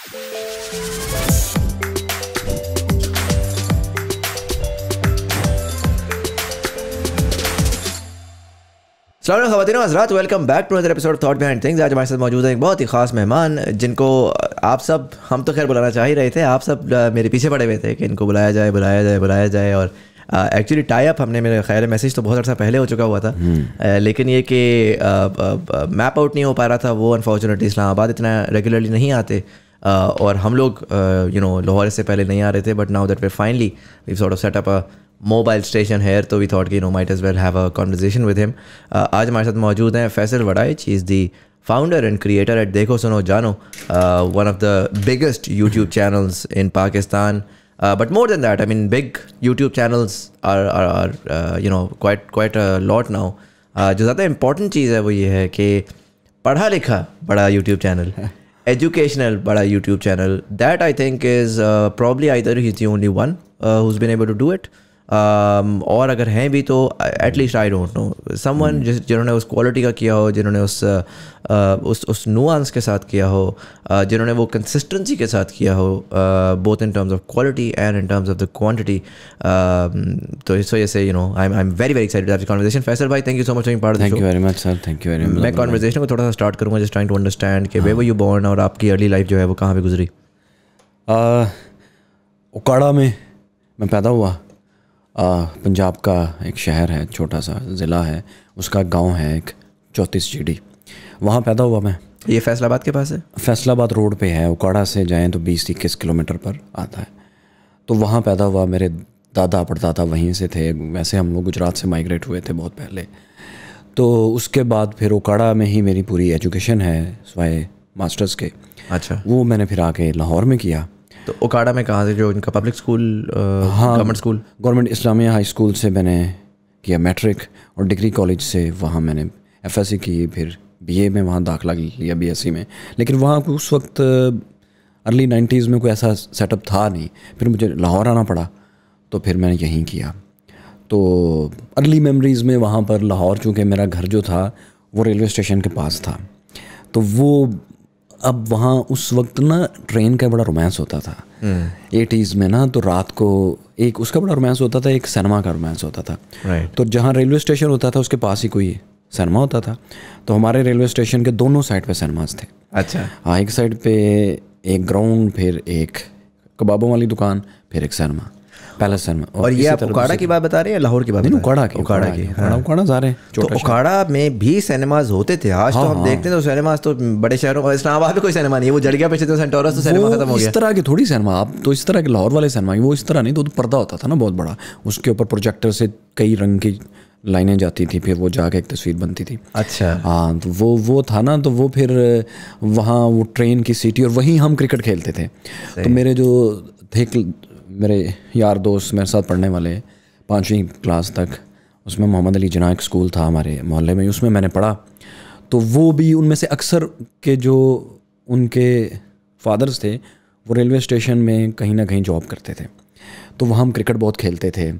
सलाम हजरात welcome back to other episode thought behind things आज हमारे साथ मौजूद है एक बहुत ही खास मेहमान जिनको आप सब हम तो खैर बुलाना चाह ही रहे थे आप सब मेरे पीछे पड़े हुए थे कि इनको बुलाया जाए बुलाया जाए बुलाया जाए और एक्चुअली टाई अप हमने मेरे ख्याल मैसेज तो बहुत अर्सा पहले हो चुका हुआ था आ, हम्म। लेकिन ये कि मैप आउट नहीं हो पा रहा था वो अनफॉर्चुनेटली इस्लामाबाद इतना रेगुलरली नहीं आते Uh, और हम लोग यू uh, नो लाहौर से पहले नहीं आ रहे थे but now that we're finally we sort of set up a mobile station here तो वी थॉट कि no might as well have a conversation with him आज हमारे साथ मौजूद हैं Faisal Waraich is the founder and creator at Dekho Suno Jano one of the biggest YouTube channels in Pakistan but more than that I mean big YouTube channels are are are you know quite quite lot now जो ज़्यादा important चीज़ है वो ये है कि पढ़ा लिखा बड़ा यूट्यूब चैनल है educational Bada YouTube channel. That I think is uh, probably either he's the only one uh, who's been able to do it um, और अगर हैं भी तो at least I don't know someone जिन्होंने उस क्वालिटी का किया हो जिन्होंने उस uh, उस उस नुआंस के साथ किया हो uh, जिन्होंने वो कंसिस्टेंसी के साथ किया हो both in terms of quality and in terms of the quantity तो इस वजह से you know I I am very very excited conversation Faisal भाई thank you so much thank you very much sir thank you very much मैं conversation को थोड़ा सा start करूँगा जस्ट ट्राइंग टू अंडरस्टैंड कि वे वो यू बॉर्न और आपकी अर्ली लाइफ जो है वो कहाँ पर गुजरी uh, उकाड़ा में मैं पैदा हुआ पंजाब का एक शहर है छोटा सा ज़िला है उसका गांव है एक चौंतीस जी डी वहाँ पैदा हुआ मैं ये फैसलाबाद के पास है फैसलाबाद रोड पे है उकाड़ा से जाएँ तो बीस इक्कीस किलोमीटर पर आता है तो वहाँ पैदा हुआ मेरे दादा पड़दादा वहीं से थे वैसे हम लोग गुजरात से माइग्रेट हुए थे बहुत पहले तो उसके बाद फिर ओकाड़ा में ही मेरी पूरी एजुकेशन है स्वाए मास्टर्स के अच्छा वो मैंने फिर आके लाहौर में किया तो ओकाड़ा में कहाँ से जो इनका पब्लिक स्कूल हाँ government school government Islamia high school से मैंने किया मैट्रिक और डिग्री कॉलेज से वहाँ मैंने एफ एस सी की फिर बी ए में वहाँ दाखिला लिया बी एस सी में लेकिन वहाँ उस वक्त अर्ली नाइन्टीज़ में कोई ऐसा सेटअप था नहीं फिर मुझे लाहौर आना पड़ा तो फिर मैंने यहीं किया तो अर्ली मेमोरीज़ में वहाँ पर लाहौर चूँकि मेरा घर जो था वो रेलवे स्टेशन के पास था तो वो अब वहाँ उस वक्त ना ट्रेन का बड़ा रोमांस होता था हम्म। एटीज़ में ना तो रात को एक उसका बड़ा रोमांस होता था एक सिनेमा का रोमांस होता था right. तो जहाँ रेलवे स्टेशन होता था उसके पास ही कोई सिनेमा होता था तो हमारे रेलवे स्टेशन के दोनों साइड पे सिनेमाज थे अच्छा हाँ एक साइड पे एक ग्राउंड फिर एक कबाबों वाली दुकान फिर एक सिनेमा पैलेसन में और, और ये आप उकाड़ा की बात बता रहे हैं लाहौर की बात नहीं उकाड़ा की उकाड़ा की हाँ। उकाड़ा जा रहे हैं तो उकाड़ा में भी सिनेमाज होते थे आज तो हाँ, हम हाँ। देखते हैं तो सिनेमाज तो बड़े शहरों का इस्लामाबाद में कोई सिनेमा नहीं है वो जड़ गया पिछले सेंटोरस तो सिनेमा तो खत्म हो गया इस तरह के थोड़ी सिनेमा आप तो इस तरह के लाहौर वाले सिनेमा वो इस तरह नहीं तो पर्दा होता था ना बहुत बड़ा उसके ऊपर प्रोजेक्टर से कई रंग की लाइनें जाती थी फिर वो जाके एक तस्वीर बनती थी अच्छा हाँ तो वो वो था ना तो वो फिर वहाँ वो ट्रेन की सीटी और वहीं हम क्रिकेट खेलते थे तो मेरे जो थे मेरे यार दोस्त मेरे साथ पढ़ने वाले पाँचवीं क्लास तक उसमें मोहम्मद अली जना एक स्कूल था हमारे मोहल्ले में उसमें मैंने पढ़ा तो वो भी उनमें से अक्सर के जो उनके फादर्स थे वो रेलवे स्टेशन में कहीं ना कहीं जॉब करते थे तो वहाँ हम क्रिकेट बहुत खेलते थे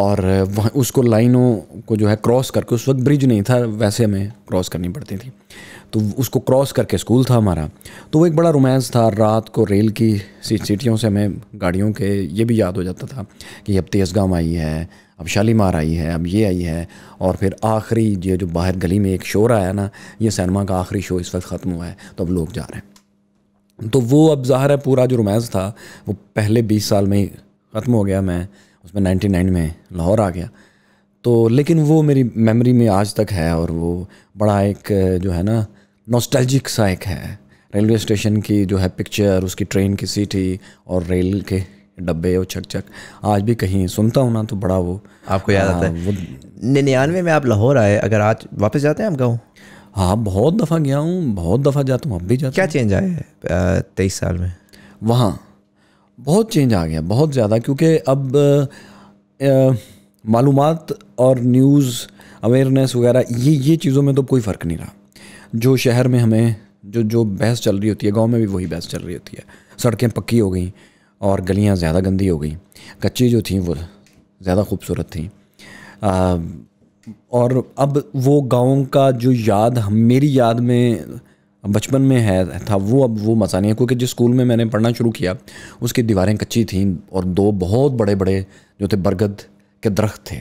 और वह उसको लाइनों को जो है क्रॉस करके उस वक्त ब्रिज नहीं था वैसे हमें क्रॉस करनी पड़ती थी तो उसको क्रॉस करके स्कूल था हमारा तो वो एक बड़ा रोमांस था रात को रेल की सीटियों से हमें गाड़ियों के ये भी याद हो जाता था कि अब तेज़गाम आई है अब शालीमार आई है अब ये आई है और फिर आखिरी ये जो बाहर गली में एक शो आया ना ये सिनेमा का आखिरी शो इस वक्त ख़त्म हुआ है तो अब लोग जा रहे हैं तो वो अब ज़ाहिर है पूरा जो रोमांस था वो पहले बीस साल में ही ख़त्म हो गया मैं उसमें नाइन्टी नाइन में लाहौर आ गया तो लेकिन वो मेरी मेमोरी में आज तक है और वो बड़ा एक जो है ना नॉस्टैल्जिक सा एक है रेलवे स्टेशन की जो है पिक्चर उसकी ट्रेन की सीटी और रेल के डब्बे और छक छक आज भी कहीं सुनता हूँ ना तो बड़ा वो आपको याद आता है हाँ, निन्यानवे में आप लाहौर आए अगर आज वापस जाते हैं आप गाँव हाँ बहुत दफ़ा गया हूँ बहुत दफ़ा जाता हूँ अब भी जाता क्या चेंज आया है तेईस साल में वहाँ बहुत चेंज आ गया बहुत ज़्यादा क्योंकि अब मालूम और न्यूज़ अवेयरनेस वगैरह ये ये चीज़ों में तो कोई फ़र्क नहीं रहा जो शहर में हमें जो जो बहस चल रही होती है गाँव में भी वही बहस चल रही होती है सड़कें पक्की हो गई और गलियाँ ज़्यादा गंदी हो गई कच्ची जो थी वो ज़्यादा खूबसूरत थी आ, और अब वो गाँव का जो याद हम मेरी याद में बचपन में है था वो अब वो मज़ा नहीं है क्योंकि जिस स्कूल में मैंने पढ़ना शुरू किया उसकी दीवारें कच्ची थीं और दो बहुत बड़े बड़े जो थे बरगद के दरख्त थे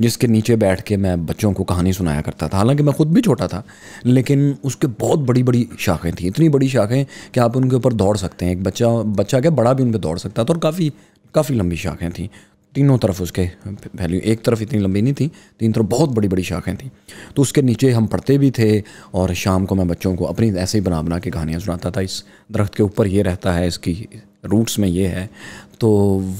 जिसके नीचे बैठ के मैं बच्चों को कहानी सुनाया करता था हालांकि मैं ख़ुद भी छोटा था लेकिन उसके बहुत बड़ी बड़ी शाखें थी इतनी बड़ी शाखें कि आप उनके ऊपर दौड़ सकते हैं एक बच्चा बच्चा क्या बड़ा भी उन पर दौड़ सकता था और काफ़ी काफ़ी लंबी शाखें थी तीनों तरफ उसके वैल्यू एक तरफ इतनी लंबी नहीं थी तीन तरफ बहुत बड़ी बड़ी शाखें थी तो उसके नीचे हम पढ़ते भी थे और शाम को मैं बच्चों को अपनी ऐसे ही बना बना के कहानियाँ सुनाता था इस दरख्त के ऊपर ये रहता है इसकी रूट्स में ये है तो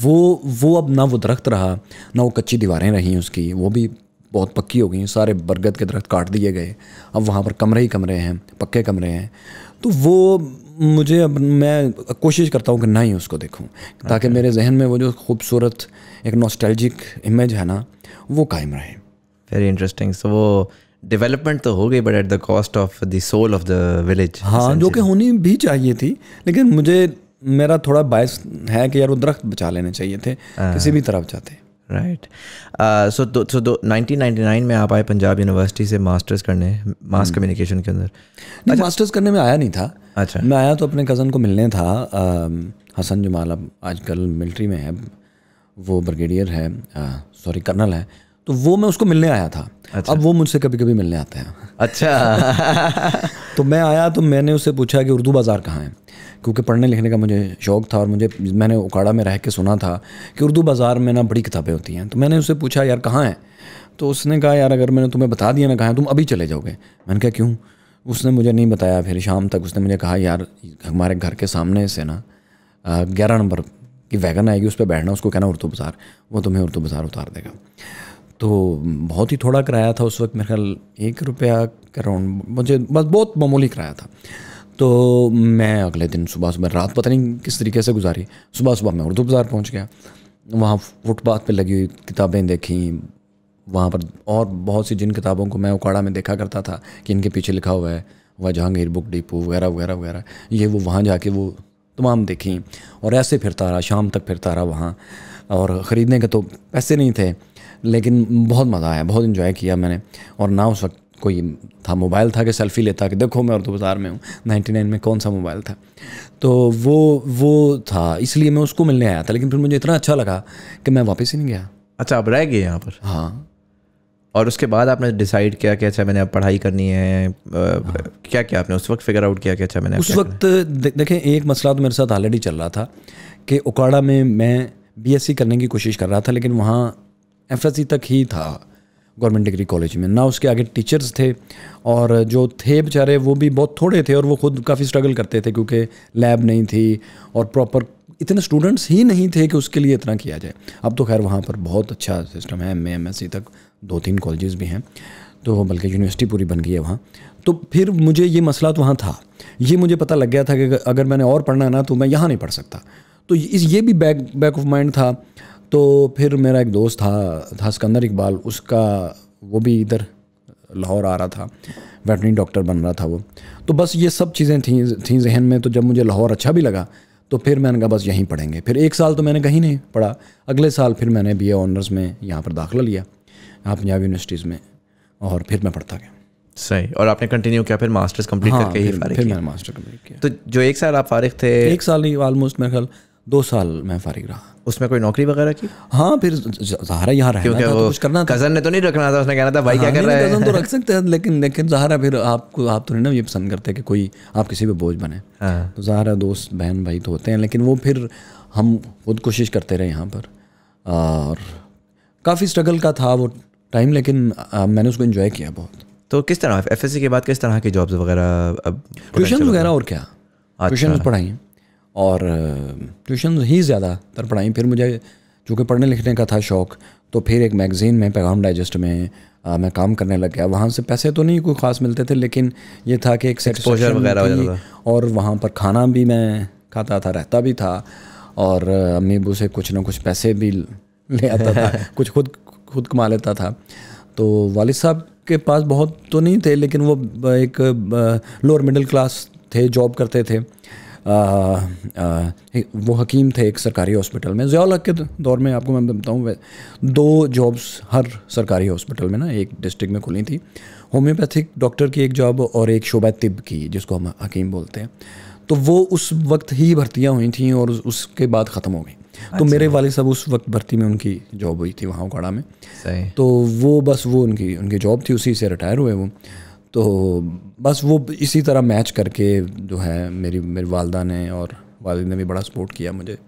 वो वो अब ना वो दरख्त रहा ना वो कच्ची दीवारें रहीं उसकी वो भी बहुत पक्की हो गई सारे बरगद के दरख्त काट दिए गए अब वहाँ पर कमरे ही कमरे हैं पक्के कमरे हैं तो वो मुझे अब मैं कोशिश करता हूँ कि ना ही उसको देखूँ ताकि अच्छा। मेरे जहन में वो जो खूबसूरत एक नॉस्टैल्जिक इमेज है ना वो कायम रहे वेरी इंटरेस्टिंग सो वो डेवलपमेंट तो हो गई but at the cost of the soul of the village हाँ जो कि होनी भी चाहिए थी लेकिन मुझे मेरा थोड़ा बायस है कि यार वो दरख्त बचा लेने चाहिए थे हाँ। किसी भी तरह बचाते राइट सो तो सो दो नाइनटीन में आप आए पंजाब यूनिवर्सिटी से मास्टर्स करने मास कम्युनिकेशन hmm. के अंदर नहीं मास्टर्स अच्छा। करने में आया नहीं था अच्छा मैं आया तो अपने कज़न को मिलने था um, हसन जमाल अब आजकल मिलिट्री में है वो ब्रिगेडियर है सॉरी uh, कर्नल है तो वो मैं उसको मिलने आया था अच्छा। अब वो मुझसे कभी कभी मिलने आते हैं अच्छा तो मैं आया तो मैंने उससे पूछा कि उर्दू बाज़ार कहाँ है क्योंकि पढ़ने लिखने का मुझे शौक़ था और मुझे मैंने उकाड़ा में रह के सुना था कि उर्दू बाज़ार में ना बड़ी किताबें होती हैं तो मैंने उससे पूछा यार कहाँ है तो उसने कहा यार अगर मैंने तुम्हें बता दिया ना कहाँ तुम अभी चले जाओगे मैंने कहा क्यों उसने मुझे नहीं बताया फिर शाम तक उसने मुझे कहा यार हमारे घर के सामने से ना ग्यारह नंबर की वैगन आएगी उस पर बैठना उसको कहना उर्दू बाज़ार वो तुम्हें उर्दू बाज़ार उतार देगा तो बहुत ही थोड़ा किराया था उस वक्त मेरे ख्याल एक रुपया के अराउंड मुझे बस बहुत मामूली किराया था तो मैं अगले दिन सुबह सुबह रात पता नहीं किस तरीके से गुजारी सुबह सुबह मैं उर्दू बाज़ार पहुँच गया वहाँ फुटपाथ पर लगी हुई किताबें देखी वहाँ पर और बहुत सी जिन किताबों को मैं उकाड़ा में देखा करता था कि इनके पीछे लिखा हुआ है वह जहांगीर बुक डिपो वगैरह वगैरह वगैरह ये वो वहाँ जाके वो तमाम देखी और ऐसे फिरता रहा शाम तक फिरता रहा वहाँ और ख़रीदने के तो पैसे नहीं थे लेकिन बहुत मज़ा आया बहुत इन्जॉय किया मैंने और ना उस वक्त कोई था मोबाइल था कि सेल्फी लेता कि देखो मैं उर्दू बाज़ार में हूँ नाइन्टी नाइन में कौन सा मोबाइल था तो वो वो था इसलिए मैं उसको मिलने आया था लेकिन फिर मुझे इतना अच्छा लगा कि मैं वापस ही नहीं गया अच्छा अब रह गए यहाँ पर हाँ और उसके बाद आपने डिसाइड किया कि अच्छा मैंने अब पढ़ाई करनी है आ, हाँ। क्या क्या आपने उस वक्त फिगर आउट किया कि अच्छा मैंने उस वक्त देखें एक मसला तो मेरे साथ ऑलरेडी चल रहा था कि उकाड़ा में मैं बी करने की कोशिश कर रहा था लेकिन वहाँ एफ तक ही था गवर्नमेंट डिग्री कॉलेज में ना उसके आगे टीचर्स थे और जो थे बेचारे वो भी बहुत थोड़े थे और वो खुद काफ़ी स्ट्रगल करते थे क्योंकि लैब नहीं थी और प्रॉपर इतने स्टूडेंट्स ही नहीं थे कि उसके लिए इतना किया जाए अब तो खैर वहाँ पर बहुत अच्छा सिस्टम है एम एम तक दो तीन कॉलेजेस भी हैं तो बल्कि यूनिवर्सिटी पूरी बन गई है वहाँ तो फिर मुझे ये मसला तो वहाँ था ये मुझे पता लग गया था कि अगर मैंने और पढ़ना ना तो मैं यहाँ नहीं पढ़ सकता तो इस ये भी बैक बैक ऑफ माइंड था तो फिर मेरा एक दोस्त था था सिकंदर इकबाल उसका वो भी इधर लाहौर आ रहा था वेटनरी डॉक्टर बन रहा था वो तो बस ये सब चीज़ें थी थी जहन में तो जब मुझे लाहौर अच्छा भी लगा तो फिर मैंने कहा बस यहीं पढ़ेंगे फिर एक साल तो मैंने कहीं नहीं पढ़ा अगले साल फिर मैंने बी ऑनर्स में यहाँ पर दाखिला लिया यहाँ पंजाब यूनिवर्सिटीज़ में और फिर मैं पढ़ता गया सही और आपने कंटिन्यू किया फिर मास्टर्स कंप्लीट हाँ, करके ही फिर मैंने मास्टर कंप्लीट किया तो जो एक साल आप फारिग थे एक साल ही ऑलमोस्ट मेरे ख्याल दो साल मैं फारिग रहा उसमें कोई नौकरी वगैरह की हाँ फिर जहरा यहाँ रहा क्योंकि था, तो कुछ करना था कजन ने तो नहीं रखना था उसने कहना था भाई हाँ, क्या कर रहा है कजन तो रख सकते हैं लेकिन लेकिन जहरा फिर आपको आप तो नहीं ना ये पसंद करते कि कोई आप किसी पे बोझ बने हाँ। तो जहरा दोस्त बहन भाई तो होते हैं लेकिन वो फिर हम खुद कोशिश करते रहे यहाँ पर और काफ़ी स्ट्रगल का था वो टाइम लेकिन मैंने उसको इन्जॉय किया बहुत तो किस तरह एफ के बाद किस तरह के जॉब्स वगैरह अब ट्यूशन वगैरह और क्या ट्यूशन अच्छा। तो पढ़ाई और ट्यूशन ही ज़्यादातर पढ़ाई फिर मुझे चूँकि पढ़ने लिखने का था शौक़ तो फिर एक मैगज़ीन में पैगाम डाइजेस्ट में आ, मैं काम करने लग गया वहाँ से पैसे तो नहीं कोई ख़ास मिलते थे लेकिन ये था कि एक एक्सपोजर वगैरह और वहाँ पर खाना भी मैं खाता था रहता भी था और अम्मी अबू से कुछ ना कुछ पैसे भी ले आता था कुछ खुद खुद कमा लेता था तो वालद साहब के पास बहुत तो नहीं थे लेकिन वो एक लोअर मिडिल क्लास थे जॉब करते थे वो हकीम थे एक सरकारी हॉस्पिटल में जयाल हक के तो दौर में आपको मैं बताऊँ दो जॉब्स हर सरकारी हॉस्पिटल में ना एक डिस्ट्रिक्ट में खुली थी होम्योपैथिक डॉक्टर की एक जॉब और एक शोबा तिब की जिसको हम हकीम बोलते हैं तो वो उस वक्त ही भर्तियाँ हुई थी और उसके बाद ख़त्म हो गई तो अच्छा। मेरे वाले साहब उस वक्त भर्ती में उनकी जॉब हुई थी वहाँ उकाड़ा में तो वो बस वो उनकी उनकी जॉब थी उसी से रिटायर हुए वो तो बस वो इसी तरह मैच करके जो है मेरी मेरी वालदा ने और वालद ने भी बड़ा सपोर्ट किया मुझे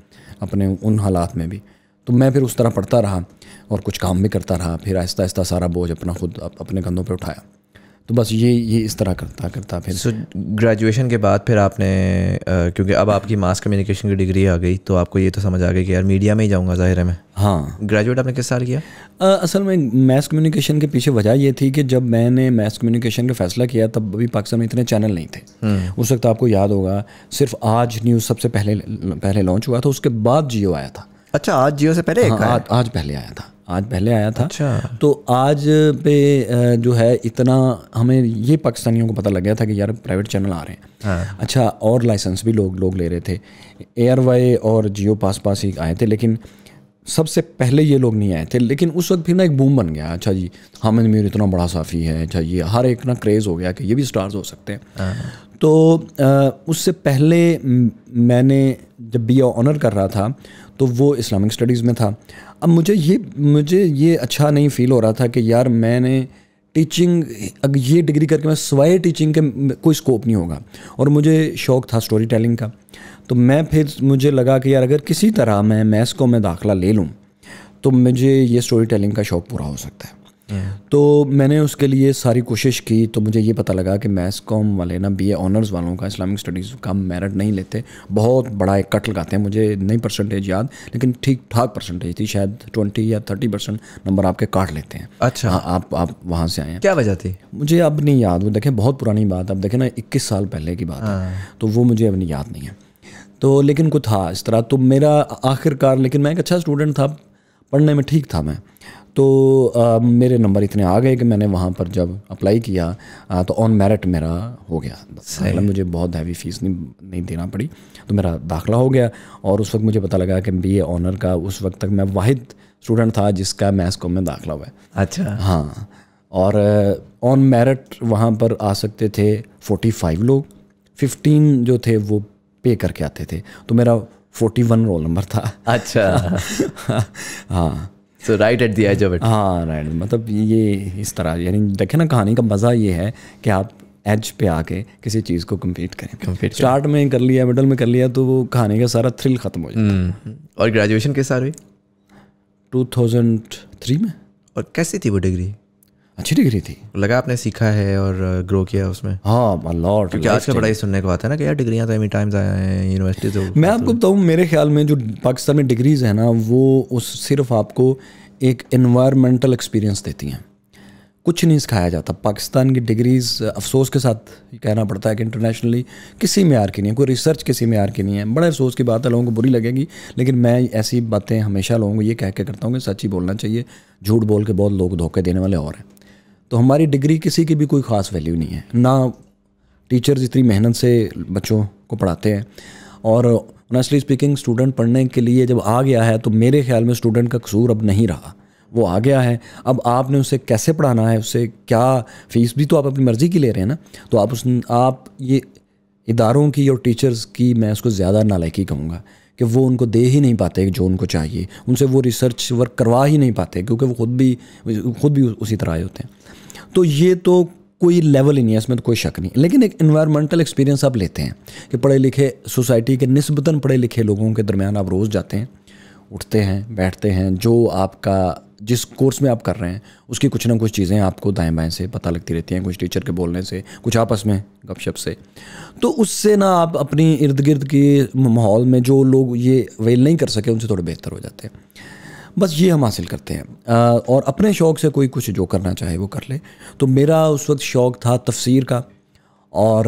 अपने उन हालात में भी तो मैं फिर उस तरह पढ़ता रहा और कुछ काम भी करता रहा फिर आहिस्ता आहिस्ता सारा बोझ अपना खुद अपने कंधों पर उठाया तो बस ये ये इस तरह करता करता फिर सो so, ग्रेजुएशन के बाद फिर आपने क्योंकि अब आपकी मास कम्युनिकेशन की डिग्री आ गई तो आपको ये तो समझ आ गया कि यार मीडिया में ही जाऊँगा ज़ाहिर है मैं हाँ ग्रेजुएट आपने किस साल किया आ, असल में मास कम्युनिकेशन के पीछे वजह ये थी कि जब मैंने मास कम्युनिकेशन का फैसला किया तब अभी पाकिस्तान में इतने चैनल नहीं थे हम्म। उस वक्त आपको याद होगा सिर्फ आज न्यूज़ सबसे पहले पहले लॉन्च हुआ था उसके बाद जियो आया था अच्छा आज जियो से पहले हाँ, आज पहले आया था आज पहले आया था अच्छा तो आज पे जो है इतना हमें ये पाकिस्तानियों को पता लग गया था कि यार प्राइवेट चैनल आ रहे हैं हाँ। अच्छा और लाइसेंस भी लोग लोग ले रहे थे एयर और जियो पास पास ही आए थे लेकिन सबसे पहले ये लोग नहीं आए थे लेकिन उस वक्त फिर ना एक बूम बन गया अच्छा जी हामिद मीर इतना बड़ा साफ़ी है अच्छा ये हर एक ना क्रेज़ हो गया कि ये भी स्टार्स हो सकते हैं हाँ। तो उससे पहले मैंने जब बी ऑनर कर रहा था तो वो इस्लामिक स्टडीज़ में था अब मुझे ये मुझे ये अच्छा नहीं फील हो रहा था कि यार मैंने टीचिंग अगर ये डिग्री करके मैं सवाए टीचिंग के कोई स्कोप नहीं होगा और मुझे शौक़ था स्टोरी टेलिंग का तो मैं फिर मुझे लगा कि यार अगर किसी तरह मैं को में दाखिला ले लूँ तो मुझे ये स्टोरी टेलिंग का शौक़ पूरा हो सकता है तो मैंने उसके लिए सारी कोशिश की तो मुझे ये पता लगा कि मैथ्स कॉम वाले ना बीए ऑनर्स वालों का इस्लामिक स्टडीज़ का मेरिट नहीं लेते बहुत बड़ा एक कट लगाते हैं मुझे नहीं परसेंटेज याद लेकिन ठीक ठाक परसेंटेज थी शायद ट्वेंटी या थर्टी परसेंट नंबर आपके काट लेते हैं अच्छा आ, हाँ, आप आप वहाँ से आए हैं क्या वजह थी मुझे अब नहीं याद वो देखें बहुत पुरानी बात अब देखें ना इक्कीस साल पहले की बात है हाँ। तो वो मुझे अब नहीं याद नहीं है तो लेकिन कुछ था इस तरह तो मेरा आखिरकार लेकिन मैं एक अच्छा स्टूडेंट था पढ़ने में ठीक था मैं तो आ, मेरे नंबर इतने आ गए कि मैंने वहाँ पर जब अप्लाई किया आ, तो ऑन मेरिट मेरा हो गया मतलब मुझे बहुत हैवी फीस नहीं नहीं देना पड़ी तो मेरा दाखला हो गया और उस वक्त मुझे पता लगा कि बी ए ऑनर का उस वक्त तक मैं वाहिद स्टूडेंट था जिसका मैथ्स कॉम में दाखला हुआ है अच्छा हाँ और ऑन मेरिट वहाँ पर आ सकते थे फोर्टी फाइव लोग फिफ्टीन जो थे वो पे करके आते थे तो मेरा फोर्टी वन रोल नंबर था अच्छा हाँ so right at the of it हाँ राइट मतलब ये इस तरह यानी देखें ना कहानी का मज़ा ये है कि आप एज पे आके किसी चीज़ को कम्पीट करें कम्पीट स्टार्ट में कर लिया मिडल में कर लिया तो वो कहानी का सारा थ्रिल ख़त्म हो जाता हम्म। और ग्रेजुएशन किस साल हुई थ्री में और कैसी थी वो डिग्री अच्छी डिग्री थी लगा आपने सीखा है और ग्रो uh, किया उसमें हाँ लॉट क्योंकि आजकल बड़ा ही सुनने को आता है ना कि यार डिग्रियाँ तो एमी टाइम्स आया है यूनिवर्सिटीज हो मैं आपको बताऊँ मेरे ख्याल में जो पाकिस्तान में डिग्रीज़ हैं ना वो उस सिर्फ आपको एक इन्वायरमेंटल एक्सपीरियंस देती हैं कुछ नहीं सिखाया जाता पाकिस्तान की डिग्रीज़ uh, अफसोस के साथ कहना पड़ता है कि इंटरनेशनली किसी में आर की नहीं है कोई रिसर्च किसी में आर की नहीं है बड़े अफसोस की बात है लोगों को बुरी लगेगी लेकिन मैं ऐसी बातें हमेशा लोगों को ये कह के करता हूँ कि सच ही बोलना चाहिए झूठ बोल के बहुत लोग धोखे देने वाले और हैं तो हमारी डिग्री किसी की भी कोई ख़ास वैल्यू नहीं है ना टीचर्स इतनी मेहनत से बच्चों को पढ़ाते हैं और ऑनेस्टली स्पीकिंग स्टूडेंट पढ़ने के लिए जब आ गया है तो मेरे ख्याल में स्टूडेंट का कसूर अब नहीं रहा वो आ गया है अब आपने उसे कैसे पढ़ाना है उसे क्या फ़ीस भी तो आप अपनी मर्ज़ी की ले रहे हैं ना तो आप उस आप ये इदारों की और टीचर्स की मैं उसको ज़्यादा नालायकी कहूँगा कि वो उनको दे ही नहीं पाते जो उनको चाहिए उनसे वो रिसर्च वर्क करवा ही नहीं पाते क्योंकि वो खुद भी खुद भी उसी तरह आए होते हैं तो ये तो कोई लेवल ही नहीं है इसमें तो कोई शक नहीं लेकिन एक इन्वायरमेंटल एक्सपीरियंस आप लेते हैं कि पढ़े लिखे सोसाइटी के नस्बता पढ़े लिखे लोगों के दरमियान आप रोज़ जाते हैं उठते हैं बैठते हैं जो आपका जिस कोर्स में आप कर रहे हैं उसकी कुछ ना कुछ चीज़ें आपको दाएं बाएं से पता लगती रहती हैं कुछ टीचर के बोलने से कुछ आपस में गपशप से तो उससे ना आप अपनी इर्द गिर्द के माहौल में जो लोग ये वेल नहीं कर सके उनसे थोड़े बेहतर हो जाते हैं बस ये हम हासिल करते हैं और अपने शौक़ से कोई कुछ जो करना चाहे वो कर ले तो मेरा उस वक्त शौक़ था तफसीर का और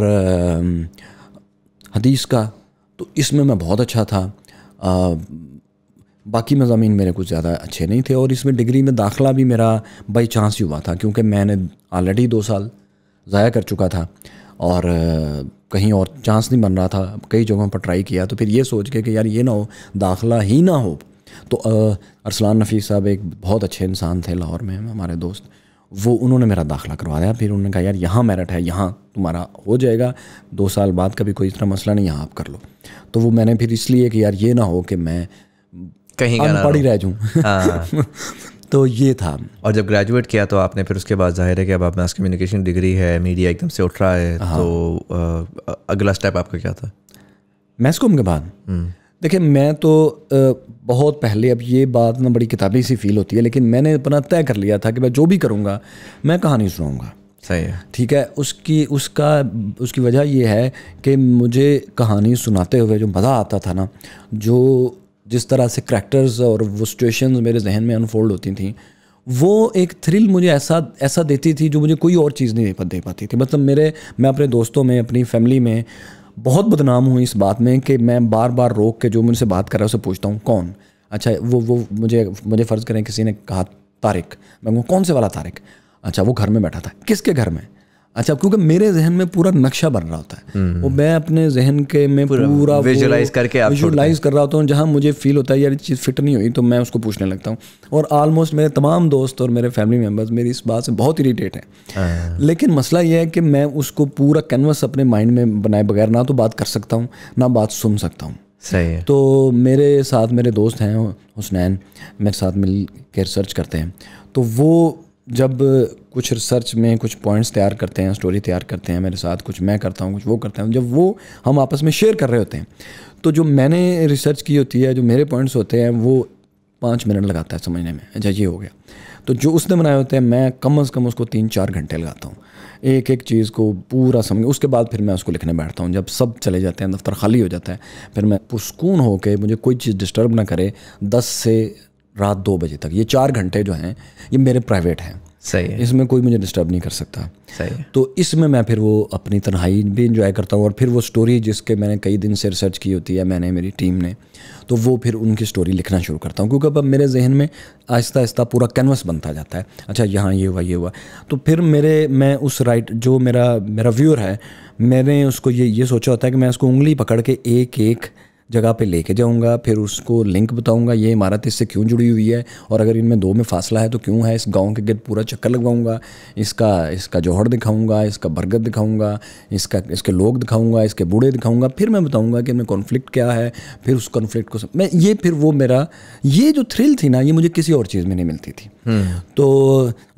हदीस का तो इसमें मैं बहुत अच्छा था बाकी मजामी मेरे कुछ ज़्यादा अच्छे नहीं थे और इसमें डिग्री में दाखला भी मेरा बाई चांस ही हुआ था क्योंकि मैंने ऑलरेडी दो साल ज़ाया कर चुका था और कहीं और चांस नहीं बन रहा था कई जगहों पर ट्राई किया तो फिर ये सोच के कि यार ये ना हो दाखला ही ना हो तो अरसलान नफीस साहब एक बहुत अच्छे इंसान थे लाहौर में हमारे दोस्त वो उन्होंने मेरा दाखला करवाया फिर उन्होंने कहा यार यहाँ मेरठ है यहाँ तुम्हारा हो जाएगा दो साल बाद कभी कोई इतना मसला नहीं यहाँ आप कर लो तो वो मैंने फिर इसलिए कि यार ये ना हो कि मैं कहीं अनपढ़ ही रह जाऊँ हाँ। तो ये था और जब ग्रेजुएट किया तो आपने फिर उसके बाद जाहिर है कि अब आप मास कम्युनिकेशन डिग्री है मीडिया एकदम से उठ रहा है हाँ। तो अगला स्टेप आपका क्या था मैसकॉम के बाद हम्म। देखिए मैं तो बहुत पहले अब ये बात ना बड़ी किताबी सी फील होती है लेकिन मैंने अपना तय कर लिया था कि मैं जो भी करूँगा मैं कहानी सुनाऊँगा सही है ठीक है उसकी उसका उसकी वजह यह है कि मुझे कहानी सुनाते हुए जो मज़ा आता था ना जो जिस तरह से करैक्टर्स और वो सिचुएशंस मेरे जहन में अनफोल्ड होती थी वो एक थ्रिल मुझे ऐसा ऐसा देती थी जो मुझे कोई और चीज़ नहीं दे पाती थी मतलब मेरे मैं अपने दोस्तों में अपनी फैमिली में बहुत बदनाम हूँ इस बात में कि मैं बार बार रोक के जो मुझसे बात कर रहा है उसे पूछता हूँ कौन अच्छा वो वो मुझे मुझे फ़र्ज़ करें किसी ने कहा तारिक मैं कहूँ कौन से वाला तारिक अच्छा वो घर में बैठा था किसके घर में अच्छा क्योंकि मेरे जहन में पूरा नक्शा बन रहा होता है हम्म। वो मैं अपने जहन के में पूरा विजुलाइज करके आप विजुलाइज कर रहा होता हूँ जहाँ मुझे फील होता है यार चीज़ फिट नहीं हुई तो मैं उसको पूछने लगता हूँ और ऑलमोस्ट मेरे तमाम दोस्त और मेरे फैमिली मेम्बर्स मेरी इस बात से बहुत इरीटेट हैं हाँ। लेकिन मसला यह है कि मैं उसको पूरा कैनवस अपने माइंड में बनाए बगैर ना तो बात कर सकता हूँ ना बात सुन सकता हूँ सही है तो मेरे साथ मेरे दोस्त हैं हुसनैन मेरे साथ मिल के रिसर्च करते हैं तो वो जब कुछ रिसर्च में कुछ पॉइंट्स तैयार करते हैं स्टोरी तैयार करते हैं मेरे साथ कुछ मैं करता हूँ कुछ वो करता हूँ जब वो हम आपस में शेयर कर रहे होते हैं तो जो मैंने रिसर्च की होती है जो मेरे पॉइंट्स होते हैं वो पाँच मिनट लगाता है समझने में अच्छा ये हो गया तो जो उसने बनाए होते हैं मैं कम अज़ कम उसको तीन चार घंटे लगाता हूँ एक एक चीज़ को पूरा समझ उसके बाद फिर मैं उसको लिखने बैठता हूँ जब सब चले जाते हैं दफ्तर खाली हो जाता है फिर मैं पुरस्कून होकर मुझे कोई चीज़ डिस्टर्ब ना करे दस से रात दो बजे तक ये चार घंटे जो हैं ये मेरे प्राइवेट हैं सही है इसमें कोई मुझे डिस्टर्ब नहीं कर सकता सही है तो इसमें मैं फिर वो अपनी तनहाई भी इंजॉय करता हूँ और फिर वो स्टोरी जिसके मैंने कई दिन से रिसर्च की होती है मैंने मेरी टीम ने तो वो फिर उनकी स्टोरी लिखना शुरू करता हूँ क्योंकि अब मेरे जहन में आहिस्ता आहिस्ता पूरा कैनवस बनता जाता है अच्छा यहाँ ये हुआ ये हुआ तो फिर मेरे मैं उस राइट जो मेरा मेरा व्यूअर है मैंने उसको ये ये सोचा होता है कि मैं उसको उंगली पकड़ के एक एक जगह पे लेके जाऊंगा फिर उसको लिंक बताऊंगा ये इमारत इससे क्यों जुड़ी हुई है और अगर इनमें दो में फासला है तो क्यों है इस गांव के गिर पूरा चक्कर लगवाऊंगा इसका इसका जौहर दिखाऊंगा इसका बरगद दिखाऊंगा इसका इसके लोग दिखाऊंगा इसके बूढ़े दिखाऊंगा फिर मैं बताऊंगा कि इनमें कॉन्फ्लिक्ट क्या है फिर उस कॉन्फ्लिक्ट को मैं ये फिर वो मेरा ये जो थ्रिल थी ना ये मुझे किसी और चीज़ में नहीं मिलती थी हम्म। तो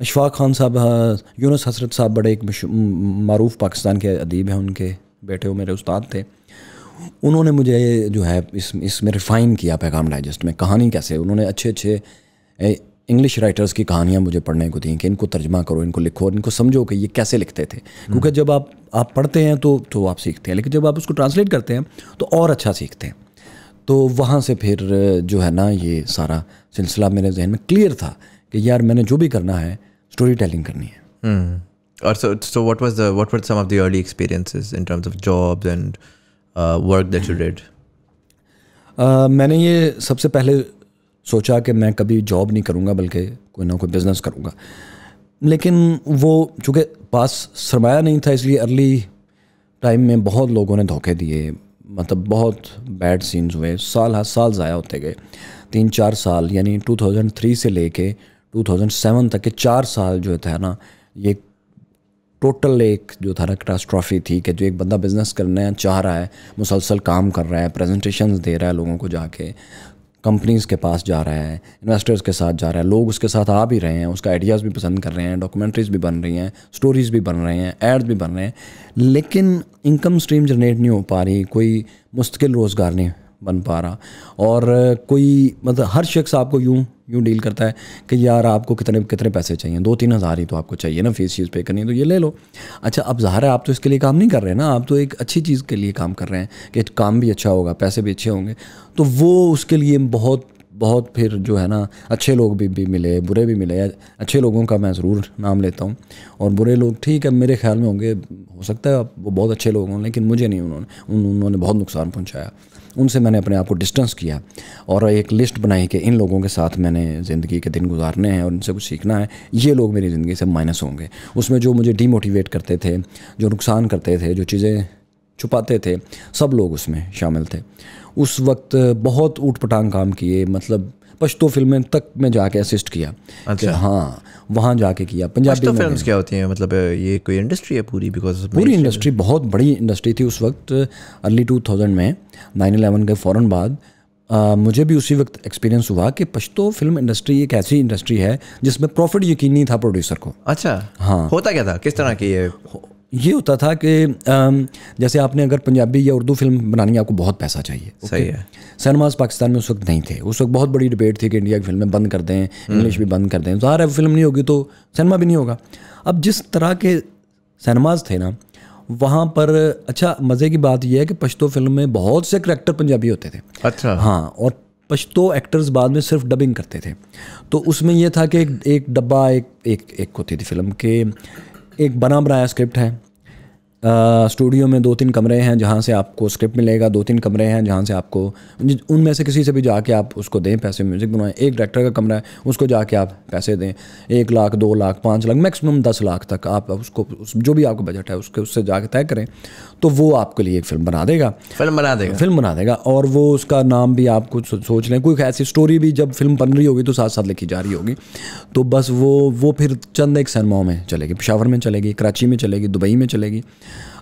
अशफाक खान साहब हाँ, यूनस हसरत साहब बड़े एक मारूफ पाकिस्तान के अदीब हैं उनके बेटे वो मेरे उस्ताद थे उन्होंने मुझे जो है इस इसमें रिफ़ाइन किया पैगाम डाइजेस्ट में कहानी कैसे उन्होंने अच्छे अच्छे इंग्लिश राइटर्स की कहानियाँ मुझे पढ़ने को दी कि इनको तर्जमा करो इनको लिखो और इनको समझो कि ये कैसे लिखते थे हम्म। क्योंकि जब आप आप पढ़ते हैं तो तो आप सीखते हैं लेकिन जब आप उसको ट्रांसलेट करते हैं तो और अच्छा सीखते हैं तो वहाँ से फिर जो है ना ये सारा सिलसिला मेरे जहन में क्लियर था कि यार मैंने जो भी करना है स्टोरी टेलिंग करनी है हम्म। और so so what was the some of early experiences in terms of jobs and work that you did मैंने ये सबसे पहले सोचा कि मैं कभी जॉब नहीं करूँगा बल्कि कोई ना कोई बिज़नेस करूँगा लेकिन वो चूँकि पास सरमाया नहीं था इसलिए अर्ली टाइम में बहुत लोगों ने धोखे दिए मतलब बहुत बैड सीन्स हुए साल हर साल ज़ाया होते गए तीन चार साल यानी 2003 से लेके 2007 तक के चार साल जो था ना ये टोटल एक जो था ना कैटास्ट्रॉफी थी कि जो एक बंदा बिज़नेस करना चाह रहा है मुसलसल काम कर रहा है प्रेजेंटेशन दे रहा है लोगों को जाके कंपनीज़ के पास जा रहा है इन्वेस्टर्स के साथ जा रहा है लोग उसके साथ आ भी रहे हैं उसका आइडियाज़ भी पसंद कर रहे हैं डॉक्यूमेंट्रीज़ भी बन रही हैं स्टोरीज़ भी बन रहे हैं एड्स भी बन रहे हैं लेकिन इनकम स्ट्रीम जनरेट नहीं हो पा रही कोई मुस्तकिल रोज़गार नहीं बन पा रहा और कोई मतलब हर शख्स आपको यूँ यूँ डील करता है कि यार आपको कितने कितने पैसे चाहिए दो तीन हज़ार ही तो आपको चाहिए ना फीस चीज़ पे करनी है तो ये ले लो अच्छा अब ज़ाहिर है आप तो इसके लिए काम नहीं कर रहे हैं ना आप तो एक अच्छी चीज़ के लिए काम कर रहे हैं कि काम भी अच्छा होगा पैसे भी अच्छे होंगे तो वो उसके लिए बहुत बहुत फिर जो है ना अच्छे लोग भी, भी मिले बुरे भी मिले अच्छे लोगों का मैं ज़रूर नाम लेता हूँ और बुरे लोग ठीक है मेरे ख्याल में होंगे हो सकता है वो बहुत अच्छे लोग हों लेकिन मुझे नहीं उन्होंने उन, उन्होंने बहुत नुकसान पहुँचाया उनसे मैंने अपने आप को डिस्टेंस किया और एक लिस्ट बनाई कि इन लोगों के साथ मैंने ज़िंदगी के दिन गुजारने हैं और इनसे कुछ सीखना है ये लोग मेरी ज़िंदगी से माइनस होंगे उसमें जो मुझे डीमोटिवेट करते थे जो नुकसान करते थे जो चीज़ें छुपाते थे सब लोग उसमें शामिल थे उस वक्त बहुत ऊट पटांग काम किए मतलब पश्तो फिल्में तक मैं जाके असिस्ट किया अच्छा हाँ वहाँ जाके किया पंजाबी फिल्म क्या होती हैं मतलब ये कोई इंडस्ट्री है पूरी बिकॉज पूरी इंडस्ट्री बहुत बड़ी इंडस्ट्री थी उस वक्त अर्ली टू थाउजेंड में नाइन एलेवन के फ़ौर बाद आ, मुझे भी उसी वक्त एक्सपीरियंस हुआ कि पश्तो फिल्म इंडस्ट्री एक ऐसी इंडस्ट्री है जिसमें प्रॉफिट यकीन नहीं था प्रोड्यूसर को अच्छा हाँ होता क्या था किस तरह की ये ये होता था कि जैसे आपने अगर पंजाबी या उर्दू फिल्म बनानी है आपको बहुत पैसा चाहिए सही है सनमाज पाकिस्तान में उस वक्त नहीं थे उस वक्त बहुत बड़ी डिबेट थी कि इंडिया की फिल्में बंद कर दें इंग्लिश हम्म। भी बंद कर दें अब फिल्म नहीं होगी तो सिनेमा भी नहीं होगा अब जिस तरह के सनमाज थे ना वहाँ पर अच्छा मज़े की बात यह है कि पश्तो फिल्म में बहुत से करेक्टर पंजाबी होते थे अच्छा हाँ और पश्तो एक्टर्स बाद में सिर्फ डबिंग करते थे तो उसमें यह था कि एक डब्बा एक एक एक होती थी फिल्म के एक बना बनाया स्क्रिप्ट है स्टूडियो में दो तीन कमरे हैं जहाँ से आपको स्क्रिप्ट मिलेगा दो तीन कमरे हैं जहाँ से आपको उनमें से किसी से भी जाके आप उसको दें पैसे म्यूज़िक बनवाएं एक डायरेक्टर का कमरा है उसको जाके आप पैसे दें एक लाख दो लाख पाँच लाख मैक्सिमम दस लाख तक आप उसको जो भी आपका बजट है उसके उससे जाके तय करें तो वो आपके लिए एक फिल्म बना देगा फिल्म बना देगा फिल्म बना देगा और वो उसका नाम भी आप कुछ सोच लें कोई ऐसी स्टोरी भी जब फिल्म बन रही होगी तो साथ साथ लिखी जा रही होगी तो बस वो वो फिर चंद एक सिनेमाओं में चलेगी पिशावर में चलेगी कराची में चलेगी दुबई में चलेगी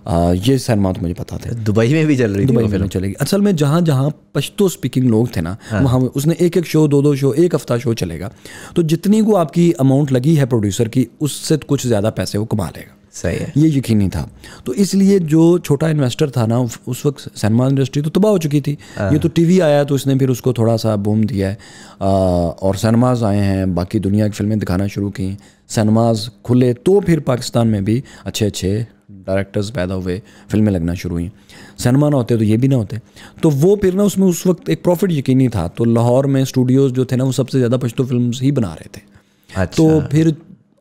आ, ये सिनेमा तो मुझे पता था दुबई में भी चल रही दुबई में चलेगी असल में जहाँ जहाँ पश्तो स्पीकिंग लोग थे ना हाँ। वहाँ उसने एक एक शो दो दो शो एक हफ्ता शो चलेगा तो जितनी को आपकी अमाउंट लगी है प्रोड्यूसर की उससे कुछ ज़्यादा पैसे वो कमा लेगा सही है ये यकीन नहीं था तो इसलिए जो छोटा इन्वेस्टर था ना उस वक्त सिनेमा इंडस्ट्री तो तबाह हो चुकी थी हाँ। ये तो टीवी आया तो इसने फिर उसको थोड़ा सा बूम दिया है और सिनेमाज आए हैं बाकी दुनिया की फिल्में दिखाना शुरू की सिनेमाज खुले तो फिर पाकिस्तान में भी अच्छे अच्छे डायरेक्टर्स पैदा हुए फिल्में लगना शुरू हुई सिनेमा ना होते तो ये भी ना होते तो वो फिर ना उसमें उस वक्त एक प्रॉफिट यकीनी था तो लाहौर में स्टूडियोज़ जो थे ना वो सबसे ज़्यादा पश्तो फिल्म ही बना रहे थे अच्छा। तो फिर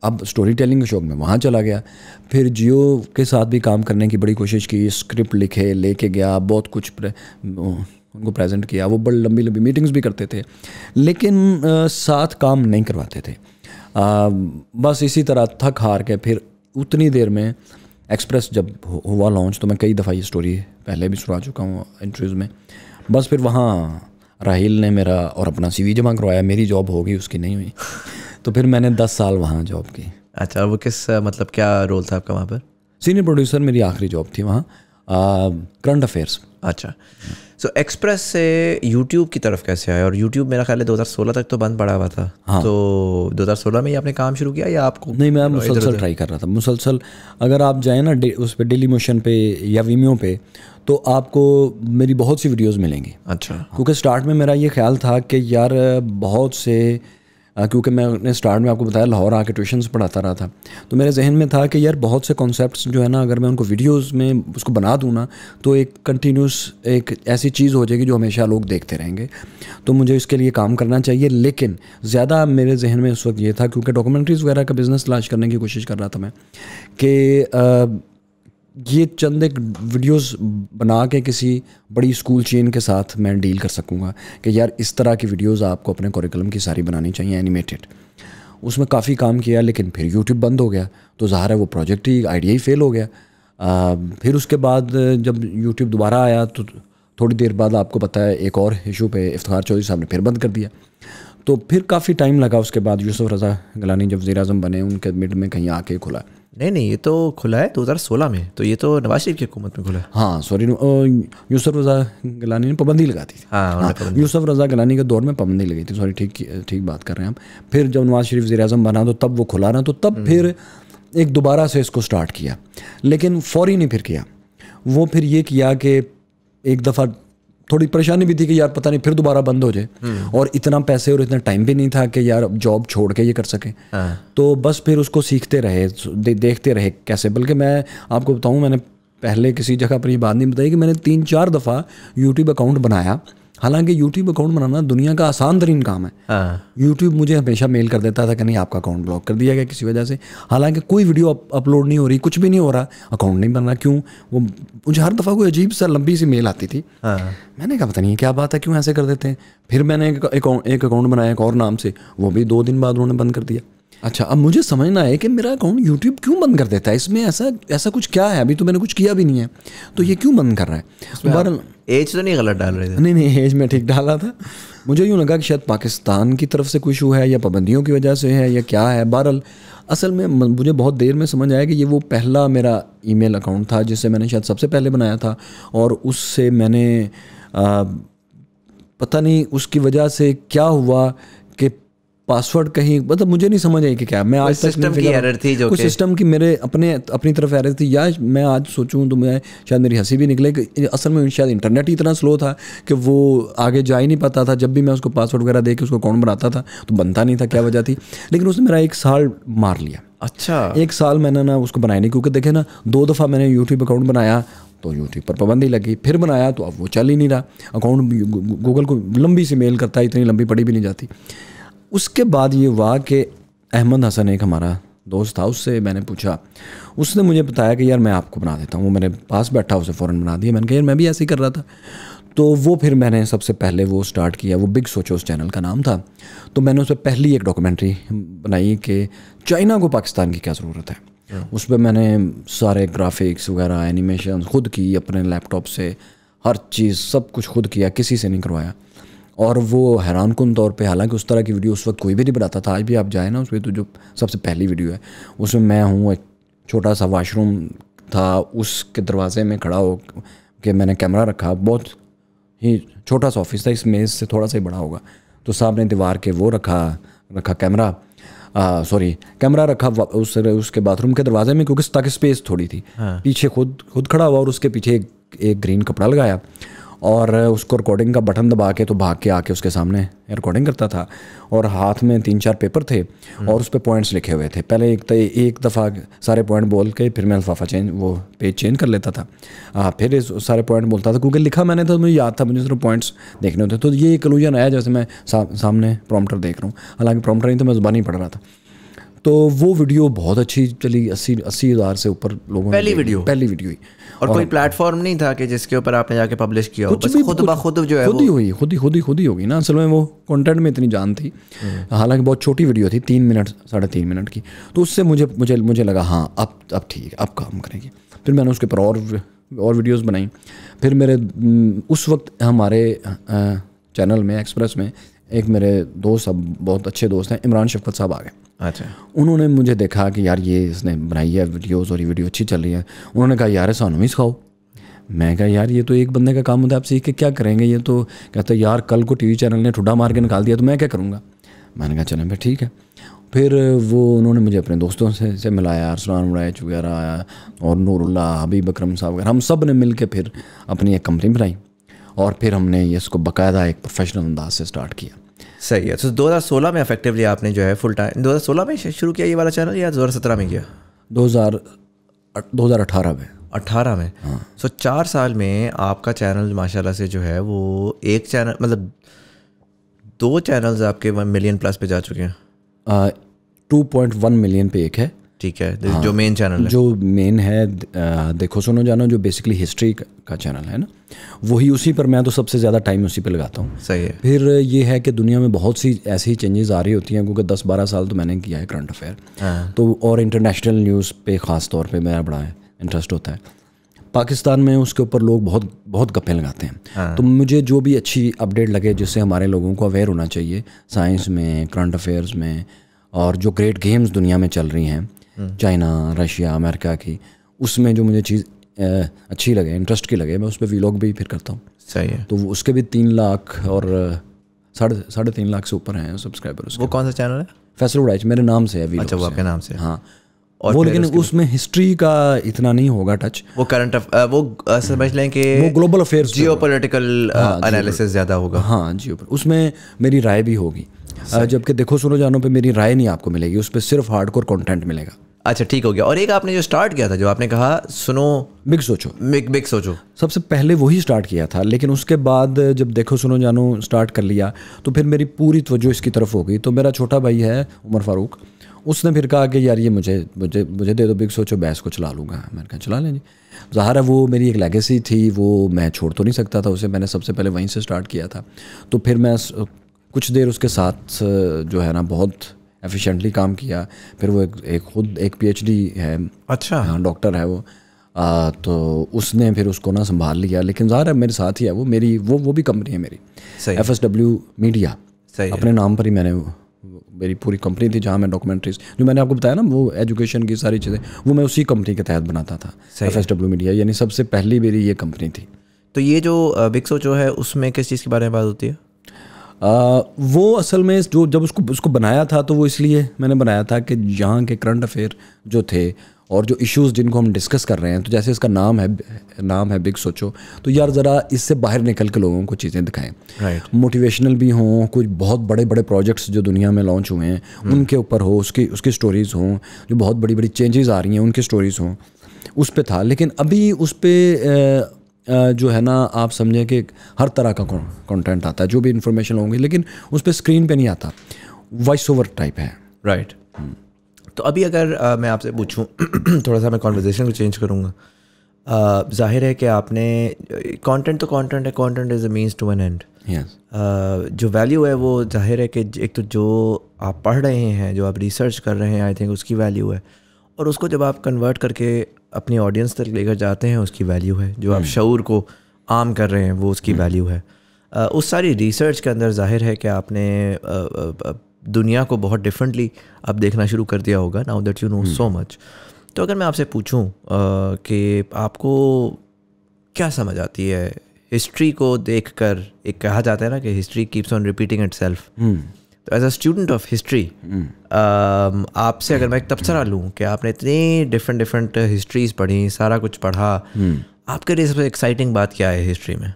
अब स्टोरी टेलिंग के शौक में वहाँ चला गया फिर जियो के साथ भी काम करने की बड़ी कोशिश की स्क्रिप्ट लिखे लेके गया बहुत कुछ प्रे, उनको प्रेजेंट किया वो बड़ी लंबी लंबी मीटिंग्स भी करते थे लेकिन आ, साथ काम नहीं करवाते थे आ, बस इसी तरह थक हार के फिर उतनी देर में एक्सप्रेस जब हुआ लॉन्च तो मैं कई दफ़ा ये स्टोरी पहले भी सुना चुका हूँ इंटरव्यूज़ में बस फिर वहाँ राहिल ने मेरा और अपना सीवी जमा करवाया मेरी जॉब हो गई उसकी नहीं हुई तो फिर मैंने दस साल वहाँ जॉब की अच्छा वो किस मतलब क्या रोल था आपका वहाँ पर सीनियर प्रोड्यूसर मेरी आखिरी जॉब थी वहाँ करंट अफेयर्स अच्छा सो so, एक्सप्रेस से यूट्यूब की तरफ कैसे आया और यूट्यूब मेरा ख्याल है सोलह तक तो बंद पड़ा हुआ था हाँ। तो दो हज़ार सोलह में ही आपने काम शुरू किया या आपको नहीं मैं मुसलसल ट्राई कर रहा था मुसलसल अगर आप जाएँ ना उस पर डेली मोशन पे या वीमियो पे तो आपको मेरी बहुत सी वीडियोज़ मिलेंगी अच्छा क्योंकि स्टार्ट में मेरा ये ख्याल था कि यार बहुत से क्योंकि मैंने स्टार्ट में आपको बताया लाहौर आके ट्यूशन पढ़ाता रहा था तो मेरे जहन में था कि यार बहुत से कॉन्सेप्ट जो है ना अगर मैं उनको वीडियोज़ में उसको बना दूँ ना तो एक कंटिन्यूस एक ऐसी चीज़ हो जाएगी जो हमेशा लोग देखते रहेंगे तो मुझे इसके लिए काम करना चाहिए लेकिन ज़्यादा मेरे जहन में उस वक्त ये था क्योंकि डॉक्यूमेंट्रीज़ वगैरह का बिज़नेस लाश करने की कोशिश कर रहा था मैं कि ये चंद एक वीडियोस बना के किसी बड़ी स्कूल चेन के साथ मैं डील कर सकूँगा कि यार इस तरह की वीडियोस आपको अपने करिकुलम की सारी बनानी चाहिए एनिमेटेड उसमें काफ़ी काम किया लेकिन फिर यूट्यूब बंद हो गया तो ज़ाहर है वो प्रोजेक्ट ही आइडिया ही फेल हो गया आ, फिर उसके बाद जब यूट्यूब दोबारा आया तो थोड़ी देर बाद आपको पता है एक और इशू पे इफ्तार चौधरी साहब ने फिर बंद कर दिया तो फिर काफ़ी टाइम लगा उसके बाद यूसुफ रज़ा गलानी जब वज़ी बने उनके मिड में कहीं आके खुला नहीं नहीं ये तो खुला है 2016 में तो ये तो नवाज शरीफ की हुकूमत में खुला है हाँ सॉरी यूसुफ रजा गलानी ने पाबंदी लगा दी थी हाँ, हाँ यूसुफ रजा गलानी के दौर में पाबंदी लगी थी सॉरी ठीक ठीक बात कर रहे हैं हम फिर जब नवाज शरीफ वजी अजम बना तो तब वो खुला ना तो तब हम्म। फिर एक दोबारा से इसको स्टार्ट किया लेकिन फौरी ने फिर किया वो फिर ये किया कि एक दफ़ा थोड़ी परेशानी भी थी कि यार पता नहीं फिर दोबारा बंद हो जाए हम्म। और इतना पैसे और इतना टाइम भी नहीं था कि यार जॉब छोड़ के ये कर सके हाँ। तो बस फिर उसको सीखते रहे दे, देखते रहे कैसे बल्कि मैं आपको बताऊँ मैंने पहले किसी जगह पर ये बात नहीं बताई कि मैंने तीन चार दफ़ा यूट्यूब अकाउंट बनाया हालांकि यूट्यूब अकाउंट बनाना दुनिया का आसान तरीन काम है यूट्यूब हाँ। मुझे हमेशा मेल कर देता था कि नहीं आपका अकाउंट ब्लॉक कर दिया गया किसी वजह से हालांकि कोई वीडियो अपलोड नहीं हो रही कुछ भी नहीं हो रहा अकाउंट नहीं बन रहा क्यों वो मुझे हर दफ़ा कोई अजीब सा लंबी सी मेल आती थी हाँ। मैंने कहा पता नहीं क्या बात है क्यों ऐसे कर देते हैं फिर मैंने एक अकाउंट एक अकाउंट बनाया एक और नाम से वो भी दो दिन बाद उन्होंने बंद कर दिया अच्छा अब मुझे समझना है कि मेरा अकाउंट यूट्यूब क्यों बंद कर देता है इसमें ऐसा ऐसा कुछ क्या है अभी तो मैंने कुछ किया भी नहीं है तो ये क्यों बंद कर रहा है बार एज तो नहीं गलत डाल रहे थे नहीं नहीं एज में ठीक डाला था मुझे यूँ लगा कि शायद पाकिस्तान की तरफ से कोई हुआ है या पाबंदियों की वजह से है या क्या है बहरल असल में मुझे बहुत देर में समझ आया कि ये वो पहला मेरा ई अकाउंट था जिसे मैंने शायद सबसे पहले बनाया था और उससे मैंने पता नहीं उसकी वजह से क्या हुआ पासवर्ड कहीं मतलब मुझे नहीं समझ आई कि क्या मैं आज सिस्टम की एरर थी जो कुछ सिस्टम की मेरे अपने अपनी तरफ एरर थी या मैं आज सोचूं तो मैं शायद मेरी हंसी भी निकले कि असल में शायद इंटरनेट ही इतना स्लो था कि वो आगे जा ही नहीं पाता था जब भी मैं उसको पासवर्ड वगैरह दे के उसको अकाउंट बनाता था तो बनता नहीं था क्या वजह थी लेकिन उसने मेरा एक साल मार लिया अच्छा एक साल मैंने ना उसको बनाया नहीं क्योंकि देखे ना दो दफ़ा मैंने यूट्यूब अकाउंट बनाया तो यूट्यूब पर पाबंदी लगी फिर बनाया तो अब वो चल ही नहीं रहा अकाउंट गूगल को लंबी सी मेल करता है इतनी लंबी पड़ी भी नहीं जाती उसके बाद ये हुआ कि अहमद हसन एक हमारा दोस्त था उससे मैंने पूछा उसने मुझे बताया कि यार मैं आपको बना देता हूँ वो मेरे पास बैठा उसे फ़ौरन बना दिया मैंने कहा यार मैं भी ऐसे ही कर रहा था तो वो फिर मैंने सबसे पहले वो स्टार्ट किया वो बिग सोचो उस चैनल का नाम था तो मैंने उस पर पहली एक डॉक्यूमेंट्री बनाई कि चाइना को पाकिस्तान की क्या ज़रूरत है उस पर मैंने सारे ग्राफिक्स वगैरह एनिमेशन खुद की अपने लैपटॉप से हर चीज़ सब कुछ खुद किया किसी से नहीं करवाया और वो हैरान कन तौर पर हालांकि उस तरह की वीडियो उस वक्त कोई भी नहीं बनाता था आज भी आप जाए ना उसमें तो जो सबसे पहली वीडियो है उसमें मैं हूँ एक छोटा सा वाशरूम था उसके दरवाजे में खड़ा हो के मैंने कैमरा रखा बहुत ही छोटा सा ऑफिस था इस मेज़ से थोड़ा सा ही बड़ा होगा तो साहब ने दीवार के वो रखा रखा कैमरा सॉरी कैमरा रखा उस उसके बाथरूम के दरवाजे में क्योंकि ताकि स्पेस थोड़ी थी हाँ। पीछे खुद खुद खड़ा हुआ और उसके पीछे एक, एक ग्रीन कपड़ा लगाया और उसको रिकॉर्डिंग का बटन दबा के तो भाग के आके उसके सामने रिकॉर्डिंग करता था और हाथ में तीन चार पेपर थे हम्म। और उस पर पॉइंट्स लिखे हुए थे पहले एक एक दफ़ा सारे पॉइंट बोल के फिर मैं अल्फाफा चेंज वो पेज चेंज कर लेता था आ, हाँ, फिर सारे पॉइंट बोलता था क्योंकि लिखा मैंने तो मुझे याद था मुझे सिर्फ पॉइंट्स देखने होते तो ये कलूजन आया जैसे मैं सा, सामने प्रोमटर देख रहा हूँ हालांकि प्रोमटर नहीं तो मैं जुबानी पढ़ रहा था तो वो वीडियो बहुत अच्छी चली अस्सी अस्सी हज़ार से ऊपर लोगों पहली वीडियो पहली वीडियो ही और, और कोई प्लेटफॉर्म नहीं था कि जिसके ऊपर आपने जाके पब्लिश किया कुछ बस खुद खुद जो है खुद ही हुई खुद ही खुद ही खुद ही होगी ना असल में वो कंटेंट में इतनी जान थी हम्म। हालांकि बहुत छोटी वीडियो थी तीन मिनट साढ़े तीन मिनट की तो उससे मुझे मुझे मुझे लगा हाँ अब अब ठीक है अब काम करेंगे फिर मैंने उसके ऊपर और और वीडियोज़ बनाई फिर मेरे उस वक्त हमारे चैनल में एक्सप्रेस में एक मेरे दोस्त अब बहुत अच्छे दोस्त हैं इमरान शफकत साहब आ गए अच्छा उन्होंने मुझे देखा कि यार ये इसने बनाई है वीडियोस और ये वीडियो अच्छी चल रही है उन्होंने कहा यार सानू भी सिखाओ मैं कहा यार ये तो एक बंदे का काम होता है आप सीख के क्या करेंगे ये तो कहते यार कल को टीवी चैनल ने ठुडा मार के निकाल दिया तो मैं क्या करूँगा मैंने कहा चलें भाई ठीक है फिर वो उन्होंने मुझे अपने दोस्तों से से मिलाया अरसलान मुराइच वगैरह और नूरुल्ला हबीब अक्रम साहब वगैरह हम सब ने मिल के फिर अपनी एक कंपनी बनाई और फिर हमने इसको बाकायदा एक प्रोफेशनल अंदाज से स्टार्ट किया सही है तो दो हज़ार सोलह में अफेक्टिवली आपने जो है फुल टाइम दो हज़ार सोलह में शुरू किया ये वाला चैनल या दो हज़ार सत्रह में किया दो दो हज़ार हज़ार अठारह में अट्ठारह में सो हाँ। so, चार साल में आपका चैनल माशाल्लाह से जो है वो एक चैनल मतलब दो चैनल्स आपके मिलियन प्लस पे जा चुके हैं टू पॉइंट वन मिलियन पे एक है ठीक है हाँ, जो मेन चैनल है जो मेन है देखो सुनो जानो जो बेसिकली हिस्ट्री का चैनल है ना वही उसी पर मैं तो सबसे ज़्यादा टाइम उसी पर लगाता हूँ सही है फिर ये है कि दुनिया में बहुत सी ऐसी चेंजेस आ रही होती हैं क्योंकि दस बारह साल तो मैंने किया है करंट अफेयर हाँ। तो और इंटरनेशनल न्यूज़ पे ख़ास तौर पर मेरा बड़ा इंटरेस्ट होता है पाकिस्तान में उसके ऊपर लोग बहुत बहुत गप्पे लगाते हैं हाँ। तो मुझे जो भी अच्छी अपडेट लगे जिससे हमारे लोगों को अवेयर होना चाहिए साइंस में करंट अफेयर्स में और जो ग्रेट गेम्स दुनिया में चल रही हैं चाइना रशिया अमेरिका की उसमें जो मुझे चीज़ अच्छी लगे इंटरेस्ट की लगे मैं उस पर वीलॉग भी फिर करता हूँ सही है तो उसके भी तीन लाख और साढ़े साढ़े तीन लाख से ऊपर हैं सब्सक्राइबर वो कौन सा चैनल है फैसल उड़ाइच मेरे नाम से है अच्छा वो आपके नाम से हाँ और वो लेकिन उसमें हिस्ट्री का इतना नहीं होगा टच वो करंट वो समझ लें कि वो global affairs geopolitical analysis ज़्यादा होगा हाँ जियो उसमें मेरी राय भी होगी जबकि देखो सुनो जानों पे मेरी राय नहीं आपको मिलेगी उस पर सिर्फ हार्ड कोर कॉन्टेंट मिलेगा अच्छा ठीक हो गया और एक आपने जो स्टार्ट किया था जो आपने कहा सुनो बिग सोचो बिग बिग सोचो सबसे पहले वही स्टार्ट किया था लेकिन उसके बाद जब देखो सुनो जानो स्टार्ट कर लिया तो फिर मेरी पूरी तवज्जो इसकी तरफ हो गई तो मेरा छोटा भाई है उमर फारूक उसने फिर कहा कि यार ये मुझे मुझे मुझे दे दो बिग सोचो बैस को चला लूँगा मैंने कहा चला लें जी है वो मेरी एक लेगेसी थी वो मैं छोड़ तो नहीं सकता था उसे मैंने सबसे पहले वहीं से स्टार्ट किया था तो फिर मैं कुछ देर उसके साथ जो है ना बहुत एफिशिएंटली काम किया फिर वो एक, एक खुद एक पीएचडी है अच्छा हाँ डॉक्टर है वो आ, तो उसने फिर उसको ना संभाल लिया लेकिन ज़ाहिर है मेरे साथ ही है वो मेरी वो वो भी कंपनी है मेरी एफ एस डब्ल्यू मीडिया सही अपने नाम पर ही मैंने मेरी पूरी कंपनी थी जहाँ मैं डॉक्यूमेंट्रीज जो मैंने आपको बताया ना वो एजुकेशन की सारी चीज़ें वो मैं उसी कंपनी के तहत बनाता था एफ एस डब्ल्यू मीडिया यानी सबसे पहली मेरी ये कंपनी थी तो ये जो बिक्सो जो है उसमें किस चीज़ के बारे में बात होती है वो असल में जो जब उसको उसको बनाया था तो वो इसलिए मैंने बनाया था कि यहाँ के करंट अफेयर जो थे और जो इश्यूज़ जिनको हम डिस्कस कर रहे हैं तो जैसे इसका नाम है नाम है बिग सोचो तो यार ज़रा इससे बाहर निकल के लोगों को चीज़ें दिखाएं right. मोटिवेशनल भी हों कुछ बहुत बड़े बड़े प्रोजेक्ट्स जो दुनिया में लॉन्च हुए हैं hmm. उनके ऊपर हो उसकी उसकी स्टोरीज़ हों जो बहुत बड़ी बड़ी चेंजेस आ रही हैं उनकी स्टोरीज़ हों उस पर था लेकिन अभी उस पर जो है ना आप समझें कि हर तरह का कंटेंट आता है जो भी इंफॉर्मेशन होंगी लेकिन उस पर स्क्रीन पे नहीं आता वॉइस ओवर टाइप है राइट right. हम्म। तो अभी अगर आ, मैं आपसे पूछूं थोड़ा सा मैं कॉन्वर्जेसन को चेंज करूँगा जाहिर है कि आपने कंटेंट तो कंटेंट है content is a means to an end जो वैल्यू है वो जाहिर है कि एक तो जो आप पढ़ रहे हैं जो आप रिसर्च कर रहे हैं आई थिंक उसकी वैल्यू है और उसको जब आप कन्वर्ट करके अपनी ऑडियंस तक लेकर जाते हैं उसकी वैल्यू है जो आप हम्म। शूर को आम कर रहे हैं वो उसकी वैल्यू हम्म। है उस सारी रिसर्च के अंदर जाहिर है कि आपने दुनिया को बहुत डिफरेंटली अब देखना शुरू कर दिया होगा now that you know so much तो अगर मैं आपसे पूछूं कि आपको क्या समझ आती है हिस्ट्री को देखकर एक कहा जाता है ना कि history keeps on repeating itself तो as a student of history आपसे hmm. अगर मैं एक तबसरा hmm. लूँ कि आपने इतनी डिफरेंट डिफरेंट हिस्ट्रीज पढ़ी सारा कुछ पढ़ा hmm. आपके लिए सबसे एक्साइटिंग बात क्या है हिस्ट्री में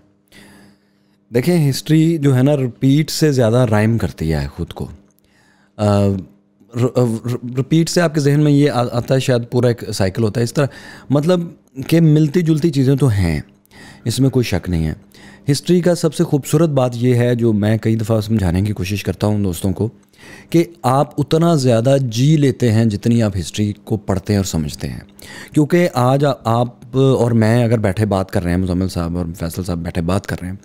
देखें हिस्ट्री जो है ना रिपीट से ज़्यादा राइम करती है खुद को रिपीट से आपके जहन में ये आ, आता है शायद पूरा एक साइकिल होता है इस तरह मतलब कि मिलती जुलती चीज़ें तो हैं इसमें कोई शक नहीं है हिस्ट्री का सबसे खूबसूरत बात यह है जो मैं कई दफ़ा समझाने की कोशिश करता हूँ दोस्तों को कि आप उतना ज़्यादा जी लेते हैं जितनी आप हिस्ट्री को पढ़ते हैं और समझते हैं क्योंकि आज आ, आप और मैं अगर बैठे बात कर रहे हैं मुजम्मिल साहब और फैसल साहब बैठे बात कर रहे हैं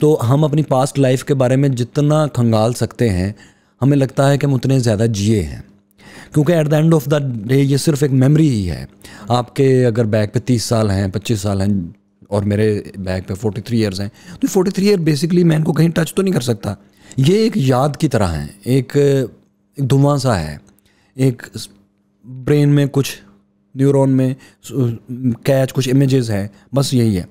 तो हम अपनी पास्ट लाइफ के बारे में जितना खंगाल सकते हैं हमें लगता है कि हम उतने ज़्यादा जिए हैं क्योंकि at the end of the day ये सिर्फ एक मेमोरी ही है आपके अगर बैक पे तीस साल हैं पच्चीस साल हैं और मेरे बैग पे 43 थ्री ईयर्स हैं तो 43 थ्री ईयर बेसिकली मैं इनको कहीं टच तो नहीं कर सकता ये एक याद की तरह है एक, एक धुआं सा है एक ब्रेन में कुछ न्यूरॉन में कैच कुछ इमेजेस हैं बस यही है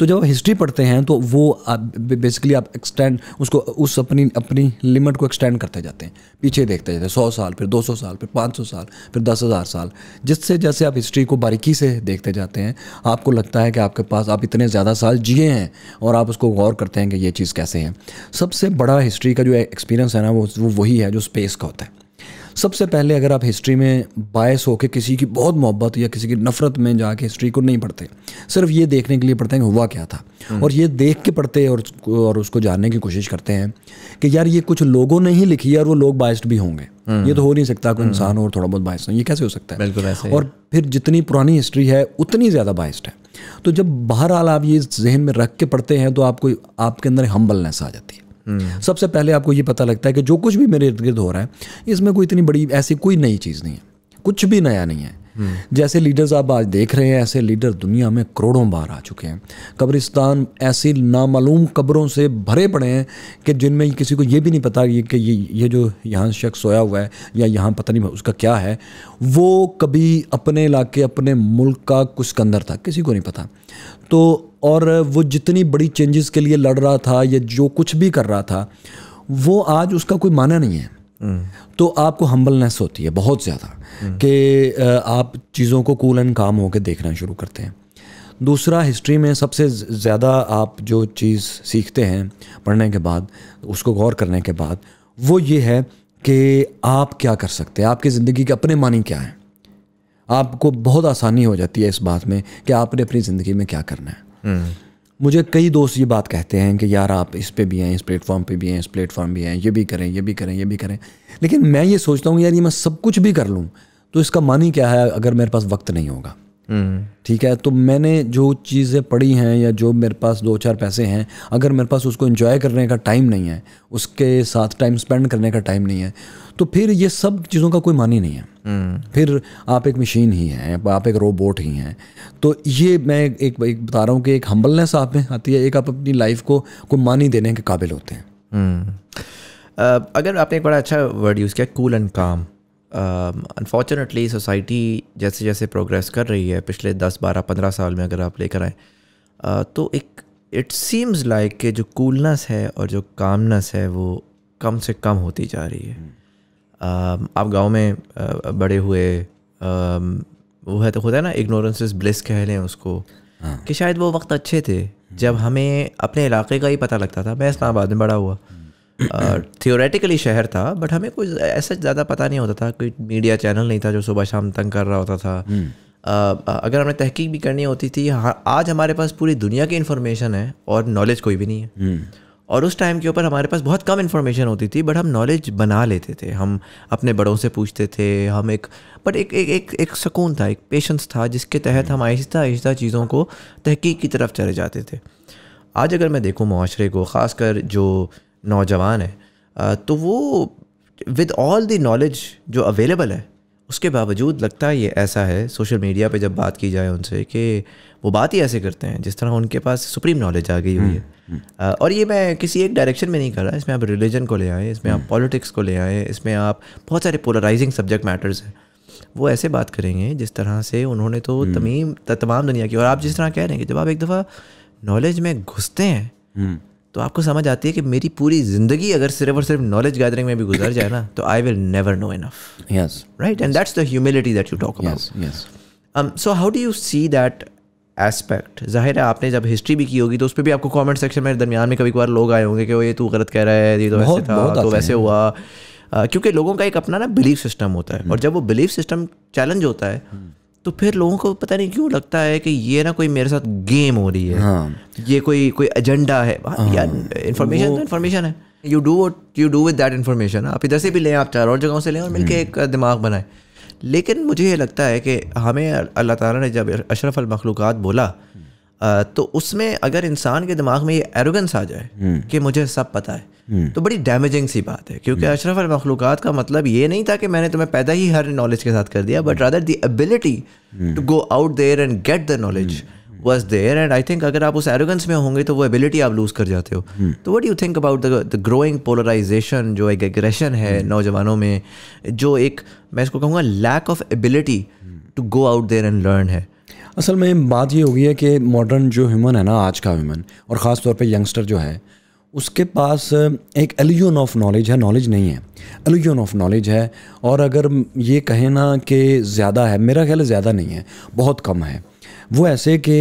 तो जब आप हिस्ट्री पढ़ते हैं तो वो आप बेसिकली आप एक्सटेंड उसको उस अपनी अपनी लिमिट को एक्सटेंड करते जाते हैं पीछे देखते जाते हैं सौ साल फिर दो सौ साल फिर पाँच सौ साल फिर दस हज़ार साल जिससे जैसे आप हिस्ट्री को बारीकी से देखते जाते हैं आपको लगता है कि आपके पास आप इतने ज़्यादा साल जिए हैं और आप उसको गौर करते हैं कि ये चीज़ कैसे है सबसे बड़ा हिस्ट्री का जो एक्सपीरियंस है ना वो वही है जो स्पेस का होता है सबसे पहले अगर आप हिस्ट्री में बायस होकर किसी की बहुत मोहब्बत या किसी की नफरत में जाके हिस्ट्री को नहीं पढ़ते सिर्फ ये देखने के लिए पढ़ते हैं कि हुआ क्या था हम्म। और ये देख के पढ़ते हैं और और उसको जानने की कोशिश करते हैं कि यार ये कुछ लोगों ने ही लिखी है और वो लोग बायस्ड भी होंगे हम्म। ये तो हो नहीं सकता कोई हम्म। इंसान और थोड़ा बहुत बायस ये कैसे हो सकता है बिल्कुल ऐसे और फिर जितनी पुरानी हिस्ट्री है उतनी ज़्यादा बायस्ड है तो जब बहरहाल आप ये जहन में रख के पढ़ते हैं तो आपको आपके अंदर हम्बलनेस आ जाती है हम्म। सबसे पहले आपको ये पता लगता है कि जो कुछ भी मेरे इर्द गिर्द हो रहा है इसमें कोई इतनी बड़ी ऐसी कोई नई चीज़ नहीं है कुछ भी नया नहीं है हम्म। जैसे लीडर्स आप आज देख रहे हैं ऐसे लीडर दुनिया में करोड़ों बार आ चुके हैं कब्रिस्तान ऐसी नामालूम कब्रों से भरे पड़े हैं कि जिनमें किसी को ये भी नहीं पता कि ये ये जो यहाँ शख्स सोया हुआ है या यहाँ पता नहीं उसका क्या है वो कभी अपने इलाके अपने मुल्क का कुछ कंदर था किसी को नहीं पता तो और वो जितनी बड़ी चेंजेस के लिए लड़ रहा था या जो कुछ भी कर रहा था वो आज उसका कोई माना नहीं है हम्म। तो आपको हम्बलनेस होती है बहुत ज़्यादा हम्म। कि आप चीज़ों को कूल एंड काम होकर देखना शुरू करते हैं दूसरा हिस्ट्री में सबसे ज़्यादा आप जो चीज़ सीखते हैं पढ़ने के बाद उसको गौर करने के बाद वो ये है कि आप क्या कर सकते हैं आपकी ज़िंदगी के अपने मानी क्या हैं आपको बहुत आसानी हो जाती है इस बात में कि आपने अपनी ज़िंदगी में क्या करना है मुझे कई दोस्त ये बात कहते हैं कि यार आप इस पे भी हैं इस प्लेटफॉर्म पे भी हैं इस प्लेटफॉर्म भी हैं ये भी करें ये भी करें ये भी करें लेकिन मैं ये सोचता हूँ यार ये मैं सब कुछ भी कर लूँ तो इसका मान ही क्या है अगर मेरे पास वक्त नहीं होगा ठीक है तो मैंने जो चीज़ें पढ़ी हैं या जो मेरे पास दो चार पैसे हैं अगर मेरे पास उसको इन्जॉय करने का टाइम नहीं है उसके साथ टाइम स्पेंड करने का टाइम नहीं है तो फिर ये सब चीज़ों का कोई मानी नहीं है फिर आप एक मशीन ही हैं आप एक रोबोट ही हैं तो ये मैं एक, एक बता रहा हूँ कि एक हम्बलनेस आप में आती है एक आप अपनी लाइफ को कोई मानी देने के काबिल होते हैं हम्म। अगर आपने एक बड़ा अच्छा वर्ड यूज़ किया cool and calm unfortunately um, society जैसे जैसे प्रोग्रेस कर रही है पिछले दस बारह पंद्रह साल में अगर आप लेकर आएँ uh, तो एक इट सीम्स लाइक के जो कूलनेस है और जो कामनेस है वो कम से कम होती जा रही है um, आप गांव में uh, बड़े हुए um, वो है तो होता है ना इग्नोरेंस इज ब्लिस कह लें उसको हाँ। कि शायद वो वक्त अच्छे थे जब हमें अपने इलाके का ही पता लगता था मैं इस्लामाबाद में बड़ा हुआ थियोरेटिकली शहर था बट हमें कुछ ऐसा ज़्यादा पता नहीं होता था कोई मीडिया चैनल नहीं था जो सुबह शाम तंग कर रहा होता था हम्म। अगर हमें तहकीक भी करनी होती थी हाँ, आज हमारे पास पूरी दुनिया की इन्फॉर्मेशन है और नॉलेज कोई भी नहीं है हम्म। और उस टाइम के ऊपर हमारे पास बहुत कम इन्फॉर्मेशन होती थी बट हम नॉलेज बना लेते थे हम अपने बड़ों से पूछते थे हम एक बट एक एक एक, एक सुकून था एक पेशेंस था जिसके तहत हम आहिस्ता आहिस्ता चीज़ों को तहकीक की तरफ चले जाते थे आज अगर मैं देखूँ माशरे को ख़ासकर जो नौजवान है तो वो विद ऑल दी नॉलेज जो अवेलेबल है उसके बावजूद लगता है ये ऐसा है सोशल मीडिया पे जब बात की जाए उनसे कि वो बात ही ऐसे करते हैं जिस तरह उनके पास सुप्रीम नॉलेज आ गई हुई है हम्म, हम्म। और ये मैं किसी एक डायरेक्शन में नहीं कर रहा इसमें आप रिलीजन को ले आएँ इसमें आप पॉलिटिक्स हम्म। को ले आएँ इसमें आप बहुत सारे पोलराइजिंग सब्जेक्ट मैटर्स हैं वो ऐसे बात करेंगे जिस तरह से उन्होंने तो तमीम तमाम दुनिया की और आप जिस तरह कह रहे हैं कि जब आप एक दफ़ा नॉलेज में घुसते हैं तो आपको समझ आती है कि मेरी पूरी ज़िंदगी अगर सिर्फ और सिर्फ नॉलेज गैदरिंग में भी गुजर जाए ना तो I will never know enough yes right and that's the humility that you talk about so how do you see that aspect जाहिर है आपने जब हिस्ट्री भी की होगी तो उस पर भी आपको कमेंट सेक्शन में दरमियान में कभी कभार लोग आए होंगे कि वो ये तू गलत कह रहा है ये तो वैसे था तो वैसे हुआ क्योंकि लोगों का एक अपना ना बिलीफ सिस्टम होता है हम्म। और जब वो बिलीफ सिस्टम चैलेंज होता है हम्म। तो फिर लोगों को पता नहीं क्यों लगता है कि ये ना कोई मेरे साथ गेम हो रही है हाँ। ये कोई कोई एजेंडा है हाँ।, हाँ। या इन्फॉर्मेशन तो इन्फॉर्मेशन है you do what you do with that information आप इधर से भी लें आप चार और जगहों से लें और मिलकर हम्म। एक दिमाग बनाएं लेकिन मुझे ये लगता है कि हमें अल्लाह ताला ने जब अशरफ मखलूक बोला हम्म। तो उसमें अगर इंसान के दिमाग में ये एरोगेंस आ जाए हम्म। कि मुझे सब पता है हम्म। तो बड़ी डैमेजिंग सी बात है क्योंकि हम्म। अशरफ मखलूक का मतलब ये नहीं था कि मैंने तुम्हें पैदा ही हर नॉलेज के साथ कर दिया but rather the ability to go out there and get the knowledge was there and I think अगर आप उस एरोगेंस में होंगे तो वो एबिलिटी आप लूज कर जाते हो हम्म। तो what you think about the growing polarisation जो एक एग्रेशन है नौजवानों में जो एक मैं इसको कहूँगा lack of ability to go out there and learn है असल में बात ये हो गई है कि मॉडर्न जो ह्यूमन है ना आज का ह्यूमन और ख़ास तौर पर यंगस्टर जो है उसके पास एक एल्यून ऑफ नॉलेज है नॉलेज नहीं है एल्यून ऑफ नॉलेज है और अगर ये कहें ना कि ज़्यादा है मेरा ख्याल ज़्यादा नहीं है बहुत कम है वो ऐसे कि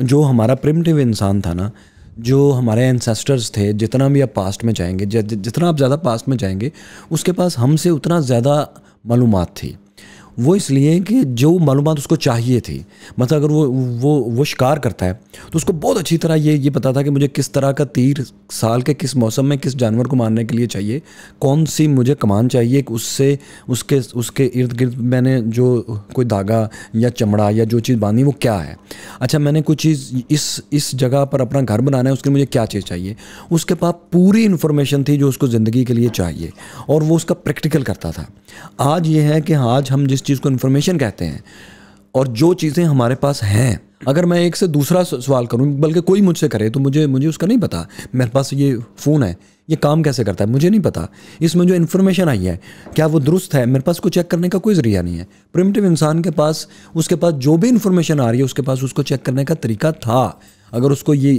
जो हमारा प्रिमटिव इंसान था ना जो हमारे एनसेस्टर्स थे जितना भी आप पास्ट में जाएंगे जितना आप ज़्यादा पास्ट में जाएंगे उसके पास हमसे उतना ज़्यादा मालूम थी वो इसलिए कि जो मालूम उसको चाहिए थी मतलब अगर वो वो वो शिकार करता है तो उसको बहुत अच्छी तरह ये ये पता था कि मुझे किस तरह का तीर साल के किस मौसम में किस जानवर को मारने के लिए चाहिए कौन सी मुझे कमान चाहिए उससे उसके उसके इर्द गिर्द मैंने जो कोई धागा या चमड़ा या जो चीज़ बांधी वो क्या है अच्छा मैंने कुछ चीज़ इस इस जगह पर अपना घर बनाना है उसके मुझे क्या चीज़ चाहिए उसके पास पूरी इन्फॉर्मेशन थी जो उसको ज़िंदगी के लिए चाहिए और वो उसका प्रैक्टिकल करता था आज ये है कि आज हम जिस चीज़ को इन्फॉर्मेशन कहते हैं और जो चीज़ें हमारे पास हैं अगर मैं एक से दूसरा सवाल करूं बल्कि कोई मुझसे करे तो मुझे मुझे उसका नहीं पता मेरे पास ये फ़ोन है ये काम कैसे करता है मुझे नहीं पता इसमें जो इन्फॉर्मेशन आई है क्या वो दुरुस्त है मेरे पास को चेक करने का कोई ज़रिया नहीं है प्रिमिटिव इंसान के पास उसके पास जो भी इन्फॉर्मेशन आ रही है उसके पास उसको चेक करने का तरीका था अगर उसको ये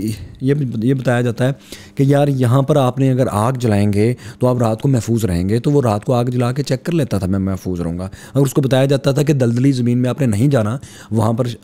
ये ये बताया जाता है कि यार यहाँ पर आपने अगर आग जलाएंगे तो आप रात को महफूज रहेंगे तो वो रात को आग जला के चेक कर लेता था मैं महफूज रहूँगा अगर उसको बताया जाता था कि दलदली ज़मीन में आपने नहीं जाना वहाँ पर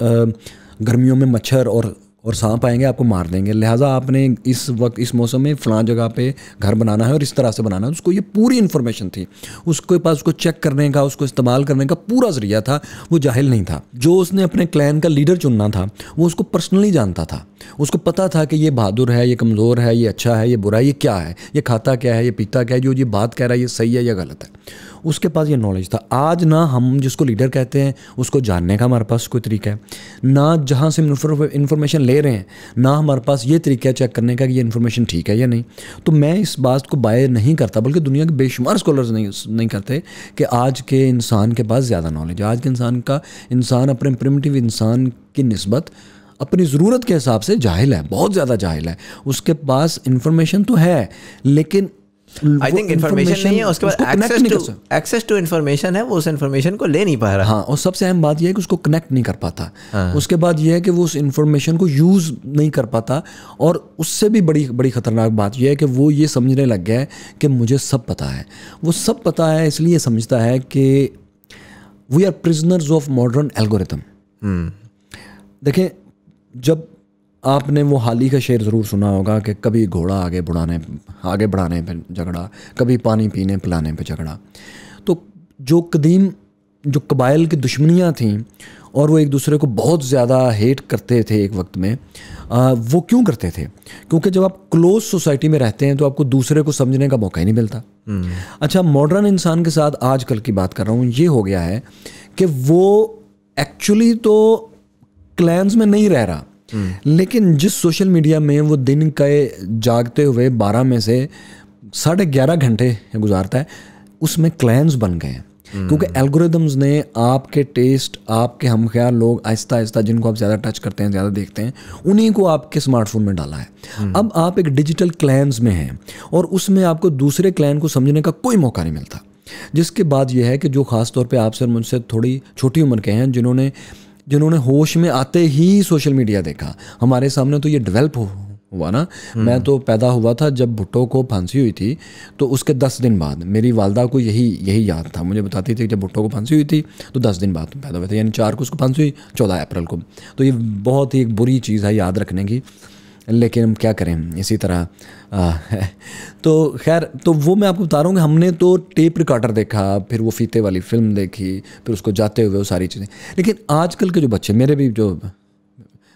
गर्मियों में मच्छर और और सांप आएंगे आपको मार देंगे लिहाजा आपने इस वक्त इस मौसम में फ़लाँ जगह पे घर बनाना है और इस तरह से बनाना है उसको ये पूरी इन्फॉर्मेशन थी उसके पास उसको चेक करने का उसको इस्तेमाल करने का पूरा ज़रिया था वो जाहिल नहीं था जो उसने अपने क्लैन का लीडर चुनना था वो उसको पर्सनली जानता था उसको पता था कि ये बहादुर है ये कमज़ोर है ये अच्छा है ये बुरा है ये क्या है ये खाता क्या है ये पीता क्या है जो ये बात कह रहा है ये सही है या गलत है उसके पास ये नॉलेज था आज ना हम जिसको लीडर कहते हैं उसको जानने का हमारे पास कोई तरीका है ना जहाँ से हम इन्फॉर्मेशन ले रहे हैं ना हमारे पास ये तरीका है चेक करने का कि ये इन्फॉर्मेशन ठीक है या नहीं तो मैं इस बात को बाय नहीं करता बल्कि दुनिया के बेशुमार स्कॉलर्स नहीं नहीं करते कि आज के इंसान के पास ज़्यादा नॉलेज है आज के इंसान का इंसान अपने प्रिमिटिव इंसान की नस्बत अपनी ज़रूरत के हिसाब से जाहिल है बहुत ज़्यादा जाहिल है उसके पास इन्फॉर्मेशन तो है लेकिन आई थिंक इन्फॉर्मेशन नहीं है उसके बाद access to access to information है वो उस इन्फॉर्मेशन को ले नहीं पा रहा हाँ और सबसे अहम बात यह है कि उसको कनेक्ट नहीं कर पाता हाँ। उसके बाद यह है कि वो उस इन्फॉर्मेशन को यूज़ नहीं कर पाता और उससे भी बड़ी बड़ी खतरनाक बात यह है कि वो ये समझने लग गया है कि मुझे सब पता है वो सब पता है इसलिए समझता है कि we are prisoners of modern algorithm देखें जब आपने वो हाल ही का शेर ज़रूर सुना होगा कि कभी घोड़ा आगे बढ़ाने आगे बढ़ाने पर झगड़ा कभी पानी पीने पिलाने पर झगड़ा तो जो कदीम जो कबाइल की दुश्मनियाँ थीं और वो एक दूसरे को बहुत ज़्यादा हेट करते थे एक वक्त में आ, वो क्यों करते थे क्योंकि जब आप क्लोज सोसाइटी में रहते हैं तो आपको दूसरे को समझने का मौका ही नहीं मिलता हम्म। अच्छा मॉडर्न इंसान के साथ आजकल की बात कर रहा हूँ ये हो गया है कि वो एक्चुअली तो क्लैंस में नहीं रह रहा हम्म। लेकिन जिस सोशल मीडिया में वो दिन के जागते हुए बारह में से साढ़े ग्यारह घंटे गुजारता है उसमें क्लैंस बन गए हैं हम्म। क्योंकि एल्गोरिदम्स ने आपके टेस्ट आपके हम ख्याल लोग आहिस्ता आहिस्ता जिनको आप ज़्यादा टच करते हैं ज़्यादा देखते हैं उन्हीं को आपके स्मार्टफोन में डाला है हम्म। अब आप एक डिजिटल क्लैंस में हैं और उसमें आपको दूसरे क्लैन को समझने का कोई मौका नहीं मिलता जिसके बाद यह है कि जो ख़ास तौर पे आपसे और मुझसे थोड़ी छोटी उम्र के हैं जिन्होंने जिन्होंने होश में आते ही सोशल मीडिया देखा हमारे सामने तो ये डेवलप हो हुआ ना हम्म। मैं तो पैदा हुआ था जब भुट्टो को फांसी हुई थी तो उसके दस दिन बाद मेरी वालदा को यही यही याद था मुझे बताती थी जब भुट्टो को फांसी हुई थी तो दस दिन बाद पैदा हुए थे यानी चार को उसको फांसी हुई चौदह अप्रैल को तो ये बहुत ही एक बुरी चीज़ है याद रखने की लेकिन हम क्या करें इसी तरह आ, तो खैर तो वो मैं आपको बता रहा हूँ कि हमने तो टेप रिकॉर्डर देखा फिर वो फीते वाली फिल्म देखी फिर उसको जाते हुए वो सारी चीज़ें लेकिन आजकल के जो बच्चे मेरे भी जो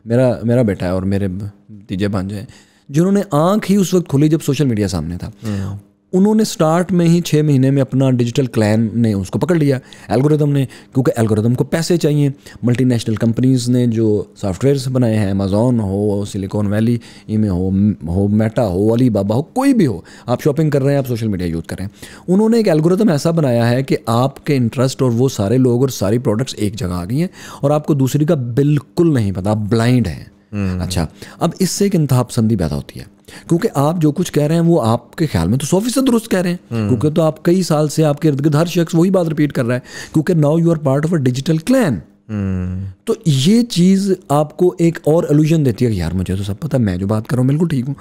मेरा मेरा बेटा है और मेरे दीजे भांजे हैं जिन्होंने आँख ही उस वक्त खुली जब सोशल मीडिया सामने था हम्म। उन्होंने स्टार्ट में ही छः महीने में अपना डिजिटल क्लैन ने उसको पकड़ लिया एल्गोरिदम ने क्योंकि एल्गोरिदम को पैसे चाहिए मल्टीनेशनल कंपनीज़ ने जो सॉफ्टवेयर्स बनाए हैं अमेज़ोन हो सिलिकॉन वैली ईमे हो हो मेटा हो अली बाबा हो कोई भी हो आप शॉपिंग कर रहे हैं आप सोशल मीडिया यूज़ कर रहे हैं उन्होंने एक एल्गोरिदम ऐसा बनाया है कि आपके इंटरेस्ट और वो सारे लोग और सारी प्रोडक्ट्स एक जगह आ गई हैं और आपको दूसरी का बिल्कुल नहीं पता आप ब्लाइंड हैं हम्म। अच्छा अब इससे एक इंतहा पसंदी पैदा होती है क्योंकि आप जो कुछ कह रहे हैं वो आपके ख्याल में तो सौ फीसद दुरुस्त कह रहे हैं हम्म। क्योंकि तो आप कई साल से आपके इर्द गिर्द हर शख्स वही बात रिपीट कर रहा है क्योंकि now you are part of a digital clan तो ये चीज़ आपको एक और अलूजन देती है कि यार मुझे तो सब पता है मैं जो बात कर रहा हूँ बिल्कुल ठीक हूँ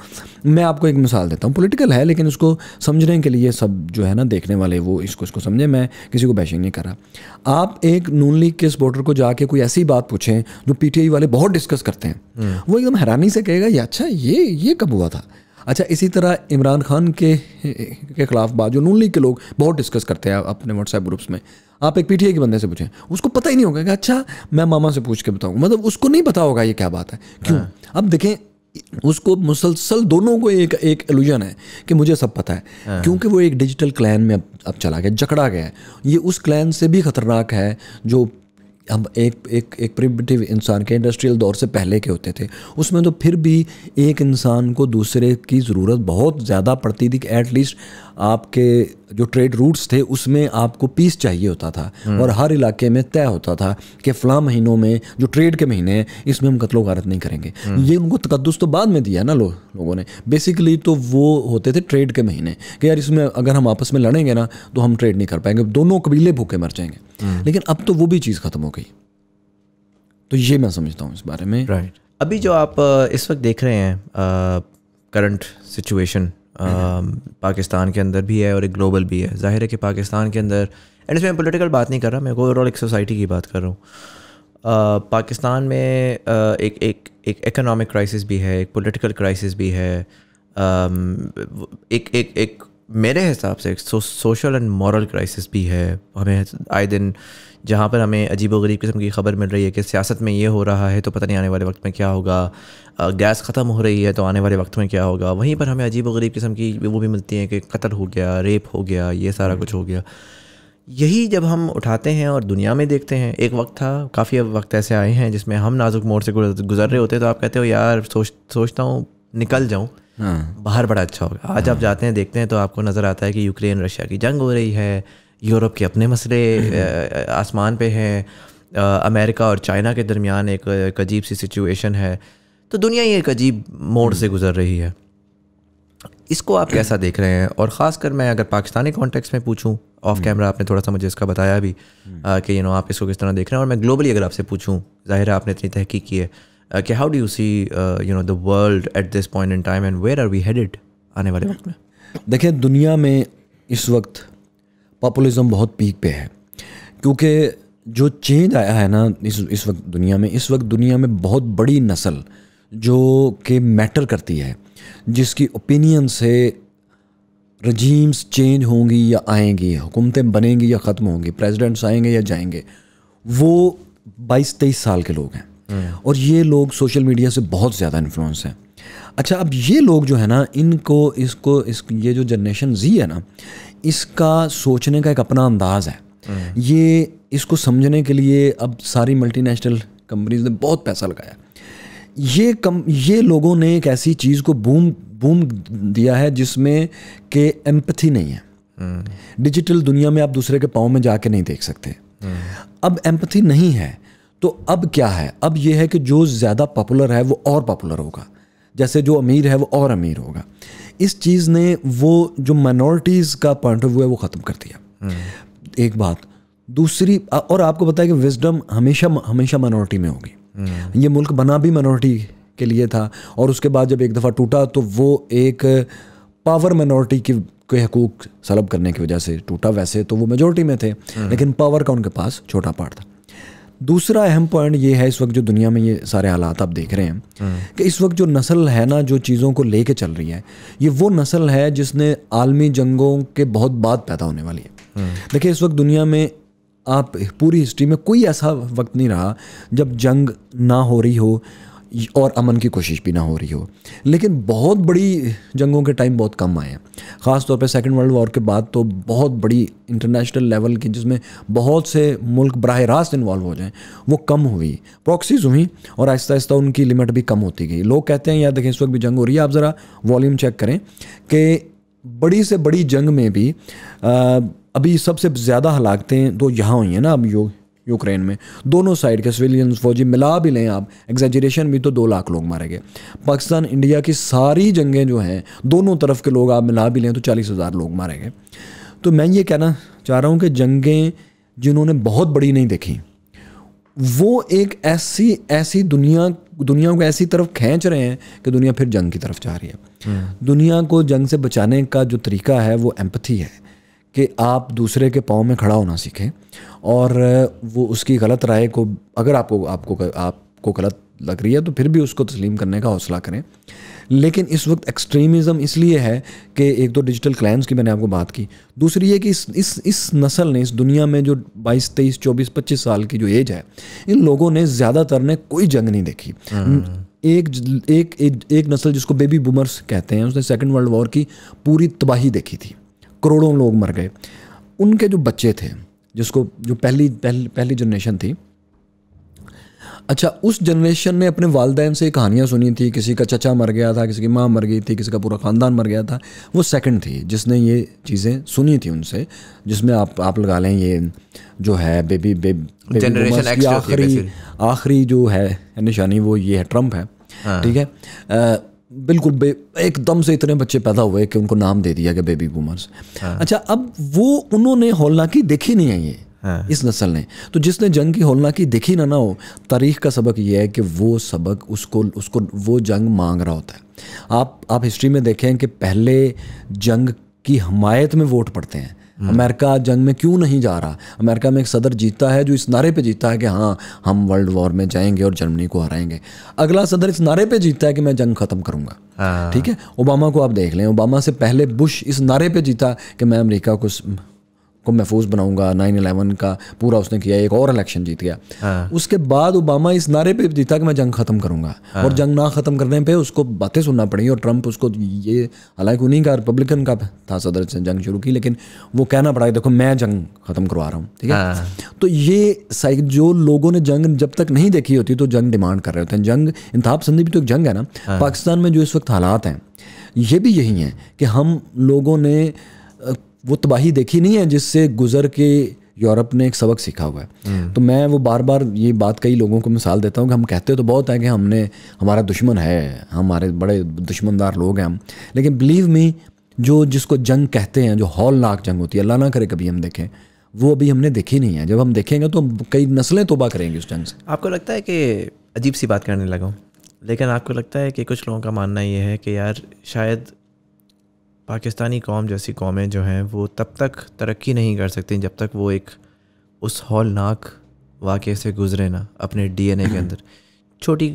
मैं आपको एक मिसाल देता हूँ पॉलिटिकल है लेकिन उसको समझने के लिए सब जो है ना देखने वाले वो इसको इसको समझे मैं किसी को बैशिंग नहीं कर रहा आप एक नून लीग के सपोर्टर को जाके कोई ऐसी बात पूछें जो पी e वाले बहुत डिस्कस करते हैं वो एकदम हैरानी से कहेगा ये अच्छा ये ये कब हुआ था अच्छा इसी तरह इमरान खान के के ख़िलाफ़ बात जो नून लीग के लोग बहुत डिस्कस करते हैं अपने व्हाट्सएप ग्रुप्स में आप एक पीटीए के बंदे से पूछें उसको पता ही नहीं होगा कि अच्छा मैं मामा से पूछ के बताऊँ मतलब उसको नहीं पता होगा ये क्या बात है क्यों हाँ। अब देखें उसको मुसलसल दोनों को एक एक एलुजन है कि मुझे सब पता है हाँ। क्योंकि वो एक डिजिटल क्लैन में अब अब चला गया जकड़ा गया है ये उस क्लैन से भी खतरनाक है जो हम एक एक एक प्रिमिटिव इंसान के इंडस्ट्रियल दौर से पहले के होते थे उसमें तो फिर भी एक इंसान को दूसरे की ज़रूरत बहुत ज़्यादा पड़ती थी कि एटलीस्ट आपके जो ट्रेड रूट्स थे उसमें आपको पीस चाहिए होता था हम्म। और हर इलाके में तय होता था कि फला महीनों में जो ट्रेड के महीने हैं इसमें हम कत्लो गारत नहीं करेंगे हम्म। ये उनको तकदस तो बाद में दिया ना लो, लोगों ने बेसिकली तो वो होते थे ट्रेड के महीने कि यार इसमें अगर हम आपस में लड़ेंगे ना तो हम ट्रेड नहीं कर पाएंगे दोनों कबीले भूखे मर जाएंगे हम्म। लेकिन अब तो वो भी चीज़ ख़त्म हो गई तो ये मैं समझता हूँ इस बारे में राइट अभी जो आप इस वक्त देख रहे हैं करंट सिचुएशन पाकिस्तान के अंदर भी है और एक ग्लोबल भी है जाहिर है कि पाकिस्तान के अंदर एंड इसमें पोलिटिकल बात नहीं कर रहा मैं ओवरऑल एक सोसाइटी की बात कर रहा हूँ पाकिस्तान में एक एक एक इकोनॉमिक क्राइसिस भी है एक पॉलिटिकल क्राइसिस भी है एक एक एक मेरे हिसाब से एक सोशल एंड मॉरल क्राइसिस भी है हमें आए दिन जहाँ पर हमें अजीब व गरीब किस्म की खबर मिल रही है कि सियासत में ये हो रहा है तो पता नहीं आने वाले वक्त में क्या होगा गैस ख़त्म हो रही है तो आने वाले वक्त में क्या होगा वहीं पर हमें अजीब व गरीब किस्म की वो भी मिलती हैं कि कत्ल हो गया रेप हो गया ये सारा कुछ हो गया यही जब हम उठाते हैं और दुनिया में देखते हैं एक वक्त था काफ़ी वक्त ऐसे आए हैं जिसमें हम नाजुक मोड़ से गुजर रहे होते तो आप कहते हो यार सोच सोचता हूँ निकल जाऊँ हाँ। बाहर बड़ा अच्छा होगा आज आप हाँ। जाते हैं देखते हैं तो आपको नज़र आता है कि यूक्रेन रशिया की जंग हो रही है यूरोप के अपने मसले हम्म। आसमान पे हैं अमेरिका और चाइना के दरमियान एक, एक अजीब सी सिचुएशन है तो दुनिया ही एक अजीब मोड़ हम्म। से गुजर रही है इसको आप कैसा देख रहे हैं और ख़ासकर मैं अगर पाकिस्तानी कॉन्टेक्स्ट में पूछूं ऑफ कैमरा हम्म। आपने थोड़ा सा मुझे इसका बताया भी आ, कि यू नो आप इसको किस तरह देख रहे हैं और मैं ग्लोबली अगर आपसे पूछूं ज़ाहिर है आपने इतनी तहकीक की है कि how do you see you know the world at this point in time and where are we headed आने वाले वक्त में देखिए दुनिया में इस वक्त पॉपुलिज्म बहुत पीक पे है क्योंकि जो चेंज आया है ना इस इस वक्त दुनिया में इस वक्त दुनिया में बहुत बड़ी नस्ल जो कि मैटर करती है जिसकी ओपिनियन से रजीम्स चेंज होंगी या आएंगी हुकूमतें बनेंगी या ख़त्म होंगी प्रेसिडेंट्स आएंगे या जाएंगे वो बाईस तेईस साल के लोग हैं हम्म। और ये लोग सोशल मीडिया से बहुत ज़्यादा इन्फ्लुएंस हैं अच्छा अब ये लोग जो है ना इनको इसको इस ये जो जनरेशन जी है ना इसका सोचने का एक अपना अंदाज है ये इसको समझने के लिए अब सारी मल्टीनेशनल कंपनीज ने बहुत पैसा लगाया ये कम ये लोगों ने एक ऐसी चीज़ को बूम बूम दिया है जिसमें कि एम्पथी नहीं है डिजिटल दुनिया में आप दूसरे के पाँव में जाके नहीं देख सकते अब एम्पथी नहीं है तो अब क्या है अब ये है कि जो ज़्यादा पॉपुलर है वो और पॉपुलर होगा जैसे जो अमीर है वो और अमीर होगा इस चीज़ ने वो जो माइनॉरिटीज़ का पॉइंट ऑफ व्यू है वो ख़त्म कर दिया हम्म। एक बात दूसरी और आपको बताया कि विजडम हमेशा हमेशा माइनॉरिटी में होगी हम्म। ये मुल्क बना भी माइनॉरिटी के लिए था और उसके बाद जब एक दफ़ा टूटा तो वो एक पावर माइनॉरिटी की के हकूक सलब करने की वजह से टूटा वैसे तो वो मेजोरिटी में थे हम्म। लेकिन पावर का उनके पास छोटा पार्ट था दूसरा अहम पॉइंट ये है इस वक्त जो दुनिया में ये सारे हालात आप देख रहे हैं कि इस वक्त जो नस्ल है ना जो चीज़ों को ले कर चल रही है ये वो नस्ल है जिसने आलमी जंगों के बहुत बाद पैदा होने वाली है देखिए इस वक्त दुनिया में आप पूरी हिस्ट्री में कोई ऐसा वक्त नहीं रहा जब जंग ना हो रही हो और अमन की कोशिश भी ना हो रही हो लेकिन बहुत बड़ी जंगों के टाइम बहुत कम आए हैं ख़ास तौर पे सेकेंड वर्ल्ड वॉर के बाद तो बहुत बड़ी इंटरनेशनल लेवल की जिसमें बहुत से मुल्क बरह रास्त इन्वॉल्व हो जाएँ वो कम हुई प्रॉक्सीज हुई और आहिस्ता आहिस्ता उनकी लिमिट भी कम होती गई लोग कहते हैं यार देखें इस वक्त भी जंग हो रही है आप ज़रा वॉल्यूम चेक करें कि बड़ी से बड़ी जंग में भी आ, अभी सबसे ज़्यादा हलाकतें तो यहाँ हुई हैं ना अब योग यूक्रेन में दोनों साइड के सिविलियन फौजी मिला भी लें आप एग्जेजरेशन भी तो दो लाख लोग मारे गए पाकिस्तान इंडिया की सारी जंगें जो हैं दोनों तरफ के लोग आप मिला भी लें तो चालीस हज़ार लोग मारे गए तो मैं ये कहना चाह रहा हूँ कि जंगें जिन्होंने बहुत बड़ी नहीं देखी वो एक ऐसी ऐसी दुनिया दुनिया को ऐसी तरफ खींच रहे हैं कि दुनिया फिर जंग की तरफ जा रही है हम्म। दुनिया को जंग से बचाने का जो तरीका है वो एम्पथी है कि आप दूसरे के पाँव में खड़ा होना सीखें और वो उसकी गलत राय को अगर आपको आपको आपको गलत लग रही है तो फिर भी उसको तस्लीम करने का हौसला करें लेकिन इस वक्त एक्सट्रीमिज़म इसलिए है कि एक तो डिजिटल क्लाइंस की मैंने आपको बात की दूसरी ये कि इस इस इस नस्ल ने इस दुनिया में जो 22, 23, 24, 25 साल की जो एज है इन लोगों ने ज़्यादातर ने कोई जंग नहीं देखी हम्म। एक एक एक, एक नस्ल जिसको बेबी बूमर्स कहते हैं उसने सेकेंड वर्ल्ड वॉर की पूरी तबाही देखी थी करोड़ों लोग मर गए उनके जो बच्चे थे जिसको जो पहली पहली पहली जनरेशन थी अच्छा उस जनरेशन ने अपने वालदेन से कहानियाँ सुनी थी किसी का चचा मर गया था किसी की माँ मर गई थी किसी का पूरा ख़ानदान मर गया था वो सेकंड थी जिसने ये चीज़ें सुनी थी उनसे जिसमें आप आप लगा लें ये जो है बेबी बेबी आखिरी आखिरी जो है निशानी वो ये है ट्रम्प है हाँ। ठीक है बिल्कुल एकदम से इतने बच्चे पैदा हुए कि उनको नाम दे दिया गया बेबी बूमर्स अच्छा अब वो उन्होंने होलनाकी देखी नहीं है ये हाँ। इस नस्ल ने तो जिसने जंग की की देखी ना ना हो तारीख का सबक ये है कि वो सबक उसको उसको वो जंग मांग रहा होता है आप आप हिस्ट्री में देखें कि पहले जंग की हमायत में वोट पड़ते हैं हम्म। अमेरिका जंग में क्यों नहीं जा रहा अमेरिका में एक सदर जीतता है जो इस नारे पे जीतता है कि हाँ हम वर्ल्ड वॉर में जाएंगे और जर्मनी को हराएंगे अगला सदर इस नारे पे जीतता है कि मैं जंग ख़त्म करूंगा हाँ। ठीक है ओबामा को आप देख लें ओबामा से पहले बुश इस नारे पे जीता कि मैं अमेरिका को को महफूज बनाऊंगा नाइन अलेवन का पूरा उसने किया एक और इलेक्शन जीत गया हाँ। उसके बाद ओबामा इस नारे पे जीता कि मैं जंग ख़त्म करूंगा हाँ। और जंग ना ख़त्म करने पे उसको बातें सुनना पड़ी और ट्रंप उसको ये हालांकि उन्हीं का रिपब्लिकन का था सदर से जंग शुरू की लेकिन वो कहना पड़ा देखो मैं जंग ख़त्म करवा रहा हूँ ठीक है हाँ। तो ये जो लोगों ने जंग जब तक नहीं देखी होती तो जंग डिमांड कर रहे होते हैं जंग इंतहा संधि भी तो एक जंग है ना पाकिस्तान में जो इस वक्त हालात हैं ये भी यही हैं कि हम लोगों ने वो तबाही देखी नहीं है जिससे गुजर के यूरोप ने एक सबक सीखा हुआ है हम्म। तो मैं वो बार बार ये बात कई लोगों को मिसाल देता हूँ कि हम कहते तो बहुत है कि हमने हमारा दुश्मन है हमारे बड़े दुश्मनदार लोग हैं हम लेकिन बिलीव मी जो जिसको जंग कहते हैं जो हॉल नाक जंग होती है अल्लाह ना करे कभी हम देखें वो अभी हमने देखी नहीं है जब हम देखेंगे तो कई नस्लें तोबा करेंगी उस जंग से आपको लगता है कि अजीब सी बात करने लगा लेकिन आपको लगता है कि कुछ लोगों का मानना ये है कि यार शायद पाकिस्तानी कौम जैसी कौमें जो हैं वो तब तक तरक्की नहीं कर सकती जब तक वो एक उस हौलनाक वाक़े से गुज़रे ना अपने डीएनए के अंदर छोटी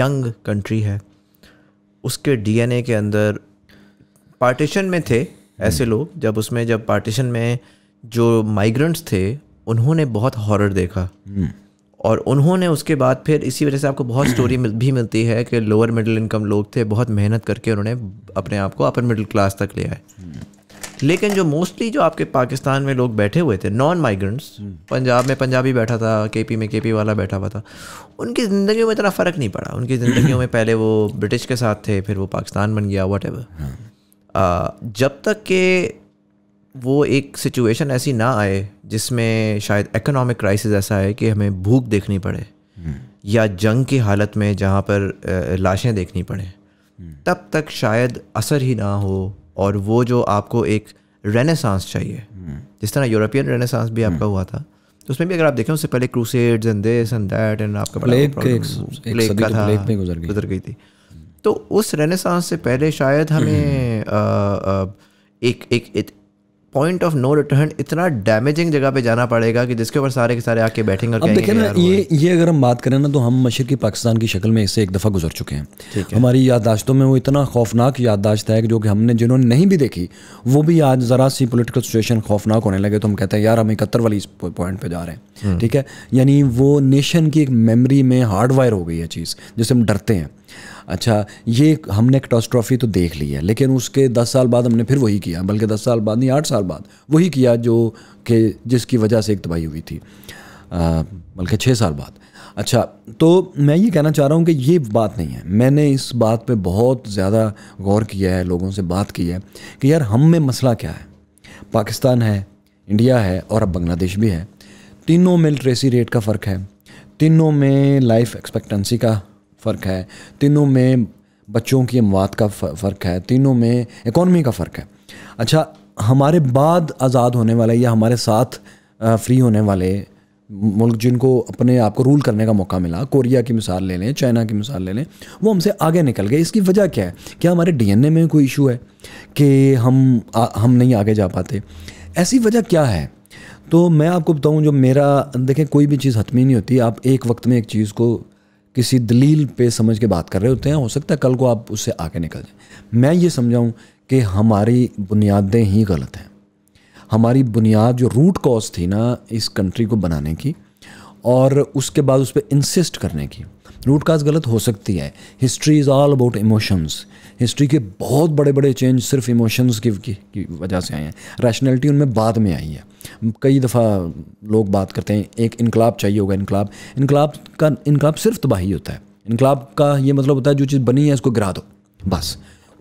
यंग कंट्री है उसके डीएनए के अंदर पार्टीशन में थे ऐसे हम्म। लोग जब उसमें जब पार्टीशन में जो माइग्रेंट्स थे उन्होंने बहुत हॉरर देखा हम्म। और उन्होंने उसके बाद फिर इसी वजह से आपको बहुत स्टोरी मिल, भी मिलती है कि लोअर मिडिल इनकम लोग थे बहुत मेहनत करके उन्होंने अपने आप को अपर मिडिल क्लास तक ले आए हम्म। लेकिन जो मोस्टली जो आपके पाकिस्तान में लोग बैठे हुए थे नॉन माइग्रेंट्स हम्म। पंजाब में पंजाबी बैठा था के में के वाला बैठा हुआ था उनकी ज़िंदगी में इतना फ़र्क नहीं पड़ा उनकी ज़िंदगी में पहले वो ब्रिटिश के साथ थे फिर वो पाकिस्तान बन गया वट हाँ। जब तक के वो एक सिचुएशन ऐसी ना आए जिसमें शायद इकोनॉमिक क्राइसिस ऐसा है कि हमें भूख देखनी पड़े हम्म। या जंग की हालत में जहाँ पर लाशें देखनी पड़े हम्म। तब तक शायद असर ही ना हो और वो जो आपको एक रेनेसांस चाहिए हम्म। जिस तरह यूरोपियन रेनेसांस भी आपका हुआ था तो उसमें भी अगर आप देखें उससे पहले crusades and this and that and आपका प्लेग का तो था गुजर गई थी तो उस रेनेसांस से पहले शायद हमें एक एक पॉइंट ऑफ नो रिटर्न इतना डैमेजिंग जगह पे जाना पड़ेगा कि जिसके ऊपर सारे के सारे आके बैठेंगे अब देखें ना ये ये अगर हम बात करें ना तो हम मशर की पाकिस्तान की शक्ल में इससे एक दफ़ा गुजर चुके हैं हमारी याददाश्तों में वो इतना खौफनाक याददाश्त है जो कि हमने जिन्होंने नहीं भी देखी वो भी आज ज़रा सी पोलिटिकल सिचुएशन खौफनाक होने लगे तो हम कहते हैं यार हम इकहत्तर वाली पॉइंट पर जा रहे हैं हम्म। ठीक है यानी वो नेशन की एक मेमरी में हार्ड वायर हो गई है चीज़ जिससे हम डरते हैं अच्छा ये हमने कैटास्ट्रॉफी तो देख ली है लेकिन उसके दस साल बाद हमने फिर वही किया बल्कि दस साल बाद नहीं आठ साल बाद वही किया जो कि जिसकी वजह से एक तबाही हुई थी बल्कि छः साल बाद अच्छा तो मैं ये कहना चाह रहा हूँ कि ये बात नहीं है मैंने इस बात पे बहुत ज़्यादा गौर किया है लोगों से बात की है कि यार हम में मसला क्या है पाकिस्तान है इंडिया है और अब बांग्लादेश भी है तीनों में लिटरेसी रेट का फ़र्क है तीनों में लाइफ एक्सपेक्टेंसी का फ़र्क है तीनों में बच्चों की अमवात का फ़र्क है तीनों में इकोनॉमी का फ़र्क है अच्छा हमारे बाद आज़ाद होने वाले या हमारे साथ फ्री होने वाले मुल्क जिनको अपने आप को रूल करने का मौका मिला कोरिया की मिसाल ले लें चाइना की मिसाल ले लें वो हमसे आगे निकल गए इसकी वजह क्या है क्या हमारे डीएनए में कोई इशू है कि हम आ, हम नहीं आगे जा पाते ऐसी वजह क्या है तो मैं आपको बताऊं जो मेरा देखें कोई भी चीज़ हतमी नहीं होती आप एक वक्त में एक चीज़ को किसी दलील पे समझ के बात कर रहे होते हैं हो सकता है कल को आप उससे आके निकल जाए मैं ये समझाऊँ कि हमारी बुनियादें ही गलत हैं हमारी बुनियाद जो रूट कॉज थी ना इस कंट्री को बनाने की और उसके बाद उस पर इंसिस्ट करने की रूट काज गलत हो सकती है history is all about emotions history के बहुत बड़े बड़े चेंज सिर्फ इमोशंस की, की, की वजह से आए हैं रैशनैलिटी उनमें बाद में आई है कई दफ़ा लोग बात करते हैं एक इनकलाब चाहिए होगा इनकलाब इनकलाब का इनकलाब सिर्फ तबाही होता है इनकलाब का ये मतलब होता है जो चीज़ बनी है उसको गिरा दो बस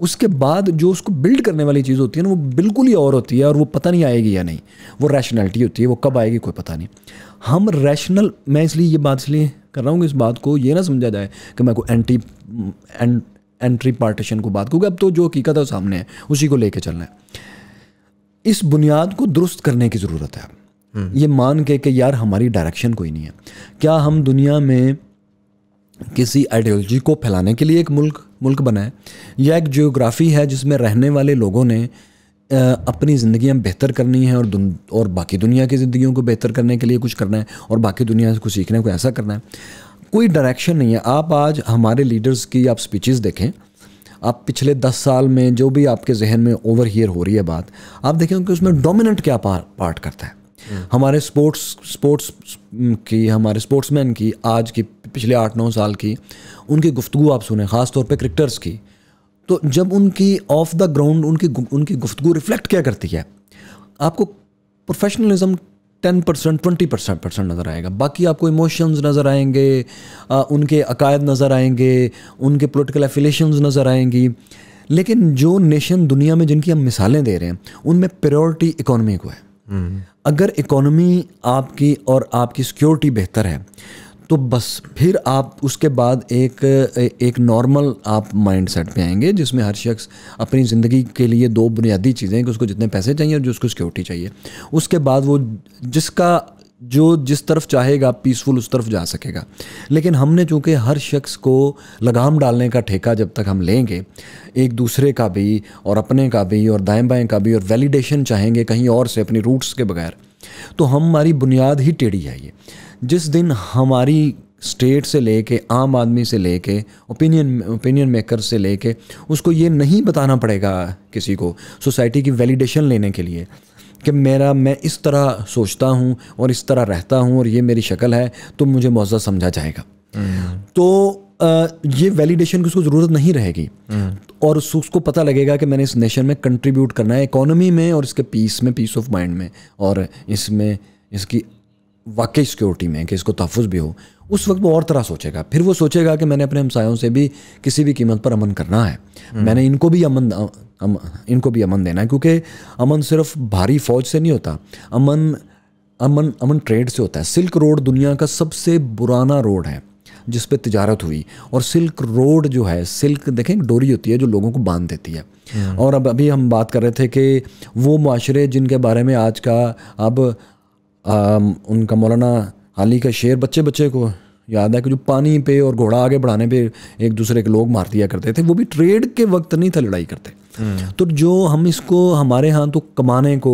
उसके बाद जो उसको बिल्ड करने वाली चीज़ होती है ना वो बिल्कुल ही और होती है और वो पता नहीं आएगी या नहीं वो रैशनैलिटी होती है वो कब आएगी कोई पता नहीं हम रैशनल मैं इसलिए ये बात इसलिए कर रहा हूँ कि इस बात को ये ना समझा जाए कि मैं को एंट्री एं, एंट्री पार्टीशन को बात क्योंकि अब तो जो हकीकत है सामने है उसी को लेके चलना है इस बुनियाद को दुरुस्त करने की ज़रूरत है हम्म। ये मान के कि यार हमारी डायरेक्शन कोई नहीं है क्या हम दुनिया में किसी आइडियोलॉजी को फैलाने के लिए एक मुल्क मुल्क बनाए या एक जियोग्राफी है जिसमें रहने वाले लोगों ने अपनी ज़िंदगी बेहतर करनी है और और बाकी दुनिया की ज़िंदगियों को बेहतर करने के लिए कुछ करना है और बाकी दुनिया से कुछ सीखने को ऐसा करना है कोई डायरेक्शन नहीं है आप आज हमारे लीडर्स की आप स्पीचेस देखें आप पिछले दस साल में जो भी आपके जहन में ओवर हीयर हो रही है बात आप देखें कि उसमें डोमिनेंट क्या पार्ट करता है हम्म। हमारे स्पोर्ट्स स्पोर्ट्स की हमारे स्पोर्ट्समैन की आज की पिछले आठ नौ साल की उनकी गुफ्तु आप सुने खासतौर पर क्रिकेटर्स की तो जब उनकी ऑफ द ग्राउंड उनकी उनकी गुफ्तु रिफ्लेक्ट क्या करती है आपको professionalism ten percent twenty percent percent नज़र आएगा बाकी आपको इमोशंस नज़र आएंगे आ, उनके अकायद नज़र आएंगे उनके पोलिटिकल एफिलेशन नज़र आएंगी लेकिन जो नेशन दुनिया में जिनकी हम मिसालें दे रहे हैं उनमें प्रायोरिटी इकोनॉमी को है हम्म। अगर इकोनॉमी आपकी और आपकी सिक्योरिटी बेहतर है तो बस फिर आप उसके बाद एक एक नॉर्मल आप माइंड सेट पर आएंगे जिसमें हर शख्स अपनी ज़िंदगी के लिए दो बुनियादी चीज़ें कि उसको जितने पैसे चाहिए और जो उसको सिक्योरिटी चाहिए उसके बाद वो जिसका जो जिस तरफ चाहेगा पीसफुल उस तरफ जा सकेगा लेकिन हमने चूँकि हर शख्स को लगाम डालने का ठेका जब तक हम लेंगे एक दूसरे का भी और अपने का भी और दाएँ बाएँ का भी और वैलिडेशन चाहेंगे कहीं और से अपनी रूट्स के बगैर तो हमारी बुनियाद ही टेढ़ी ये जिस दिन हमारी स्टेट से लेके आम आदमी से लेके ओपिनियन ओपिनियन मेकर से लेके उसको ये नहीं बताना पड़ेगा किसी को सोसाइटी की वैलिडेशन लेने के लिए कि मेरा मैं इस तरह सोचता हूँ और इस तरह रहता हूँ और ये मेरी शक्ल है तो मुझे मुआवजा समझा जाएगा हम्म। तो आ, ये वैलिडेशन की उसको ज़रूरत नहीं रहेगी हम्म। और उसको पता लगेगा कि मैंने इस नेशन में कंट्रीब्यूट करना है इकोनॉमी में और इसके पीस में पीस ऑफ माइंड में और इसमें इसकी वाकई सिक्योरिटी में कि इसको तहफ़ भी हो उस वक्त वो और तरह सोचेगा फिर वो सोचेगा कि मैंने अपने हमसायों से भी किसी भी कीमत पर अमन करना है हम्म। मैंने इनको भी अमन अम, इनको भी अमन देना है क्योंकि अमन सिर्फ भारी फौज से नहीं होता अमन अमन अमन ट्रेड से होता है सिल्क रोड दुनिया का सबसे पुराना रोड है जिस पर तजारत हुई और सिल्क रोड जो है सिल्क देखें एक डोरी होती है जो लोगों को बांध देती है हम्म। और अब अभी हम बात कर रहे थे कि वो माशरे जिनके बारे में आज का अब Um, उनका मौलाना हाली का शेर बच्चे बच्चे को याद है कि जो पानी पे और घोड़ा आगे बढ़ाने पे एक दूसरे के लोग मार दिया करते थे वो भी ट्रेड के वक्त नहीं था लड़ाई करते हम्म। तो जो हम इसको हमारे यहाँ तो कमाने को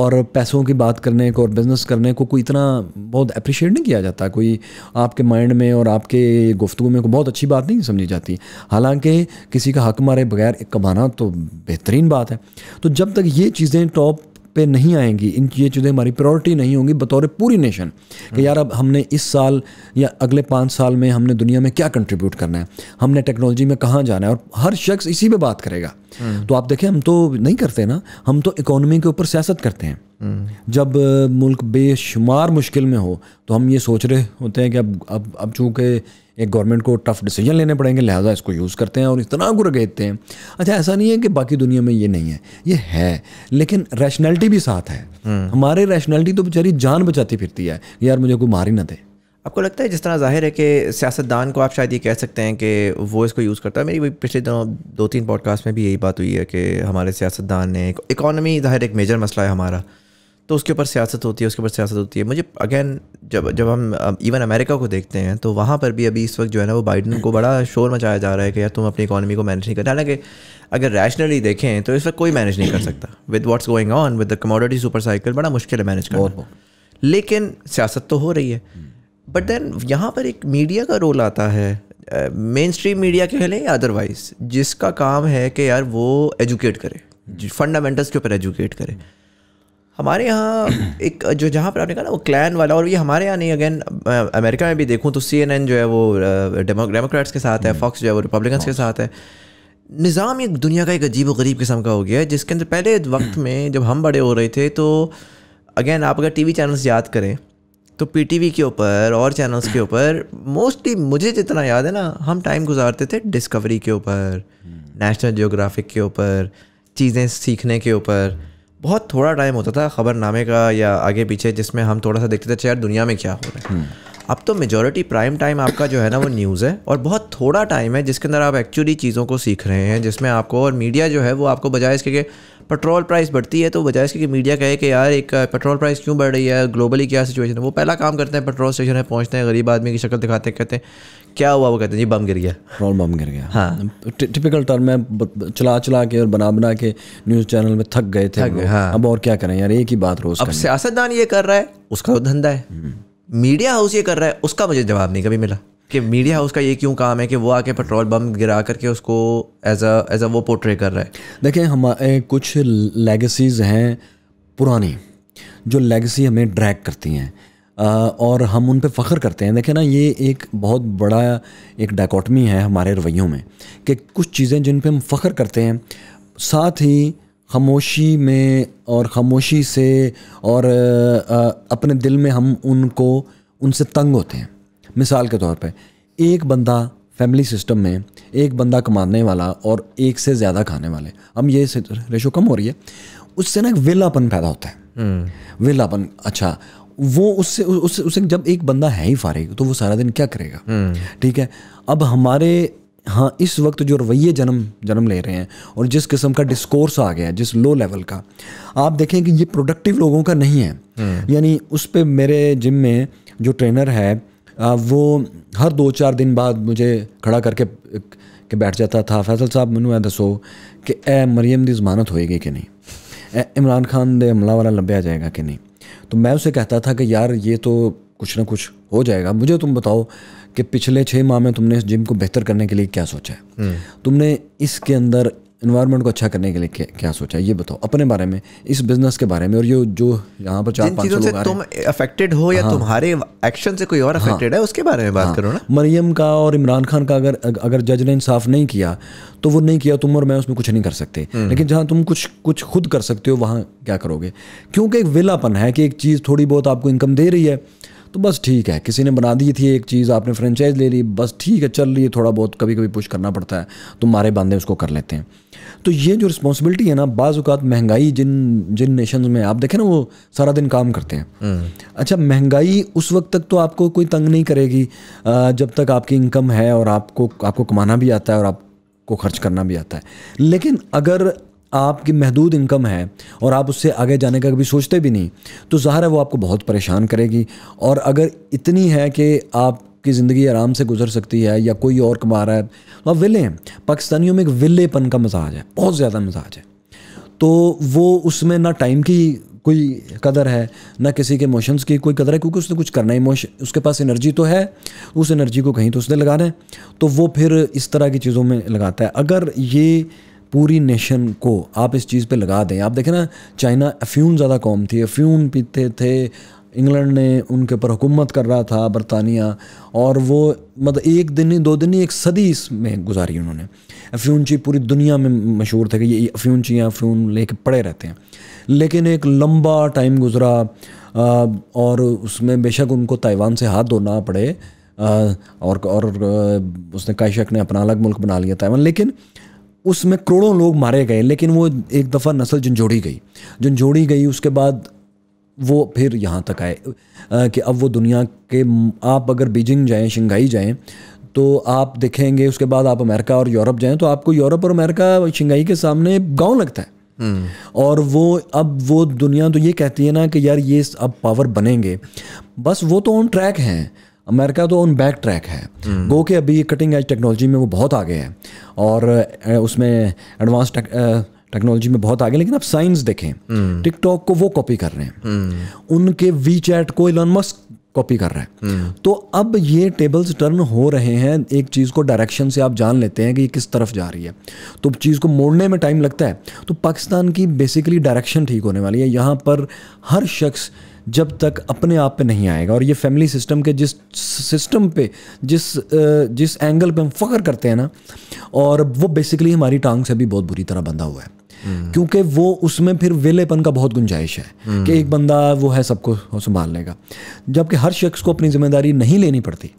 और पैसों की बात करने को और बिज़नेस करने को कोई इतना बहुत अप्रिशिएट नहीं किया जाता कोई आपके माइंड में और आपके गुफ्तु में को बहुत अच्छी बात नहीं समझी जाती हालांकि किसी का हक मारे बगैर कमाना तो बेहतरीन बात है तो जब तक ये चीज़ें टॉप पे नहीं आएंगी इन ये चीज़ें हमारी प्रायोरिटी नहीं होंगी बतौर पूरी नेशन कि हम्म। यार अब हमने इस साल या अगले पाँच साल में हमने दुनिया में क्या कंट्रीब्यूट करना है हमने टेक्नोलॉजी में कहाँ जाना है और हर शख्स इसी पर बात करेगा हम्म। तो आप देखें हम तो नहीं करते ना हम तो इकोनॉमी के ऊपर सियासत करते हैं जब मुल्क बेशुमार मुश्किल में हो तो हम ये सोच रहे होते हैं कि अब अब अब चूँकि एक गवर्नमेंट को टफ़ डिसीजन लेने पड़ेंगे लिहाजा इसको यूज़ करते हैं और इतना गुर को हैं अच्छा ऐसा नहीं है कि बाकी दुनिया में ये नहीं है ये है लेकिन रैशनैलिटी भी साथ है हम्म। हमारे रैशनैलिटी तो बेचारी जान बचाती फिरती है यार मुझे कोई मार ही ना दे आपको लगता है जिस तरह जाहिर है कि सियासतदान को आप शायद ये कह सकते हैं कि वो इसको यूज़ करता है मेरी पिछले दिनों दो तीन पॉडकास्ट में भी यही बात हुई है कि हमारे सियासतदान ने इकानमी जाहिर एक मेजर मसला है हमारा तो उसके ऊपर सियासत होती है उसके ऊपर सियासत होती है मुझे अगेन जब जब हम इवन अमेरिका को देखते हैं तो वहाँ पर भी अभी इस वक्त जो है ना वो बाइडन को बड़ा शोर मचाया जा रहा है कि यार तुम अपनी इकानमी को मैनेज नहीं करते हालांकि अगर रैशनली देखें तो इस वक्त कोई मैनेज नहीं कर सकता with what's going on with the commodity super cycle बड़ा मुश्किल है मैनेज करना लेकिन सियासत तो हो रही है बट हम्म। देन यहाँ पर एक मीडिया का रोल आता है मेन स्ट्रीम मीडिया के लें या अदरवाइज जिसका काम है कि यार वो एजुकेट करे फंडामेंटल्स हम्म। के ऊपर एजुकेट करे हम्म। हमारे यहाँ एक जो जहाँ पर आपने कहा ना वो क्लैन वाला और ये हमारे यहाँ नहीं अगेन अमेरिका में भी देखूँ तो सी एन एन जो है वो डेमोक्रेट्स के साथ है फॉक्स hmm. जो है वो रिपब्लिकन्स के साथ है निज़ाम एक दुनिया का एक अजीब व गरीब किस्म का हो गया है जिसके अंदर पहले वक्त hmm. में जब हम बड़े हो रहे थे तो अगेन आप अगर टीवी चैनल्स याद करें तो पीटीवी के ऊपर और चैनल्स के ऊपर मोस्टली मुझे जितना याद है ना हम टाइम गुजारते थे डिस्कवरी के ऊपर नेशनल hmm. जियोग्राफिक के ऊपर चीज़ें सीखने के ऊपर बहुत थोड़ा टाइम होता था खबरनामे का या आगे पीछे जिसमें हम थोड़ा सा देखते थे यार दुनिया में क्या हो रहा है हम्म। अब तो मेजोरिटी प्राइम टाइम आपका जो है ना वो न्यूज़ है और बहुत थोड़ा टाइम है जिसके अंदर आप एक्चुअली चीज़ों को सीख रहे हैं जिसमें आपको और मीडिया जो है वो आपको बजाय इसके पेट्रोल प्राइस बढ़ती है तो बजाय इसके कि मीडिया कहे कि यार एक पेट्रोल प्राइस क्यों बढ़ रही है ग्लोबली क्या सिचुएशन है वो पहला काम करते हैं पेट्रोल स्टेशन है पहुँचते हैं गरीब आदमी की शक्ल दिखाते कहते हैं क्या हुआ वो कहते हैं जी बम गिर गया रोल बम गिर गया हाँ टिपिकल टर्म है चला चला के और बना बना के न्यूज़ चैनल में थक गए थे थक गए हाँ। अब और क्या करें यार एक ही बात रोज अब सियासतदान ये कर रहा है उसका तो धंधा है मीडिया हम्म। हाउस ये कर रहा है उसका मुझे जवाब नहीं कभी मिला कि मीडिया हाउस का ये क्यों काम है कि वो आके पेट्रोल बम गिरा करके उसको एज अ एज अ वो पोर्ट्रे कर रहा है देखें हमारे कुछ लेगेसीज हैं पुरानी जो लेगेसी हमें ड्रैग करती हैं और हम उन पर फ़ख्र करते हैं देखें ना ये एक बहुत बड़ा एक डाकोटमी है हमारे रवैयों में कि कुछ चीज़ें जिन पर हम फ़ख्र करते हैं साथ ही खामोशी में और ख़ामोशी से और अपने दिल में हम उनको उनसे तंग होते हैं मिसाल के तौर पे एक बंदा फैमिली सिस्टम में एक बंदा कमाने वाला और एक से ज़्यादा खाने वाले हम ये रेशो कम हो रही है उससे ना एक वेलापन पैदा होता है हम्म। वेलापन अच्छा वो उससे उस, उस, जब एक बंदा है ही फारिग तो वो सारा दिन क्या करेगा हम्म। ठीक है अब हमारे हाँ इस वक्त जो रवैये जन्म जन्म ले रहे हैं और जिस किस्म का डिस्कोर्स आ गया है जिस लो लेवल का आप देखें कि ये प्रोडक्टिव लोगों का नहीं है हम्म। यानी उस पर मेरे जिम में जो ट्रेनर है वो हर दो चार दिन बाद मुझे खड़ा करके के बैठ जाता था फैसल साहब मैं दसो कि ए मरियम की जमानत होएगी कि नहीं इमरान खान दे हमला वाला लभ्या जाएगा कि नहीं तो मैं उसे कहता था कि यार ये तो कुछ ना कुछ हो जाएगा मुझे तुम बताओ कि पिछले छः माह में तुमने इस जिम को बेहतर करने के लिए क्या सोचा है हम्म। तुमने इसके अंदर इन्वायरमेंट को अच्छा करने के लिए क्या, सोचा है ये बताओ अपने बारे में इस बिजनेस के बारे में और ये जो यहाँ पर चार पाँच लोग तुम अफेक्टेड हो या हाँ, तुम्हारे एक्शन से कोई और अफेक्टेड हाँ, है उसके बारे में बात हाँ, करो ना मरियम का और इमरान खान का अगर अगर जज ने इंसाफ नहीं किया तो वो नहीं किया तुम और मैं उसमें कुछ नहीं कर सकते हम्म। लेकिन जहाँ तुम कुछ कुछ खुद कर सकते हो वहाँ क्या करोगे क्योंकि एक विलापन है कि एक चीज़ थोड़ी बहुत आपको इनकम दे रही है तो बस ठीक है किसी ने बना दी थी एक चीज़ आपने फ्रेंचाइज ले ली बस ठीक है चल रही है थोड़ा बहुत कभी कभी पुश करना पड़ता है तो मारे बांधे उसको कर लेते हैं तो ये जो रिस्पॉन्सिबिलिटी है ना बाज़ात महंगाई जिन जिन नेशन में आप देखें ना वो सारा दिन काम करते हैं हम्म। अच्छा महंगाई उस वक्त तक तो आपको कोई तंग नहीं करेगी जब तक आपकी इनकम है और आपको आपको कमाना भी आता है और आप को खर्च करना भी आता है लेकिन अगर आपकी महदूद इनकम है और आप उससे आगे जाने का कभी सोचते भी नहीं तो ज़ाहिर है वो आपको बहुत परेशान करेगी और अगर इतनी है कि आप की ज़िंदगी आराम से गुजर सकती है या कोई और कमा रहा है तो आप विले हैं पाकिस्तानियों में एक विलेपन का मिजाज है बहुत ज़्यादा मिजाज है तो वो उसमें ना टाइम की कोई कदर है ना किसी के इमोशंस की कोई कदर है क्योंकि उसने कुछ करना है इमोशन उसके पास एनर्जी तो है उस एनर्जी को कहीं तो उसने लगाना है तो वो फिर इस तरह की चीज़ों में लगाता है अगर ये पूरी नेशन को आप इस चीज़ पे लगा दें आप देखें ना चाइना अफ्यून ज़्यादा कॉम थी अफ्यून पीते थे इंग्लैंड ने उनके ऊपर हुकूमत कर रहा था बरतानिया और वो मतलब एक दिन ही दो दिन ही एक सदी इसमें गुजारी उन्होंने अफ्यूनची पूरी दुनिया में मशहूर थे कि ये अफ्यूनची या अफ्यून ले कर पड़े रहते हैं लेकिन एक लंबा टाइम गुजरा और उसमें बेशक उनको ताइवान से हाथ धोना पड़े और और उसने कायशक ने अपना अलग मुल्क बना लिया ताइवान लेकिन उसमें करोड़ों लोग मारे गए लेकिन वो एक दफ़ा नस्ल झुंझोड़ी गई झुंझोड़ी गई उसके बाद वो फिर यहाँ तक आए कि अब वो दुनिया के आप अगर बीजिंग जाएँ शंघाई जाएँ तो आप देखेंगे उसके बाद आप अमेरिका और यूरोप जाएँ तो आपको यूरोप और अमेरिका शंघाई के सामने गाँव लगता है हम्म। और वो अब वो दुनिया तो ये कहती है ना कि यार ये अब पावर बनेंगे बस वो तो ऑन ट्रैक हैं अमेरिका तो ऑन बैक ट्रैक है गो हम्म। के अभी कटिंग एज टेक्नोलॉजी में वो बहुत आगे है और उसमें एडवांस टेक्नोलॉजी में बहुत आगे लेकिन आप साइंस देखें टिकटॉक हम्म। को वो कॉपी कर रहे हैं हम्म। उनके वी चैट को इलॉन मस्क कॉपी कर रहा है तो अब ये टेबल्स टर्न हो रहे हैं एक चीज़ को डायरेक्शन से आप जान लेते हैं कि ये किस तरफ जा रही है तो चीज़ को मोड़ने में टाइम लगता है तो पाकिस्तान की बेसिकली डायरेक्शन ठीक होने वाली है यहाँ पर हर शख्स जब तक अपने आप पे नहीं आएगा और ये फैमिली सिस्टम के जिस सिस्टम पे जिस जिस एंगल पे हम फ़ख्र करते हैं ना और वो बेसिकली हमारी टांग से भी बहुत बुरी तरह बंधा हुआ है हम्म। क्योंकि वो उसमें फिर वेलेपन का बहुत गुंजाइश है कि हम्म। एक बंदा वो है सबको संभालने का जबकि हर शख्स को अपनी जिम्मेदारी नहीं लेनी पड़ती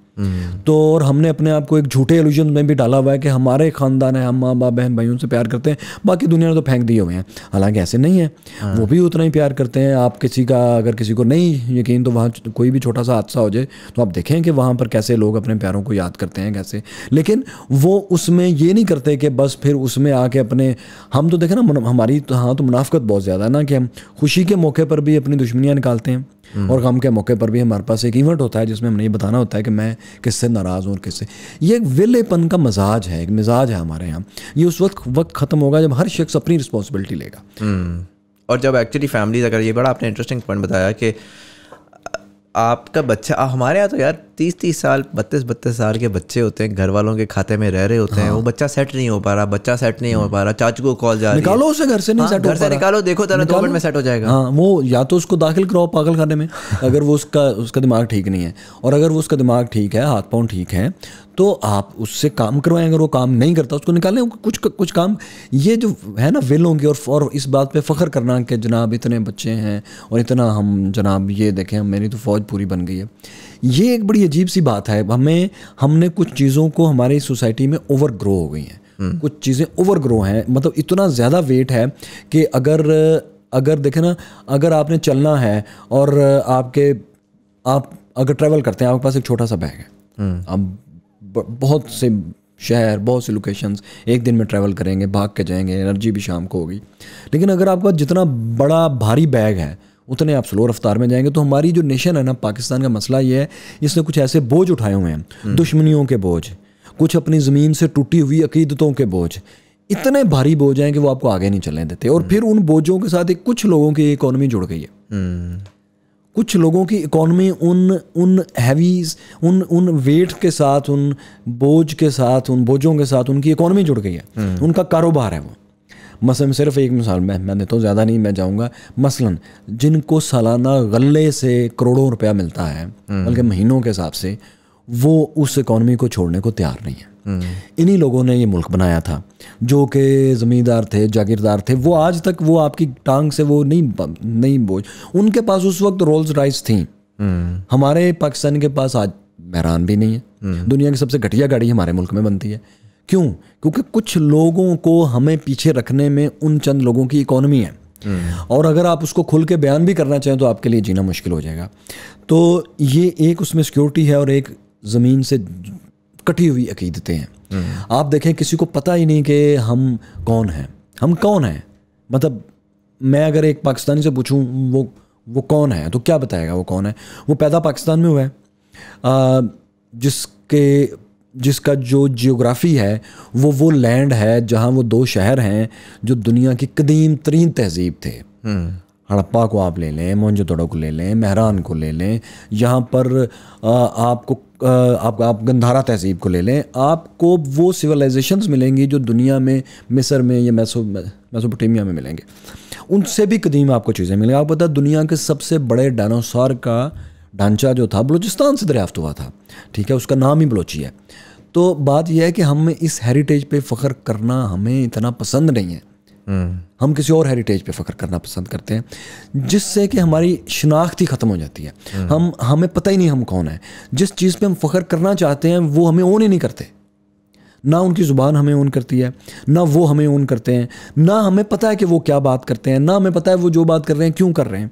तो और हमने अपने आप को एक झूठे एल्यूजन में भी डाला हुआ है कि हमारे खानदान है हम माँ बाप बहन भाइयों से प्यार करते हैं बाकी दुनिया ने तो फेंक दिए हुए हैं हालांकि ऐसे नहीं है हाँ। वो भी उतना ही प्यार करते हैं आप किसी का अगर किसी को नहीं यकीन तो वहाँ कोई भी छोटा सा हादसा हो जाए तो आप देखें कि वहाँ पर कैसे लोग अपने प्यारों को याद करते हैं कैसे लेकिन वो उसमें ये नहीं करते कि बस फिर उसमें आके अपने हम तो देखें ना हमारी तो हाँ तो मुनाफ्त बहुत ज़्यादा है ना कि हम खुशी के मौके पर भी अपनी दुश्मनियाँ निकालते हैं और गम के मौके पर भी हमारे पास एक इवेंट होता है जिसमें हमने ये बताना होता है कि मैं किससे नाराज़ हूँ और किससे ये एक विलेपन का मजाज है एक मिजाज है हमारे यहाँ ये उस वक्त वक्त ख़त्म होगा जब हर शख्स अपनी रिस्पॉन्सिबिलिटी लेगा हम्म, और जब एक्चुअली फैमिलीज अगर ये बड़ा आपने इंटरेस्टिंग पॉइंट बताया कि आपका बच्चा आ, हमारे यहाँ तो यार तीस तीस साल बत्तीस बत्तीस साल के बच्चे होते हैं घर वालों के खाते में रह रहे होते हाँ। हैं वो बच्चा सेट नहीं हो पा रहा बच्चा सेट नहीं हो हम्म। पा रहा चाचू को कॉल जा निकालो उसे घर से नहीं सेट हाँ, घर से निकालो देखो तरह दो मिनट में सेट हो जाएगा हाँ वो या तो उसको दाखिल कराओ पागल खाने में अगर वो उसका उसका दिमाग ठीक नहीं है और अगर वो उसका दिमाग ठीक है हाथ पाँव ठीक है तो आप उससे काम करवाएं अगर वो काम नहीं करता उसको निकालें कुछ कुछ काम ये जो है ना वेलों की और और इस बात पे फ़ख्र करना कि जनाब इतने बच्चे हैं और इतना हम जनाब ये देखें मेरी तो फ़ौज पूरी बन गई है ये एक बड़ी अजीब सी बात है हमें हमने कुछ चीज़ों को हमारी सोसाइटी में ओवर ग्रो हो गई हैं हम्म। कुछ चीज़ें ओवर ग्रो हैं मतलब इतना ज़्यादा वेट है कि अगर अगर देखें ना अगर आपने चलना है और आपके आप अगर ट्रैवल करते हैं आपके पास एक छोटा सा बैग है हम्म। अब बहुत से शहर बहुत से लोकेशंस एक दिन में ट्रैवल करेंगे भाग के जाएंगे एनर्जी भी शाम को होगी लेकिन अगर आपका जितना बड़ा भारी बैग है उतने आप स्लो रफ्तार में जाएंगे तो हमारी जो नेशन है ना पाकिस्तान का मसला ये है इसने कुछ ऐसे बोझ उठाए हुए हैं हम्म। दुश्मनियों के बोझ कुछ अपनी ज़मीन से टूटी हुई अकीदतों के बोझ इतने भारी बोझ हैं कि वो आपको आगे नहीं चलने देते और हम्म। फिर उन बोझों के साथ एक कुछ लोगों की इकोनॉमी जुड़ गई है हम्म। कुछ लोगों की इकोनॉमी उन उन हैवीज उन उन वेट के साथ उन बोझ के साथ उन बोझों के साथ उनकी इकोनॉमी जुड़ गई है हम्म। उनका कारोबार है वो मसलन सिर्फ एक मिसाल मैं मैं देता तो हूँ ज़्यादा नहीं मैं जाऊँगा मसलन जिनको सालाना गले से करोड़ों रुपया मिलता है हम्म। बल्कि महीनों के हिसाब से वो उस इकोनॉमी को छोड़ने को तैयार नहीं है हम्म। इन्हीं लोगों ने ये मुल्क बनाया था जो कि ज़मींदार थे जागीरदार थे वो आज तक वो आपकी टांग से वो नहीं नहीं बोझ उनके पास उस वक्त रोल्स राइस थी हम्म। हमारे पाकिस्तान के पास आज बहरान भी नहीं है हम्म। दुनिया की सबसे घटिया गाड़ी हमारे मुल्क में बनती है क्यों क्योंकि कुछ लोगों को हमें पीछे रखने में उन चंद लोगों की इकोनमी है और अगर आप उसको खुल के बयान भी करना चाहें तो आपके लिए जीना मुश्किल हो जाएगा तो ये एक उसमें सिक्योरिटी है और एक ज़मीन से कटी हुई अकीदतें हैं आप देखें किसी को पता ही नहीं कि हम कौन हैं हम कौन हैं मतलब मैं अगर एक पाकिस्तानी से पूछूं वो वो कौन है तो क्या बताएगा वो कौन है वो पैदा पाकिस्तान में हुआ है जिसके जिसका जो जियोग्राफी है वो वो लैंड है जहाँ वो दो शहर हैं जो दुनिया की कदीम तरीन तहजीब थे हम्म। हड़प्पा को आप ले लें मोहनजोदड़ो को ले लें मेहरान को ले लें यहाँ पर आ, आपको आप आप गंधारा तहजीब को ले लें आपको वो सिविलाइजेशन मिलेंगी जो दुनिया में मिसर में या मैसो मैसोपोटेमिया में मिलेंगे उनसे भी कदीम आपको चीज़ें मिलेंगी आपको पता दुनिया के सबसे बड़े डायनासोर का ढांचा जो था बलूचिस्तान से दरियाफ्त हुआ था ठीक है उसका नाम ही बलोची है तो बात यह है कि हमें इस हेरिटेज पे फ़ख्र करना हमें इतना पसंद नहीं है हम किसी और हेरिटेज पे फ़ख्र करना पसंद करते हैं जिससे कि हमारी शिनाख्त ही ख़त्म हो जाती है हम हमें पता ही नहीं हम कौन है जिस चीज़ पे हम फ़ख्र करना चाहते हैं वो हमें ओन ही नहीं करते ना उनकी ज़ुबान हमें ओन करती है ना वो हमें ओन करते हैं ना हमें पता है कि वो क्या बात करते हैं ना हमें पता है वो जो बात कर रहे हैं क्यों कर रहे हैं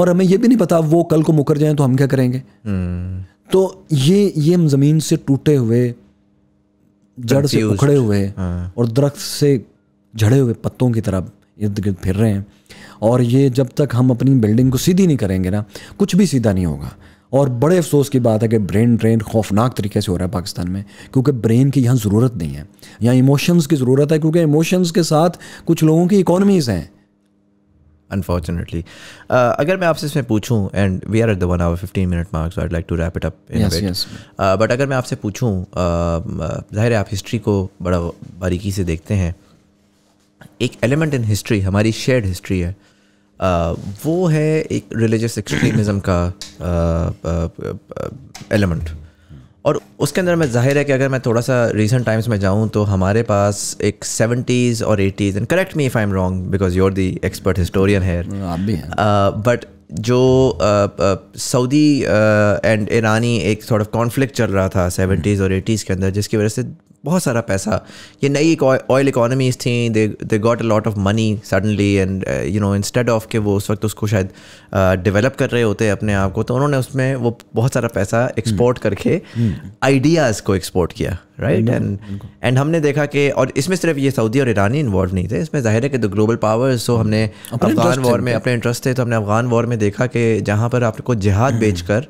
और हमें ये भी नहीं पता वो कल को मुकर जाएँ तो हम क्या करेंगे तो ये ये हम ज़मीन से टूटे हुए जड़ से उखड़े हुए हाँ। और दरख्त से झड़े हुए पत्तों की तरह इर्द गिर्द फिर रहे हैं और ये जब तक हम अपनी बिल्डिंग को सीधी नहीं करेंगे ना कुछ भी सीधा नहीं होगा और बड़े अफसोस की बात है कि ब्रेन ड्रेन खौफनाक तरीके से हो रहा है पाकिस्तान में क्योंकि ब्रेन की यहाँ ज़रूरत नहीं है यहाँ इमोशंस की ज़रूरत है क्योंकि इमोशंस के साथ कुछ लोगों की इकोनमीज़ हैं अनफॉर्चुनेटली uh, अगर मैं आपसे इसमें पूछूं and we are at the one hour fifteen minute marks I like to wrap it up but अगर मैं आपसे पूछूं uh, uh जाहिर है आप हिस्ट्री को बड़ा बारीकी से देखते हैं एक एलिमेंट इन हिस्ट्री हमारी शेयर्ड हिस्ट्री है आ, वो है एक रिलीजियस एक्सट्रीमिज़म का एलिमेंट और उसके अंदर मैं जाहिर है कि अगर मैं थोड़ा सा रिसेंट टाइम्स में जाऊँ तो हमारे पास एक सेवेंटीज़ और eighties and correct me if I am wrong because you are the expert historian है बट जो सऊदी एंड ईरानी एक थोड़ा कॉन्फ्लिक्ट चल रहा था सेवेंटीज़ और एटीज़ के अंदर जिसकी वजह से बहुत सारा पैसा ये नई ऑयल इकोनॉमीज़ थी they they got a lot of money suddenly and you know instead of के वो उस वक्त उसको शायद डेवलप uh, कर रहे होते अपने आप को तो उन्होंने उसमें वो बहुत सारा पैसा एक्सपोर्ट हम्म। करके आइडियाज़ हम्म। को एक्सपोर्ट किया राइट एंड एंड हमने देखा कि और इसमें सिर्फ ये सऊदी और ईरानी इन्वॉल्व नहीं थे इसमें जाहिर है कि द ग्लोबल पावर्स सो हमने अफगान वॉर में अपने इंटरेस्ट थे तो हमने अफगान वॉर में देखा कि जहाँ पर आपको जिहाद हम्म। बेच कर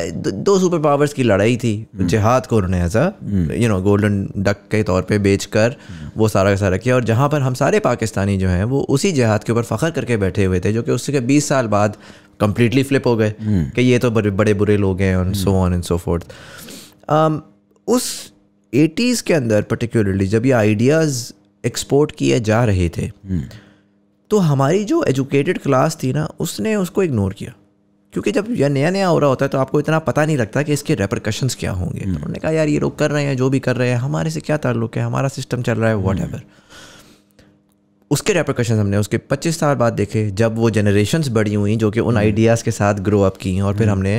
दो सुपर पावर्स की लड़ाई थी हम्म। जिहाद को उन्होंने ऐसा यू नो गोल्डन डक के तौर पे बेचकर हम्म। वो सारा का सारा किया और जहाँ पर हम सारे पाकिस्तानी जो हैं वो उसी जिहाद के ऊपर फ़ख्र करके बैठे हुए थे जो कि उसके बीस साल बाद कम्प्लीटली फ्लिप हो गए हम्म। कि ये तो बड़े बड़े बुरे लोग हैं और so on and so forth उस एटीज़ के अंदर पर्टिकुलरली जब ये आइडियाज़ एक्सपोर्ट किए जा रहे थे तो हमारी जो एजुकेटेड क्लास थी ना उसने उसको इग्नोर किया क्योंकि जब यह नया नया हो रहा होता है तो आपको इतना पता नहीं लगता कि इसके रेपरकशन क्या होंगे हम्म। तो उन्होंने कहा यार ये लोग कर रहे हैं जो भी कर रहे हैं हमारे से क्या ताल्लुक है हमारा सिस्टम चल रहा है वॉट हम्म। एवर उसके रेपरकशन हमने उसके 25 साल बाद देखे जब वो जनरेशन बड़ी हुई जो कि उन आइडियाज़ हम्म। के साथ ग्रो अप की और फिर हमने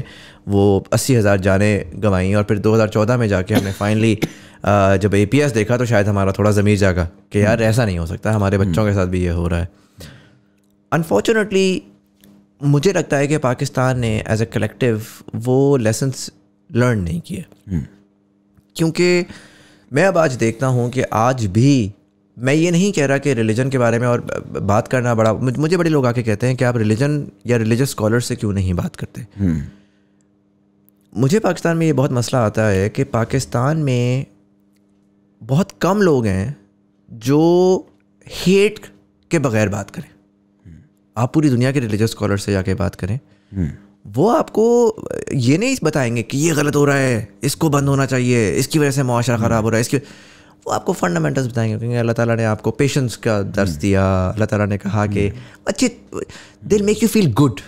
वो अस्सी हज़ार जाने गंवाई और फिर 2014 में जाके हमने फाइनली जब ए देखा तो शायद हमारा थोड़ा ज़मीर जागा कि यार ऐसा नहीं हो सकता हमारे बच्चों के साथ भी ये हो रहा है अनफॉर्चुनेटली मुझे लगता है कि पाकिस्तान ने एज ए कलेक्टिव वो लेसन्स लर्न नहीं किए हम्म। क्योंकि मैं अब आज देखता हूँ कि आज भी मैं ये नहीं कह रहा कि रिलीजन के बारे में और बात करना बड़ा मुझे बड़े लोग आके कहते हैं कि आप रिलीजन या रिलीजियस स्कॉलर से क्यों नहीं बात करते हम्म। मुझे पाकिस्तान में ये बहुत मसला आता है कि पाकिस्तान में बहुत कम लोग हैं जो हेट के बगैर बात करें आप पूरी दुनिया के रिलीजियस स्कॉलर से जाके बात करें हम्म। वो आपको ये नहीं बताएंगे कि ये गलत हो रहा है इसको बंद होना चाहिए इसकी वजह से मुआरा ख़राब हो रहा है इसकी वो आपको फंडामेंटल्स बताएंगे क्योंकि अल्लाह ताला ने आपको पेशेंस का दर्ज हम्म। दिया अल्लाह ताला ने कहा कि अच्छे दिल मेक यू फील गुड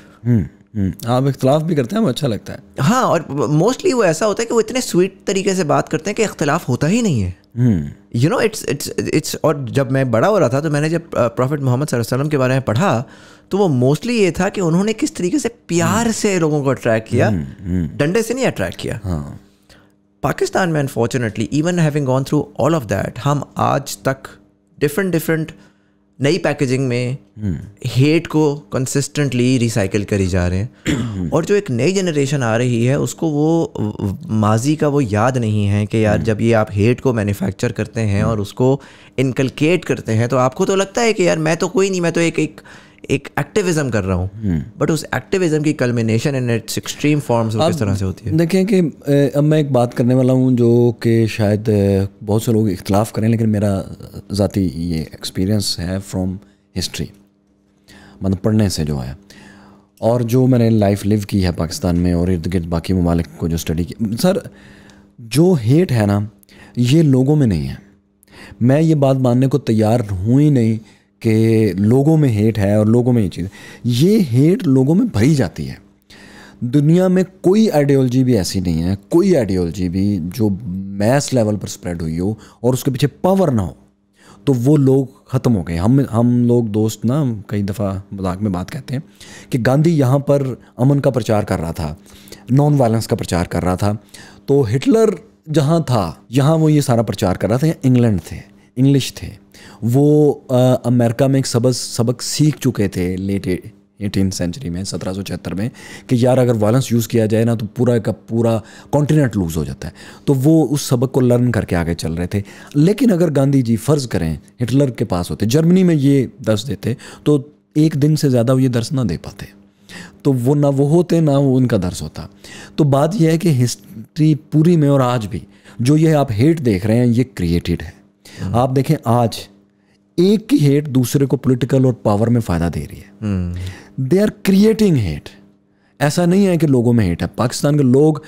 आप इख्तलाफ भी करते हैं वो अच्छा लगता है हाँ और मोस्टली वो ऐसा होता है कि वो इतने स्वीट तरीके से बात करते हैं कि इख्तलाफ होता ही नहीं है you know it's it's it's और जब मैं बड़ा हो रहा था तो मैंने जब प्रॉफिट मोहम्मद वसल्लम के बारे में पढ़ा तो वो मोस्टली ये था कि उन्होंने किस तरीके से प्यार हम्म। से लोगों को अट्रैक्ट किया हम्म, हम्म। डंडे से नहीं अट्रैक्ट किया हाँ। पाकिस्तान में unfortunately even having gone through all of that हम आज तक डिफरेंट डिफरेंट नई पैकेजिंग में हेट को कंसिस्टेंटली रिसाइकिल करी जा रहे हैं और जो एक नई जनरेशन आ रही है उसको वो माजी का वो याद नहीं है कि यार जब ये आप हेट को मैन्युफैक्चर करते हैं और उसको इनकलकेट करते हैं तो आपको तो लगता है कि यार मैं तो कोई नहीं मैं तो एक एक एक एक्टिविज्म कर रहा हूँ बट हम्म। उस एक्टिविज्म की culmination in its extreme forms किस तरह से होती है देखें कि अब मैं एक बात करने वाला हूँ जो कि शायद बहुत से लोग इख्तलाफ करें लेकिन मेरा ज़ाती ये एक्सपीरियंस है फ्रॉम हिस्ट्री मतलब पढ़ने से जो है और जो मैंने लाइफ लिव की है पाकिस्तान में और इर्द गिर्द बाकी ममालिक को जो स्टडी की सर जो हेट है ना ये लोगों में नहीं है मैं ये बात मानने को तैयार हूँ ही नहीं कि लोगों में हेट है और लोगों में ये चीज़ ये हेट लोगों में भरी जाती है दुनिया में कोई आइडियोलॉजी भी ऐसी नहीं है कोई आइडियोलॉजी भी जो मैस लेवल पर स्प्रेड हुई हो और उसके पीछे पावर ना हो तो वो लोग ख़त्म हो गए हम हम लोग दोस्त ना कई दफ़ा मजाक में बात कहते हैं कि गांधी यहाँ पर अमन का प्रचार कर रहा था नॉन वायलेंस का प्रचार कर रहा था तो हिटलर जहाँ था यहाँ वो ये सारा प्रचार कर रहा था इंग्लैंड थे इंग्लिश थे वो अमेरिका में एक सबक सबक सीख चुके थे लेट एटीन सेंचुरी में सत्रह में कि यार अगर वायलेंस यूज़ किया जाए ना तो पूरा का पूरा कॉन्टिनेंट लूज़ हो जाता है तो वो उस सबक को लर्न करके आगे चल रहे थे लेकिन अगर गांधी जी फ़र्ज़ करें हिटलर के पास होते जर्मनी में ये दर्श देते तो एक दिन से ज़्यादा वो ये दर्श ना दे पाते तो वो ना वो होते ना वो उनका दर्श होता तो बात यह है कि हिस्ट्री पूरी में और आज भी जो ये आप हेट देख रहे हैं ये क्रिएटेड है हम्म। आप देखें आज एक की हेट दूसरे को पॉलिटिकल और पावर में फ़ायदा दे रही है दे आर क्रिएटिंग हेट ऐसा नहीं है कि लोगों में हेट है पाकिस्तान के लोग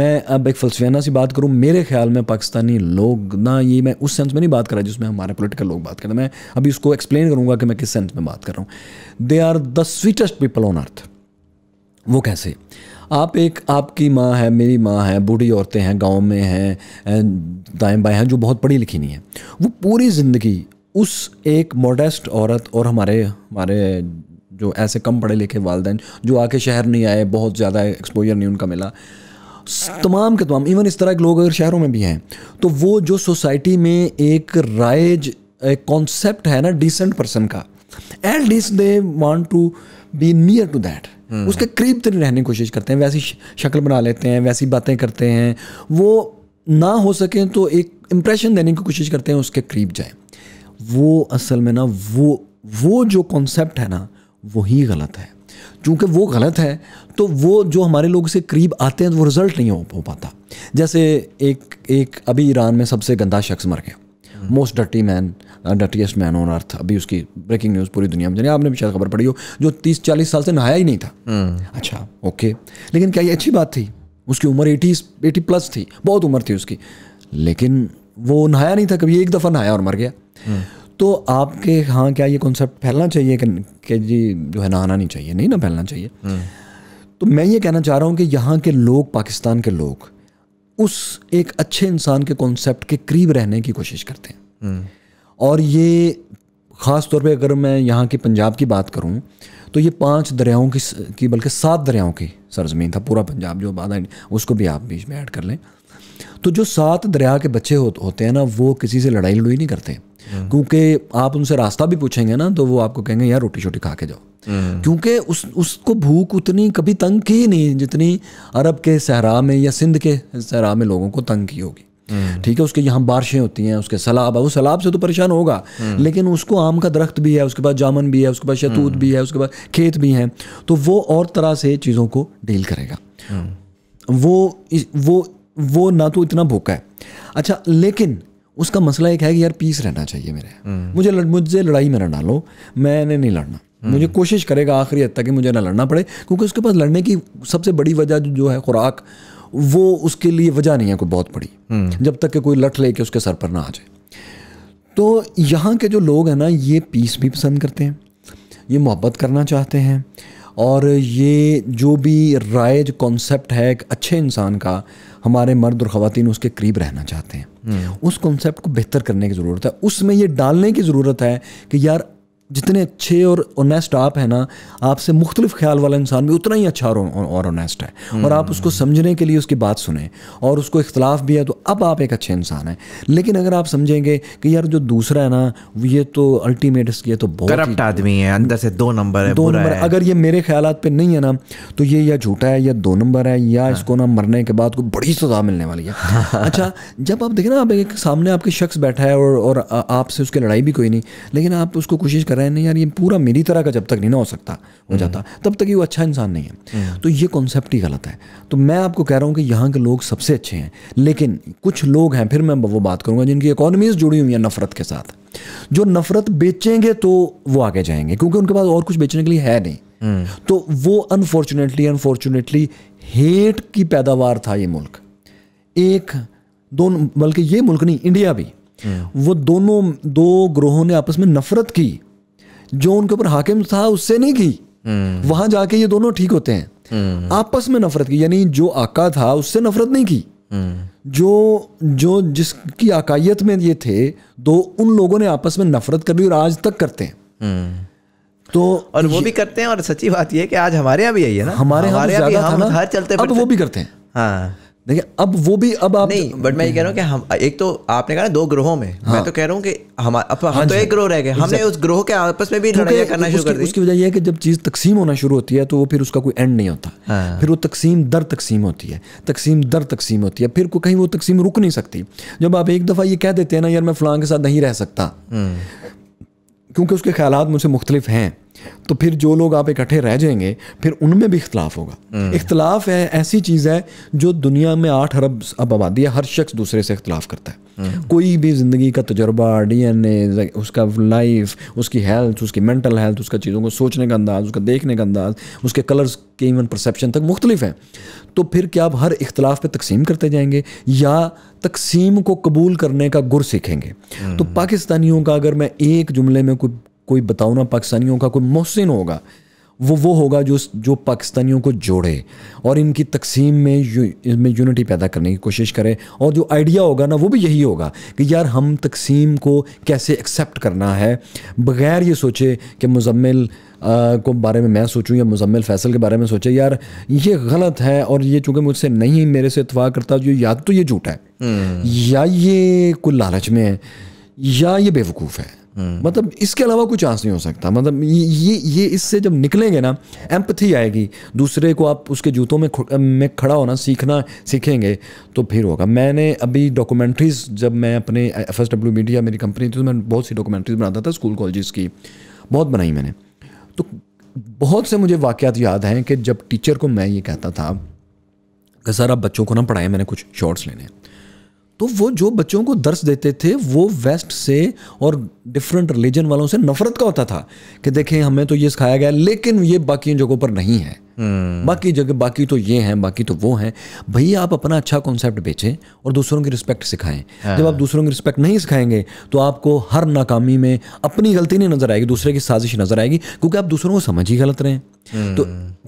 मैं अब एक फलसफियाना सी बात करूं मेरे ख्याल में पाकिस्तानी लोग ना ये मैं उस सेंस में नहीं बात कर रहा जिसमें हमारे पॉलिटिकल लोग बात कर रहे हैं मैं अभी उसको एक्सप्लेन करूंगा कि मैं किस सेंस में बात कर रहा हूँ they are the sweetest people on earth वो कैसे आप एक आपकी माँ है मेरी माँ है बूढ़ी औरतें हैं गाँव में हैं दाएँ बाएँ हैं जो बहुत पढ़ी लिखी नहीं है वो पूरी ज़िंदगी उस एक मॉडेस्ट औरत और हमारे हमारे जो ऐसे कम पढ़े लिखे वालदेन जो आके शहर नहीं आए बहुत ज़्यादा एक्सपोजर नहीं उनका मिला तमाम के तमाम इवन इस तरह के लोग अगर शहरों में भी हैं तो वो जो सोसाइटी में एक राइज एक कॉन्सेप्ट है ना डिसेंट पर्सन का at least they want to be near to that उसके करीब तक रहने की कोशिश करते हैं वैसी शक्ल बना लेते हैं वैसी बातें करते हैं वो ना हो सकें तो एक इम्प्रेशन देने की कोशिश करते हैं उसके करीब जाए वो असल में ना वो वो जो कॉन्सेप्ट है ना वही गलत है चूँकि वो गलत है तो वो जो हमारे लोग से करीब आते हैं तो वो रिज़ल्ट नहीं हो, हो पाता जैसे एक एक अभी ईरान में सबसे गंदा शख्स मर गया मोस्ट डटी man dirtiest man on earth अभी उसकी ब्रेकिंग न्यूज़ पूरी दुनिया में जानी आपने भी शायद खबर पड़ी हो जो तीस चालीस साल से नहाया ही नहीं था हम्म। अच्छा ओके लेकिन क्या ये अच्छी बात थी उसकी उम्र एटी एटी प्लस थी बहुत उम्र थी उसकी लेकिन वो नहाया नहीं था कभी एक दफ़ा नहाया और मर गया तो आपके हाँ क्या ये कॉन्सेप्ट फैलना चाहिए कि जी जो है नहाना नहीं चाहिए नहीं ना फैलना चाहिए तो मैं ये कहना चाह रहा हूँ कि यहाँ के लोग पाकिस्तान के लोग उस एक अच्छे इंसान के कॉन्सेप्ट के करीब रहने की कोशिश करते हैं और ये ख़ास तौर पे अगर मैं यहाँ की पंजाब की बात करूँ तो ये पांच दरियाओं की, की बल्कि सात दरियाओं की सरजमीन था पूरा पंजाब जो बाद उसको भी आप बीच में ऐड कर लें तो जो सात दरिया के बच्चे हो, होते हैं ना वो किसी से लड़ाई लड़ूई नहीं करते क्योंकि आप उनसे रास्ता भी पूछेंगे ना तो वो आपको कहेंगे यार रोटी शोटी खा के जाओ हम्म। क्योंकि उस उसको भूख उतनी कभी तंग की ही नहीं जितनी अरब के सहरा में या सिंध के सहरा में लोगों को तंग की होगी हम्म। ठीक है उसके यहाँ बारिशें होती हैं उसके सलाब है वो सलाब से तो परेशान होगा हम्म। लेकिन उसको आम का दरख्त भी है उसके पास जामन भी है उसके पास शतूत भी है उसके पास खेत भी हैं तो वो और तरह से चीज़ों को डील करेगा वो वो वो ना तो इतना भूखा है अच्छा लेकिन उसका मसला एक है कि यार पीस रहना चाहिए मेरे हम्म। मुझे लड़, लड़ाई में ना डालो मैंने नहीं लड़ना हम्म। मुझे कोशिश करेगा आखिरी हद तक कि मुझे ना लड़ना पड़े क्योंकि उसके पास लड़ने की सबसे बड़ी वजह जो है खुराक वो उसके लिए वजह नहीं है कोई बहुत बड़ी हम्म। जब तक कि कोई लठ लेके उसके सर पर ना आ जाए तो यहाँ के जो लोग हैं ना ये पीस भी पसंद करते हैं ये मोहब्बत करना चाहते हैं और ये जो भी राइज कॉन्सेप्ट है एक अच्छे इंसान का हमारे मर्द और ख़वान उसके करीब रहना चाहते हैं हम्म। उस कॉन्सेप्ट को बेहतर करने की ज़रूरत है उसमें ये डालने की ज़रूरत है कि यार जितने अच्छे और ऑनेस्ट आप हैं ना आपसे मुख्तलिफ ख्याल वाला इंसान भी उतना ही अच्छा और, ऑनेस्ट है और आप उसको समझने के लिए उसकी बात सुने और उसको इख्तलाफ भी है तो अब आप एक अच्छे इंसान हैं लेकिन अगर आप समझेंगे कि यार जो दूसरा है ना ये तो अल्टीमेट इसकी तो बहुत आदमी है अंदर से दो नंबर है दो नंबर अगर ये मेरे ख्याल पे नहीं है ना तो ये या झूठा है या दो नंबर है या हाँ। इसको ना मरने के बाद कोई बड़ी सजा मिलने वाली है अच्छा जब आप देखें ना आप एक सामने आपके शख्स बैठा है और आपसे उसकी लड़ाई भी कोई नहीं लेकिन आप उसको कोशिश करें रहे हैं नहीं यार ये पूरा मेरी तरह का जब तक नहीं ना हो सकता हो हम्म। जाता तब तक ये वो अच्छा इंसान नहीं है हम्म। तो ये कॉन्सेप्ट ही गलत है तो मैं आपको कह रहा हूँ कि यहाँ के लोग सबसे अच्छे हैं लेकिन कुछ लोग हैं फिर मैं वो बात करूँगा जिनकी इकोनॉमीज जुड़ी हुई हैं नफरत के साथ जो नफरत बेचेंगे तो वो आगे जाएंगे क्योंकि उनके पास और कुछ बेचने के लिए है नहीं हम्म। तो वो अनफॉर्चुनेटली अनफॉर्चुनेटली हेट की पैदावार था ये मुल्क एक दोनों बल्कि ये मुल्क नहीं इंडिया भी वो दोनों दो ग्रोहों ने आपस में नफरत की जो उनके ऊपर हाकिम था उससे नहीं की हम्म। वहां जाके ये दोनों ठीक होते हैं हम्म। आपस में नफरत की यानी जो आका था उससे नफरत नहीं की हम्म। जो जो जिसकी अकाइत में ये थे दो उन लोगों ने आपस में नफरत कर ली और आज तक करते हैं तो और वो भी करते हैं और सच्ची बात यह कि आज हमारे यहाँ भी यही है ना हमारे यहाँ तो हर चलते अब वो भी करते हैं हाँ लेकिन अब वो भी अब आप नहीं बट मैं ये कह रहा हूँ कि हम एक तो आपने कहा ना दो ग्रोहों में हाँ, मैं तो कह रहा हूँ कि हम अब हम हाँ तो एक ग्रोह रह गए हमने उस ग्रोह के आपस में भी लड़ाई करना शुरू कर दी उसकी वजह यह है कि जब चीज़ तकसीम होना शुरू होती है तो वो फिर उसका कोई एंड नहीं होता हाँ। फिर वो तकसीम दर तकसीम होती है तकसीम दर तकसीम होती है फिर को कहीं वो तकसीम रुक नहीं सकती जब आप एक दफ़ा ये कह देते हैं ना यार मैं फलां के साथ नहीं रह सकता हम्म। क्योंकि उसके ख्याल मुझसे मुख्तलिफ हैं तो फिर जो लोग आप इकट्ठे रह जाएंगे फिर उनमें भी इख्तलाफ होगा हम्म। इख्तलाफ है ऐसी चीज़ है जो दुनिया में आठ अरब अब आबादी है हर शख्स दूसरे से इख्तलाफ करता है हम्म। कोई भी ज़िंदगी का तजर्बा डी एन ए उसका लाइफ उसकी हेल्थ उसकी मेंटल हेल्थ उसका चीज़ों को सोचने का अंदाज़ उसका देखने का अंदाज़ उसके कलर्स के इवन परसेप्शन तक मुख्तलिफ हैं तो फिर क्या आप हर इख्तलाफ पे तकसीम करते जाएंगे या तकसीम को कबूल करने का गुर सीखेंगे हम्म। तो पाकिस्तानियों का अगर मैं एक जुमले में कोई कोई बताओ ना पाकिस्तानियों का कोई मोहसिन होगा वो वो होगा जो जो पाकिस्तानियों को जोड़े और इनकी तकसीम में यू, इनमें यूनिटी पैदा करने की कोशिश करे और जो आइडिया होगा ना वो भी यही होगा कि यार हम तकसीम को कैसे एक्सेप्ट करना है बग़ैर ये सोचे कि मुजम्मिल को बारे में मैं सोचूं या मुजम्मिल फैसल के बारे में सोचे यार ये गलत है और ये चूँकि मुझसे नहीं मेरे से इतवा करता जो याद तो ये झूठा है हम्म। या ये कोई लालच में है या ये बेवकूफ़ है हम्म। मतलब इसके अलावा कोई चांस नहीं हो सकता मतलब ये ये इससे जब निकलेंगे ना एम्पथी आएगी दूसरे को आप उसके जूतों में में खड़ा होना सीखना सीखेंगे तो फिर होगा मैंने अभी डॉक्यूमेंट्रीज जब मैं अपने एफ एस डब्ल्यू मीडिया मेरी कंपनी थी तो मैं बहुत सी डॉक्यूमेंट्रीज बनाता था स्कूल कॉलेज की बहुत बनाई मैंने तो बहुत से मुझे वाक़ याद हैं कि जब टीचर को मैं ये कहता था कि सर आप बच्चों को ना पढ़ाएं मैंने कुछ शॉर्ट्स लेने हैं तो वो जो बच्चों को दर्श देते थे वो वेस्ट से और डिफरेंट रिलीजन वालों से नफरत का होता था कि देखें हमें तो ये सिखाया गया लेकिन ये बाकी जगहों पर नहीं है हम्म। बाकी जगह बाकी तो ये हैं बाकी तो वो हैं भैया आप अपना अच्छा कॉन्सेप्ट बेचें और दूसरों की रिस्पेक्ट सिखाएं हाँ। जब आप दूसरों की रिस्पेक्ट नहीं सिखाएंगे तो आपको हर नाकामी में अपनी गलती नहीं नजर आएगी दूसरे की साजिश नजर आएगी क्योंकि आप दूसरों को समझ ही गलत रहे हैं हम्म। तो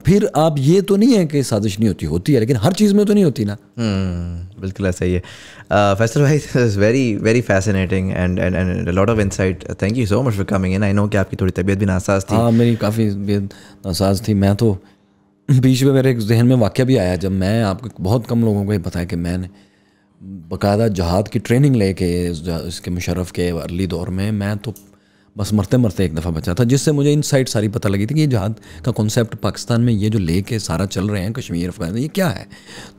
फिर आप ये तो नहीं है कि साजिश नहीं होती होती है लेकिन हर चीज़ में तो नहीं होती ना हम्म, बिल्कुल ऐसा ही है फैसल भाई very very fascinating and and and lot of insight thank you so much for coming in I know कि आपकी थोड़ी तबीयत भी नासाज थी हाँ मेरी काफ़ी नासाज थी मैं तो बीच में मेरे एक जहन में वाक्य भी आया जब मैं आपको बहुत कम लोगों को ये पता है कि मैंने बाकायदा जहाद की ट्रेनिंग लेके इसके मुशरफ के अर्ली दौर में मैं तो बस मरते मरते एक दफ़ा बचा था जिससे मुझे इन साइड सारी पता लगी थी कि ये जहाद का कॉन्सेप्ट पाकिस्तान में ये जो ले के सारा चल रहे हैं कश्मीर अफगान ये क्या है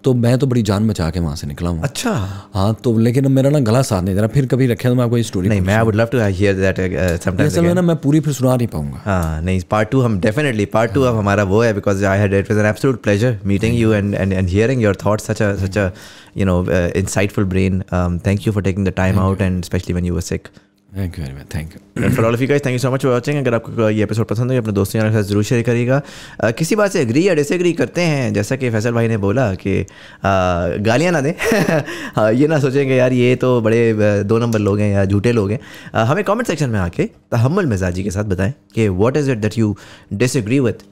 तो मैं तो बड़ी जान बचा के वहाँ से निकला हूँ अच्छा हाँ तो लेकिन मेरा ना गला साथ नहीं दे रहा फिर कभी रखे तो मैं आपको स्टोरी नहीं मैं would love to hear that sometimes असल ना मैं पूरी फिर सुना नहीं पाऊंगा हाँ नहीं पार्ट टू हम डेफिनेटली पार्ट टू अब हाँ। हमारा वो है because I had it was an absolute pleasure meeting you and and and hearing your thoughts such a such a you know insightful brain thank you for taking the time out and specially when you were sick thank you very much thank you for all of you guys thank you so much for watching अगर आपको ये episode पसंद हो अपने दोस्तों के साथ जरूर शेयर करिएगा किसी बात से एग्री या डिसएग्री करते हैं जैसा कि फैसल भाई ने बोला कि गालियां गालियाँ ना दें हाँ, ये ना सोचेंगे यार ये तो बड़े दो नंबर लोग हैं या झूठे लोग हैं हमें कॉमेंट सेक्शन में आके तहमल मिजाजी के साथ बताएं कि what is it that you disagree with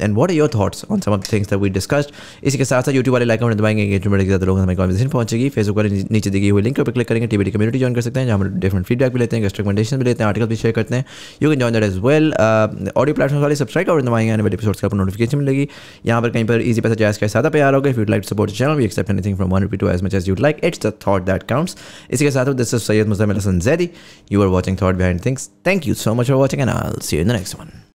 and what are your thoughts on some of things that we discussed इसके साथ साथ यूट्यूब वाले लाइक और दबाएंगे एंगेजमेंट के साथ लोग हमें कॉन्वर्सेशन पहुंचेगी फेसबुक वाले नीचे दी गई हुई लिंक पर क्लिक करेंगे टीवी कम्युनिटी ज्वाइन कर सकते हैं जहां हम डिफरेंट फीडबैक भी लेते हैं देते हैं गेस्ट रिकमेंडेशन भी देते हैं आर्टिकल भी शेयर करते हैं you can join that is well audio platform वाले सब्सक्राइब और दबाएंगे आने वाले एपिसोड्स का आपको नोटिफिकेशन मिलेगी यहाँ पर कहीं पर ईजी पैसा जैस का सादा प्यार होगा you like support channel we accept anything from one rupee to as much as you like it's the thought that counts इसके साथ this is Syed Muzammil Hasan Zaidi you are watching thought behind things thank you so much for watching and I see in the next one